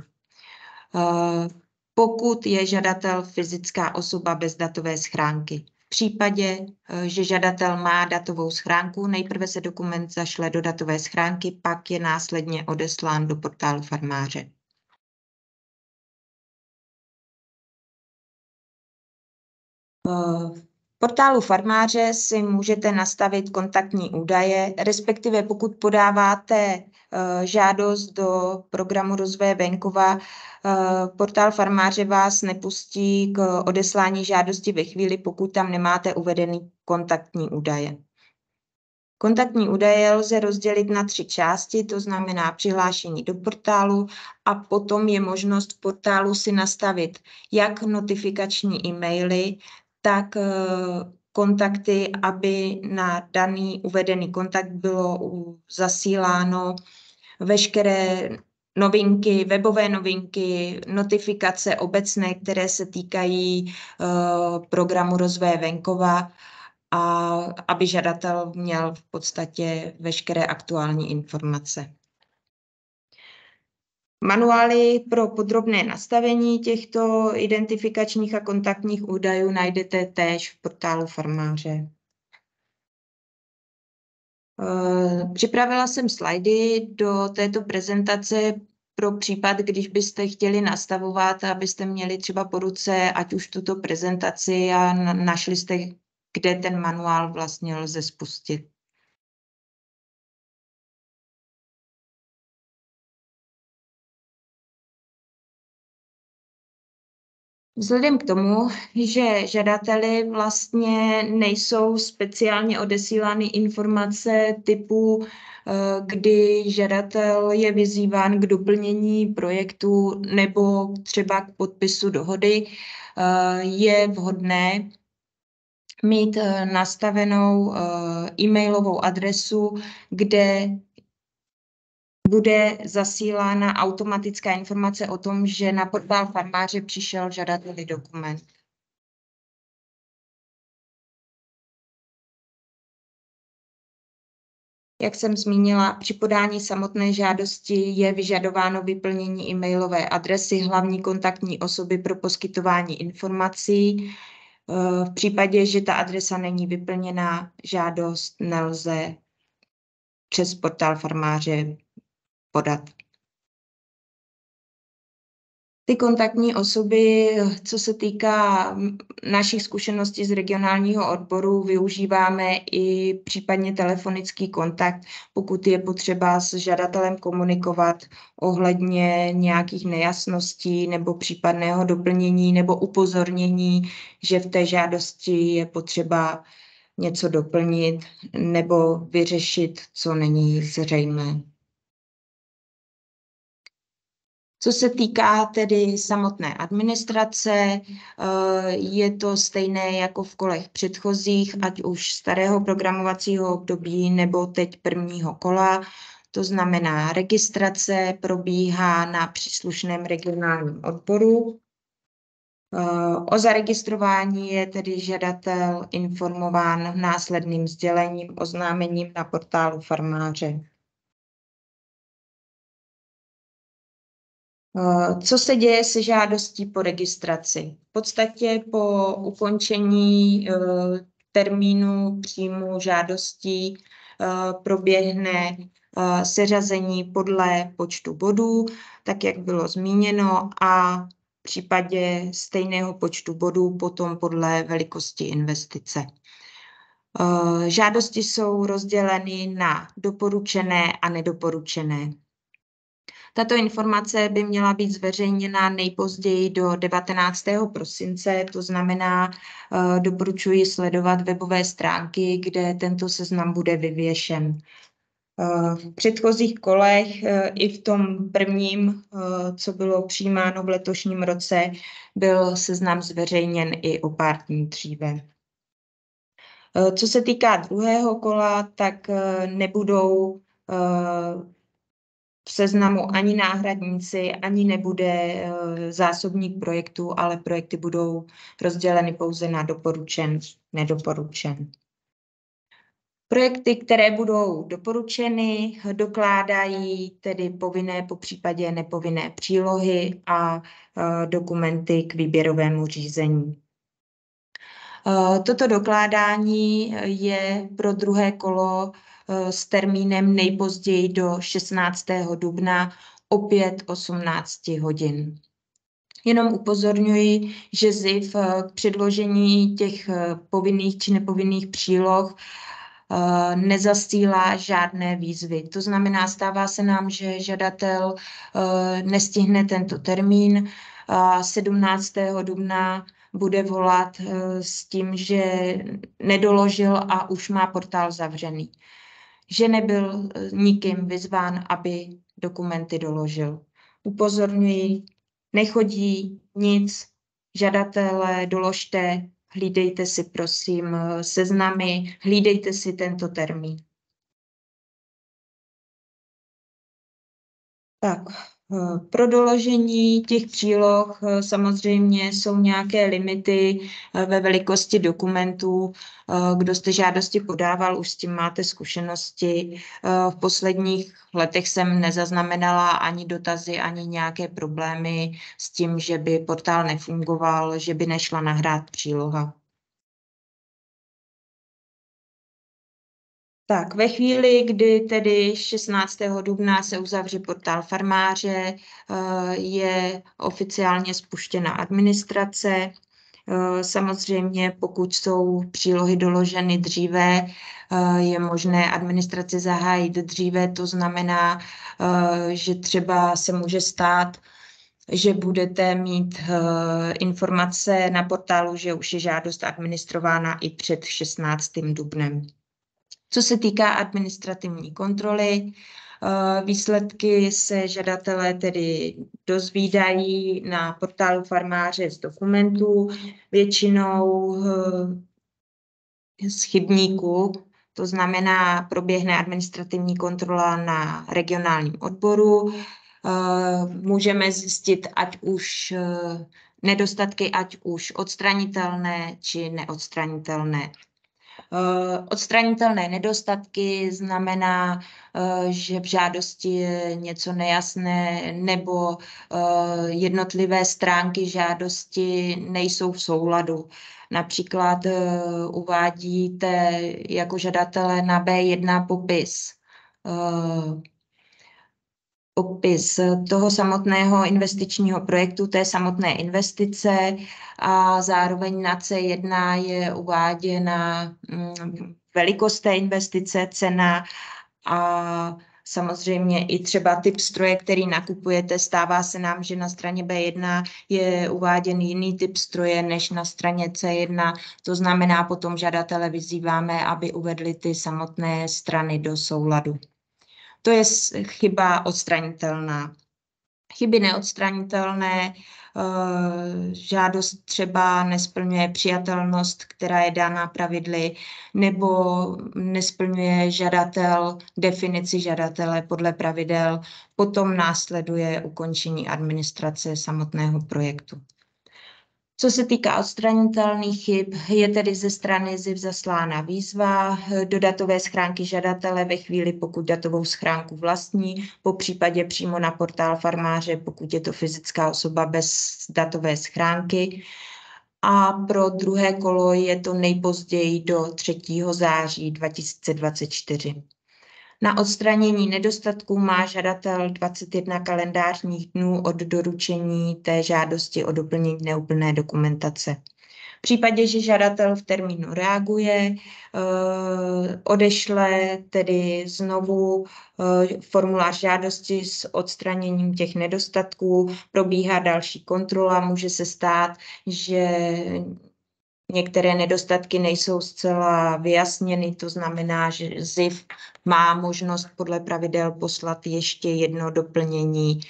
E: Eh, pokud je žadatel fyzická osoba bez datové schránky. V případě, eh, že žadatel má datovou schránku, nejprve se dokument zašle do datové schránky, pak je následně odeslán do portálu farmáře. V eh, portálu farmáře si můžete nastavit kontaktní údaje, respektive pokud podáváte eh, žádost do programu rozvoje venkova, eh, portál farmáře vás nepustí k odeslání žádosti ve chvíli, pokud tam nemáte uvedený kontaktní údaje. Kontaktní údaje lze rozdělit na tři části, to znamená přihlášení do portálu a potom je možnost v portálu si nastavit jak notifikační e-maily, tak eh, kontakty, aby na daný uvedený kontakt bylo zasíláno veškeré novinky, webové novinky, notifikace obecné, které se týkají eh, programu rozvoje venkova a aby žadatel měl v podstatě veškeré aktuální informace. Manuály pro podrobné nastavení těchto identifikačních a kontaktních údajů najdete též v portálu farmáře. Eh, připravila jsem slajdy do této prezentace pro případ, když byste chtěli nastavovat, abyste měli třeba po ruce, ať už tuto prezentaci a našli jste, kde ten manuál vlastně lze spustit. Vzhledem k tomu, že žadateli vlastně nejsou speciálně odesílány informace typu, eh, kdy žadatel je vyzýván k doplnění projektu nebo třeba k podpisu dohody, eh, je vhodné mít eh, nastavenou e-mailovou adresu, kde bude zasílána automatická informace o tom, že na portál farmáře přišel žadateli dokument.
B: Jak jsem zmínila, při
E: podání samotné žádosti je vyžadováno vyplnění e-mailové adresy hlavní kontaktní osoby pro poskytování informací. Eh, v případě, že ta adresa není vyplněná, žádost nelze přes portál farmáře podat. Ty kontaktní osoby, co se týká našich zkušeností z regionálního odboru, využíváme i případně telefonický kontakt, pokud je potřeba s žadatelem komunikovat ohledně nějakých nejasností nebo případného doplnění nebo upozornění, že v té žádosti je potřeba něco doplnit nebo vyřešit, co není zřejmé. Co se týká tedy samotné administrace, eh, je to stejné jako v kolech předchozích, ať už starého programovacího období nebo teď prvního kola. To znamená, registrace probíhá na příslušném regionálním odboru. Eh, o zaregistrování je tedy žadatel informován následným sdělením, oznámením na portálu farmáře.
B: Eh, co se děje se
E: žádostí po registraci? V podstatě po ukončení eh, termínu příjmu žádostí eh, proběhne seřazení podle počtu bodů, tak jak bylo zmíněno, a v případě stejného počtu bodů potom podle velikosti investice. Žádosti jsou rozděleny na doporučené a nedoporučené. Tato informace by měla být zveřejněna nejpozději do 19. prosince, to znamená, eh, doporučuji sledovat webové stránky, kde tento seznam bude vyvěšen. Eh, v předchozích kolech eh, i v tom prvním, co bylo přijímáno v letošním roce, byl seznam zveřejněn i o pár dní dříve. Co se týká druhého kola, tak nebudou v seznamu ani náhradníci, ani nebude eh, zásobník projektů, ale projekty budou rozděleny pouze na doporučen, nedoporučen. Projekty, které budou doporučeny, dokládají tedy povinné, po případě nepovinné přílohy a eh, dokumenty k výběrovému řízení. Eh, toto dokládání je pro druhé kolo Eh, s termínem nejpozději do 16. dubna opět 18 hodin. Jenom upozorňuji, že ZIF eh, k předložení těch eh, povinných či nepovinných příloh nezasílá žádné výzvy. To znamená, stává se nám, že žadatel nestihne tento termín. 17. dubna bude volat s tím, že nedoložil a už má portál zavřený že nebyl e, nikým vyzván, aby dokumenty doložil. Upozorňuji, nechodí nic, žadatele, doložte, hlídejte si prosím e, seznamy, hlídejte si tento termín. Tak, Eh, Pro doložení těch příloh eh, samozřejmě jsou nějaké limity eh, ve velikosti dokumentů. Kdo jste žádosti podával, už s tím máte zkušenosti. V posledních letech jsem nezaznamenala ani dotazy, ani nějaké problémy s tím, že by portál nefungoval, že by nešla nahrát příloha. Tak ve chvíli, kdy tedy 16. dubna se uzavře portál farmáře, eh, je oficiálně spuštěna administrace. Eh, samozřejmě, pokud jsou přílohy doloženy dříve, eh, je možné administraci zahájit dříve. To znamená, že třeba se může stát, že budete mít informace na portálu, že už je žádost administrována i před 16. dubnem. Co se týká administrativní kontroly, eh, Výsledky se žadatelé tedy dozvídají na portálu farmáře z dokumentů, většinou eh, z chybníků. to znamená, proběhne administrativní kontrola na regionálním odboru. Eh, můžeme zjistit, ať už nedostatky, ať už odstranitelné či neodstranitelné. Eh, odstranitelné nedostatky znamená, eh, že v žádosti je něco nejasné nebo eh, jednotlivé stránky žádosti nejsou v souladu. Například uvádíte jako žadatele na B1 popis popis toho samotného investičního projektu, té samotné investice a zároveň na C1 je uváděna mm, velikost té investice, cena a Samozřejmě i třeba typ stroje, který nakupujete, stává se nám, že na straně B1 je uváděn jiný typ stroje než na straně C1. To znamená, potom žadatele vyzýváme, aby uvedli ty samotné strany do souladu. To je chyba odstranitelná. Chyby neodstranitelné, eh, žádost třeba nesplňuje přijatelnost, která je dána pravidly, nebo nesplňuje žadatel definici žadatele podle pravidel, potom následuje ukončení administrace samotného projektu. Co se týká odstranitelných chyb, je tedy ze strany ZIV zaslána výzva do datové schránky žadatele ve chvíli, pokud datovou schránku vlastní, po případě přímo na portál farmáře, pokud je to fyzická osoba bez datové schránky. A pro druhé kolo je to nejpozději do 3. září 2024. Na odstranění nedostatků má žadatel 21 kalendářních dnů od doručení té žádosti o doplnění neúplné dokumentace. V případě, že žadatel v termínu reaguje, eh, odešle tedy znovu eh, formulář žádosti s odstraněním těch nedostatků, probíhá další kontrola, může se stát, že Některé nedostatky nejsou zcela vyjasněny, to znamená, že ZIF má možnost podle pravidel poslat ještě jedno doplnění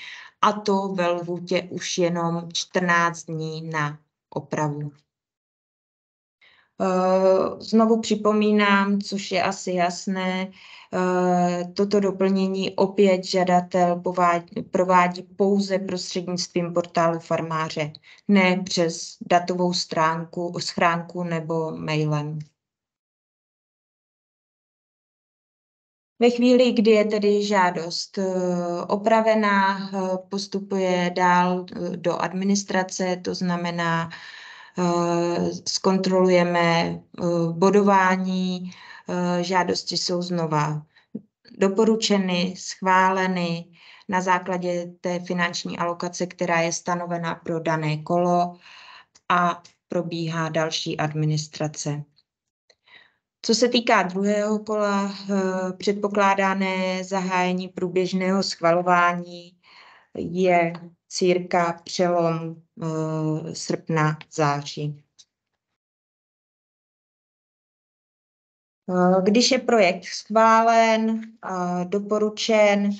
E: a to ve lhůtě už jenom 14 dní na opravu. Eh, znovu připomínám, což je asi jasné, eh, toto doplnění opět žadatel provádí pouze prostřednictvím portálu farmáře, ne přes datovou stránku, schránku nebo mailem. Ve chvíli, kdy je tedy žádost eh, opravená, postupuje dál do administrace, to znamená, Eh, zkontrolujeme eh, bodování, eh, žádosti jsou znova doporučeny, schváleny na základě té finanční alokace, která je stanovena pro dané kolo a probíhá další administrace. Co se týká druhého kola, předpokládané zahájení průběžného schvalování je círka přelom eh, srpna, září. Eh, když je projekt schválen, doporučen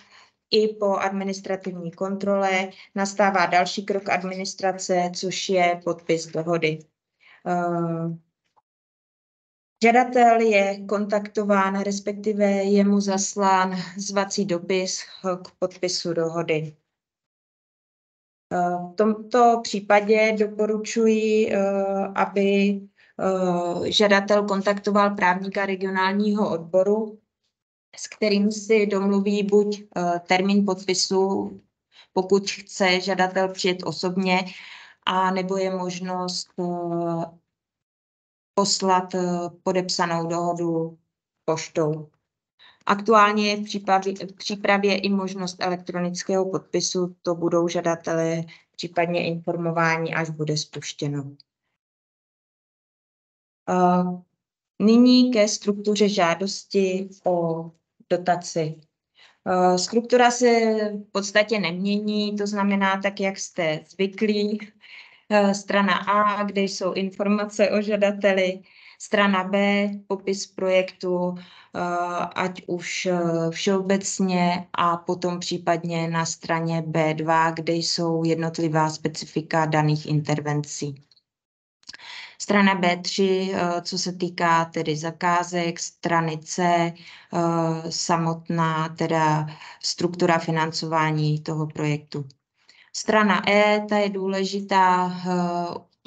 E: i po administrativní kontrole, nastává další krok administrace, což je podpis dohody. Eh, žadatel je kontaktován, respektive je mu zaslán zvací dopis k podpisu dohody. V tomto případě doporučuji, eh, aby eh, žadatel kontaktoval právníka regionálního odboru, s kterým si domluví buď eh, termín podpisu, pokud chce žadatel přijet osobně, a nebo je možnost poslat podepsanou dohodu poštou. Aktuálně je v přípravě, v přípravě i možnost elektronického podpisu, to budou žadatelé případně informování, až bude spuštěno. Eh, nyní ke struktuře žádosti o dotaci. Eh, struktura se v podstatě nemění, to znamená tak, jak jste zvyklí. Eh, strana A, kde jsou informace o žadateli, Strana B, popis projektu, eh, ať už eh, všeobecně a potom případně na straně B2, kde jsou jednotlivá specifika daných intervencí. Strana B3, eh, co se týká tedy zakázek, strany C, samotná teda struktura financování toho projektu. Strana E, ta je důležitá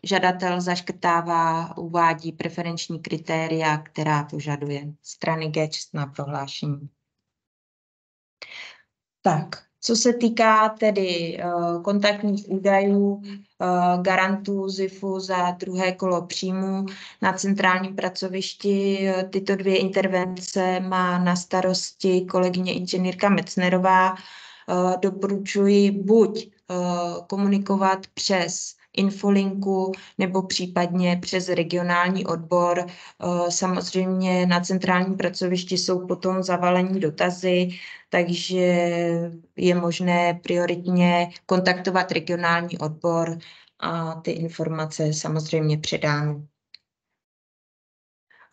E: žadatel zaškrtává, uvádí preferenční kritéria, která požaduje strany G čestná prohlášení. Tak, co se týká tedy eh, kontaktních údajů eh, garantů ZIFu za druhé kolo příjmu na centrálním pracovišti, eh, tyto dvě intervence má na starosti kolegyně inženýrka Mecnerová. Doporučuji buď komunikovat přes infolinku nebo případně přes regionální odbor. Eh, samozřejmě na centrálním pracovišti jsou potom zavalení dotazy, takže je možné prioritně kontaktovat regionální odbor a ty informace samozřejmě předáme.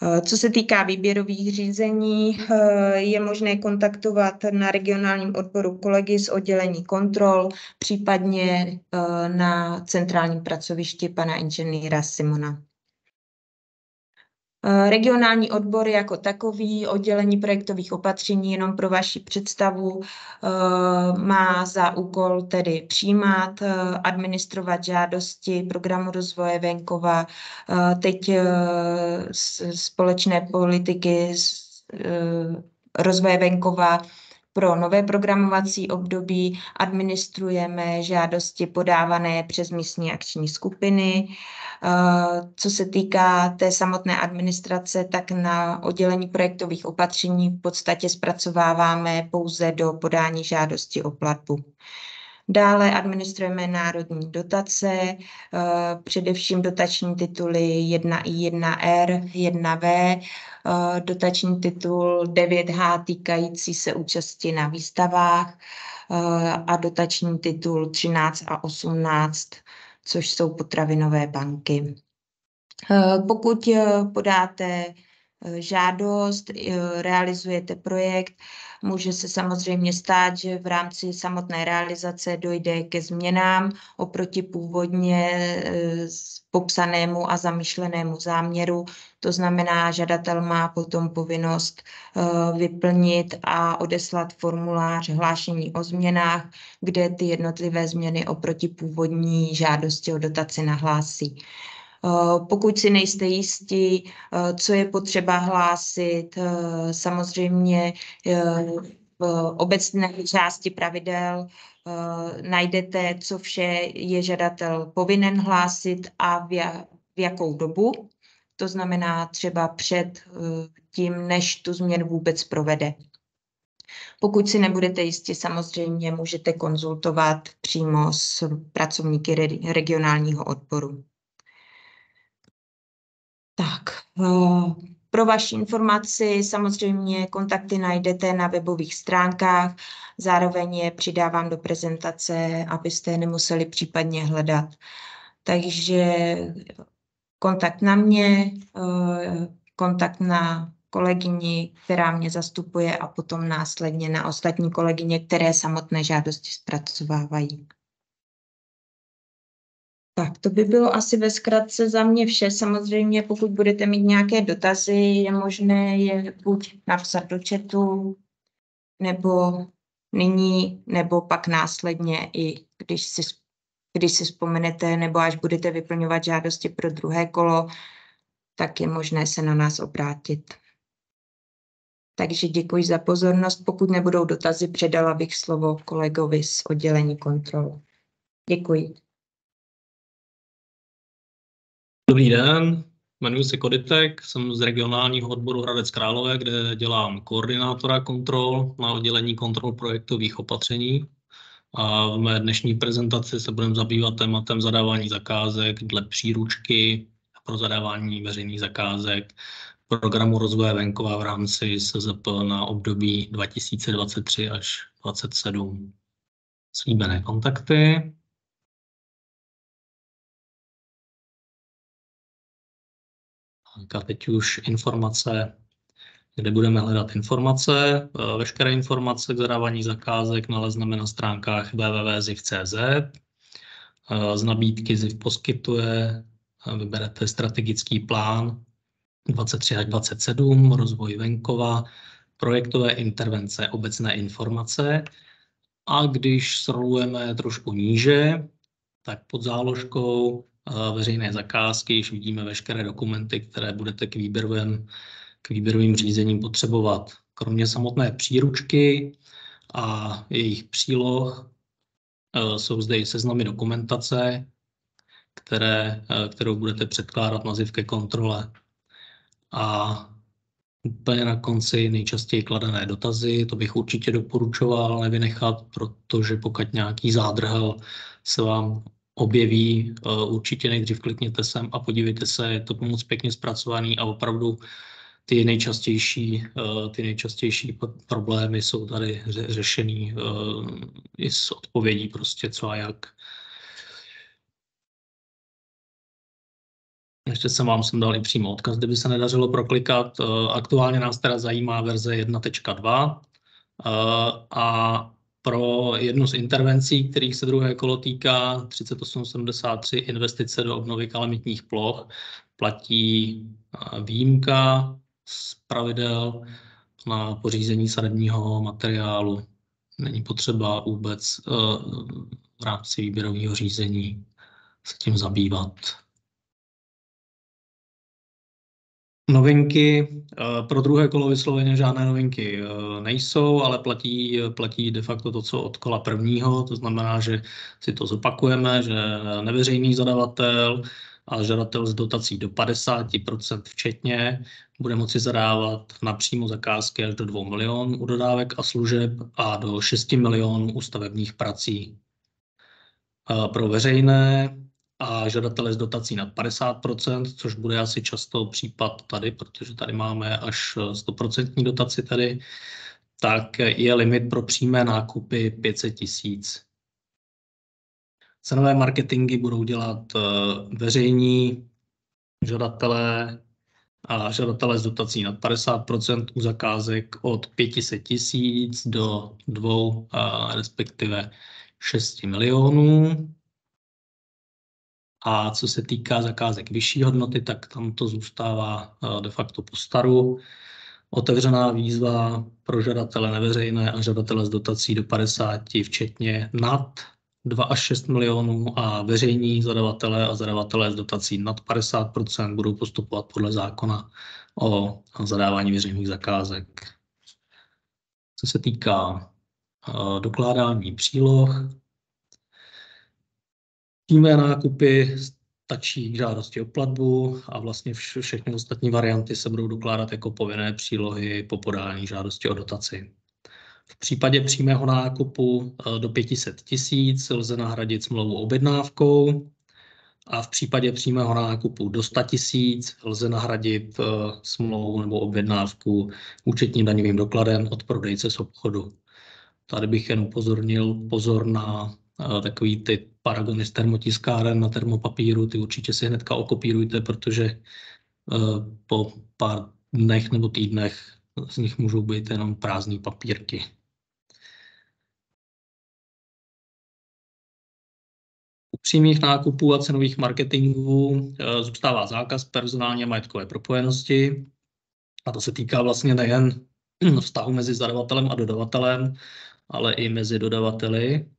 E: Eh, co se týká výběrových řízení, eh, je možné kontaktovat na regionálním odboru kolegy z oddělení kontrol, případně eh, na centrálním pracovišti pana inženýra Simona. Eh, regionální odbory jako takový, oddělení projektových opatření, jenom pro vaši představu, eh, má za úkol tedy přijímat, eh, administrovat žádosti programu rozvoje venkova, teď společné politiky rozvoje venkova, pro nové programovací období administrujeme žádosti podávané přes místní akční skupiny. Eh, co se týká té samotné administrace, tak na oddělení projektových opatření v podstatě zpracováváme pouze do podání žádosti o platbu. Dále administrujeme národní dotace, eh, především dotační tituly 1i1r, 1v, eh, dotační titul 9h týkající se účasti na výstavách eh, a dotační titul 13 a 18, což jsou potravinové banky. Pokud podáte Eh, žádost, eh, realizujete projekt. Může se samozřejmě stát, že v rámci samotné realizace dojde ke změnám oproti původně eh, popsanému a zamýšlenému záměru. To znamená, žadatel má potom povinnost vyplnit a odeslat formulář hlášení o změnách, kde ty jednotlivé změny oproti původní žádosti o dotaci nahlásí. Eh, pokud si nejste jistí, eh, co je potřeba hlásit, eh, samozřejmě v obecné části pravidel najdete, co vše je žadatel povinen hlásit a v jakou dobu. To znamená třeba před tím, než tu změnu vůbec provede. Pokud si nebudete jistí, samozřejmě můžete konzultovat přímo s pracovníky regionálního odboru. Tak, eh, pro vaši informaci samozřejmě kontakty najdete na webových stránkách, zároveň je přidávám do prezentace, abyste je nemuseli případně hledat. Takže kontakt na mě, eh, kontakt na kolegyni, která mě zastupuje a potom následně na ostatní kolegyně, které samotné žádosti zpracovávají. Tak to by bylo asi ve zkratce za mě vše. Samozřejmě, pokud budete mít nějaké dotazy, je možné je buď napsat do chatu, nebo nyní, nebo pak následně, i když si, když si vzpomenete, nebo až budete vyplňovat žádosti pro druhé kolo, tak je možné se na nás obrátit. Takže děkuji za pozornost. Pokud nebudou dotazy, předala bych slovo kolegovi z oddělení kontrolu. Děkuji.
B: Dobrý den, jmenuji se Koditek, jsem z regionálního
D: odboru Hradec Králové, kde dělám koordinátora kontrol na oddělení kontrol projektových opatření. A v mé dnešní prezentaci se budeme zabývat tématem zadávání zakázek dle příručky pro zadávání veřejných zakázek programu rozvoje venkova v rámci SZP na období 2023 až
B: 2027. Slíbené kontakty. Hanka, teď už informace, kde budeme hledat informace. Eh, veškeré informace k zadávání
D: zakázek nalezneme na stránkách www.ziv.cz. Eh, z nabídky ZIV poskytuje, eh, vyberete strategický plán 23 až 27, rozvoj venkova, projektové intervence, obecné informace. A když srolujeme trošku níže, tak pod záložkou veřejné zakázky, již vidíme veškeré dokumenty, které budete k, výběrovým k výběrovým řízením potřebovat. Kromě samotné příručky a jejich příloh eh, jsou zde i seznamy dokumentace, které, eh, kterou budete předkládat na ke kontrole. A úplně na konci nejčastěji kladené dotazy, to bych určitě doporučoval nevynechat, protože pokud nějaký zádrhel se vám objeví, eh, určitě nejdřív klikněte sem a podívejte se, je to moc pěkně zpracovaný a opravdu ty nejčastější, eh, ty nejčastější problémy jsou tady řešený eh, i s odpovědí prostě co a jak. Ještě jsem vám sem dal i přímo odkaz, kdyby se nedařilo proklikat. Aktuálně nás teda zajímá verze 1.2 a pro jednu z intervencí, kterých se druhé kolo týká, 3873 investice do obnovy kalamitních ploch, platí eh, výjimka z pravidel na pořízení sadebního materiálu. Není
B: potřeba vůbec eh, v rámci výběrového řízení se tím zabývat. Novinky
D: eh, pro druhé kolo vysloveně žádné novinky eh, nejsou, ale platí, eh, platí de facto to, co od kola prvního. To znamená, že si to zopakujeme, že neveřejný zadavatel a žadatel s dotací do 50% včetně bude moci zadávat napřímo zakázky až do 2 milionů u dodávek a služeb a do 6 milionů u stavebních prací. Pro veřejné a žadatele z dotací na 50%, což bude asi často případ tady, protože tady máme až 100% dotaci tady, tak je limit pro přímé nákupy 500 tisíc. Cenové marketingy budou dělat eh, veřejní žadatelé a žadatelé s dotací nad 50% u zakázek od 500 tisíc do 2, eh, respektive 6 milionů. A co se týká zakázek vyšší hodnoty, tak tam to zůstává eh, de facto po staru. Otevřená výzva pro žadatele neveřejné a žadatele z dotací do 50, včetně nad 2 až 6 milionů a veřejní zadavatele a zadavatele z dotací nad 50 budou postupovat podle zákona o zadávání veřejných zakázek. Co se týká eh, dokládání příloh, Přímé nákupy stačí k žádosti o platbu a vlastně všechny ostatní varianty se budou dokládat jako povinné přílohy po podání žádosti o dotaci. V případě přímého nákupu e, do 500 tisíc lze nahradit smlouvu objednávkou a v případě přímého nákupu do 100 tisíc lze nahradit e, smlouvu nebo objednávku účetním daňovým dokladem od prodejce z obchodu. Tady bych jen upozornil pozor na takový ty paragony z termotiskáren na termopapíru, ty určitě si hnedka okopírujte, protože eh, po pár dnech
B: nebo týdnech z nich můžou být jenom prázdné papírky. U přímých nákupů a cenových marketingů eh, zůstává zákaz a majetkové propojenosti.
D: A to se týká vlastně nejen vztahu mezi zadavatelem a dodavatelem, ale i mezi dodavateli.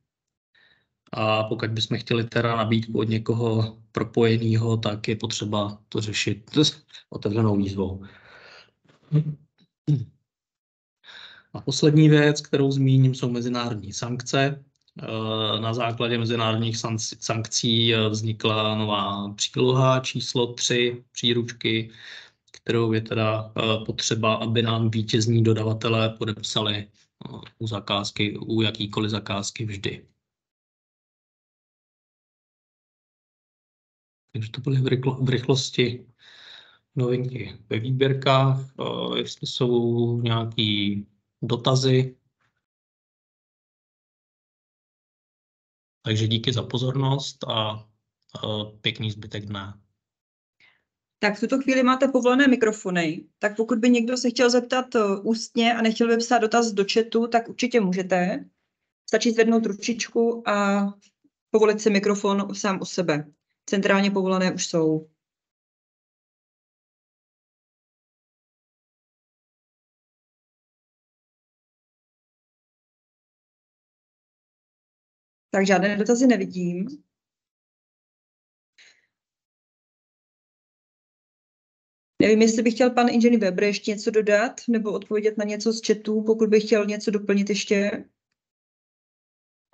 D: A pokud bychom chtěli teda nabídku od někoho propojeného, tak je potřeba to řešit otevřenou výzvou. A poslední věc, kterou zmíním, jsou mezinárodní sankce. Eh, na základě mezinárodních sankcí eh, vznikla nová příloha číslo 3 příručky, kterou je teda eh,
B: potřeba, aby nám vítězní dodavatelé podepsali u zakázky, u jakýkoliv zakázky vždy. Takže to byly v, rychlosti novinky ve výběrkách. Eh, jestli jsou nějaké dotazy. Takže díky za pozornost a eh, pěkný zbytek dne.
A: Tak v tuto chvíli máte povolené mikrofony, tak pokud by někdo se chtěl zeptat eh, ústně a nechtěl by psát dotaz do chatu, tak určitě můžete. Stačí zvednout ručičku a povolit si mikrofon sám u sebe centrálně povolené už jsou.
B: Tak žádné dotazy nevidím.
A: Nevím, jestli by chtěl pan inženýr Weber ještě něco dodat nebo odpovědět na něco z chatu, pokud by chtěl něco doplnit ještě.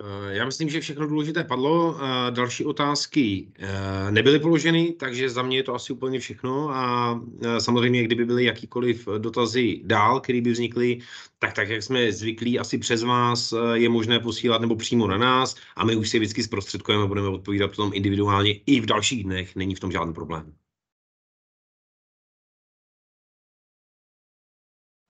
C: Eh, já myslím, že všechno důležité padlo. Další otázky eh, nebyly položeny, takže za mě je to asi úplně všechno. A eh, samozřejmě, kdyby byly jakýkoliv dotazy dál, které by vznikly, tak tak, jak jsme zvyklí, asi přes vás je možné posílat nebo přímo na nás a my už si vždycky zprostředkujeme, budeme odpovídat potom individuálně i v dalších
B: dnech, není v tom žádný problém.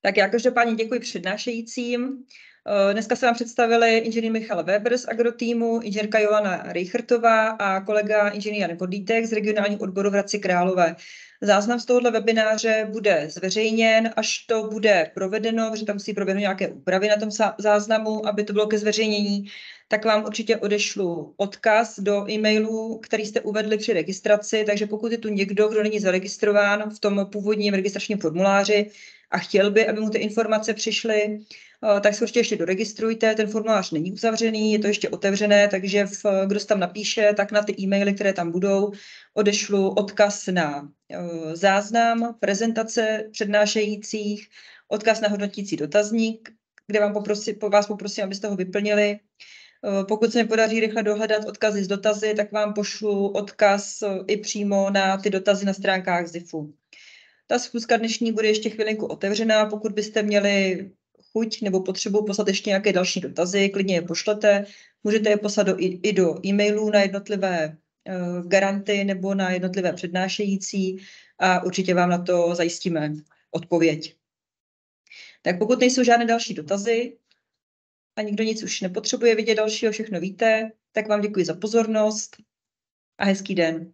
A: Tak já každopádně děkuji přednášejícím. Eh, dneska se nám představili inženýr Michal Weber z agrotýmu, inženýrka Jolana Reichertová a kolega inženýr Jan Godítek z regionálního odboru v Hradci Králové. Záznam z tohoto webináře bude zveřejněn, až to bude provedeno, protože tam musí proběhnout nějaké úpravy na tom záznamu, aby to bylo ke zveřejnění, tak vám určitě odešlu odkaz do e-mailu, který jste uvedli při registraci, takže pokud je tu někdo, kdo není zaregistrován v tom původním registračním formuláři a chtěl by, aby mu ty informace přišly, Eh, tak se určitě ještě doregistrujte, ten formulář není uzavřený, je to ještě otevřené, takže v, eh, kdo se tam napíše, tak na ty e-maily, které tam budou, odešlu odkaz na eh, záznam, prezentace přednášejících, odkaz na hodnotící dotazník, kde vám poprosi, po vás poprosím, abyste ho vyplnili. Pokud se mi podaří rychle dohledat odkazy z dotazy, tak vám pošlu odkaz i přímo na ty dotazy na stránkách ZIFu. Ta schůzka dnešní bude ještě chvilinku otevřená. Pokud byste měli chuť nebo potřebu poslat ještě nějaké další dotazy, klidně je pošlete. Můžete je poslat do, i, i do e-mailů na jednotlivé uh, garanty nebo na jednotlivé přednášející a určitě vám na to zajistíme odpověď. Tak pokud nejsou žádné další dotazy a nikdo nic už nepotřebuje vidět dalšího, všechno víte, tak vám děkuji za pozornost a hezký den.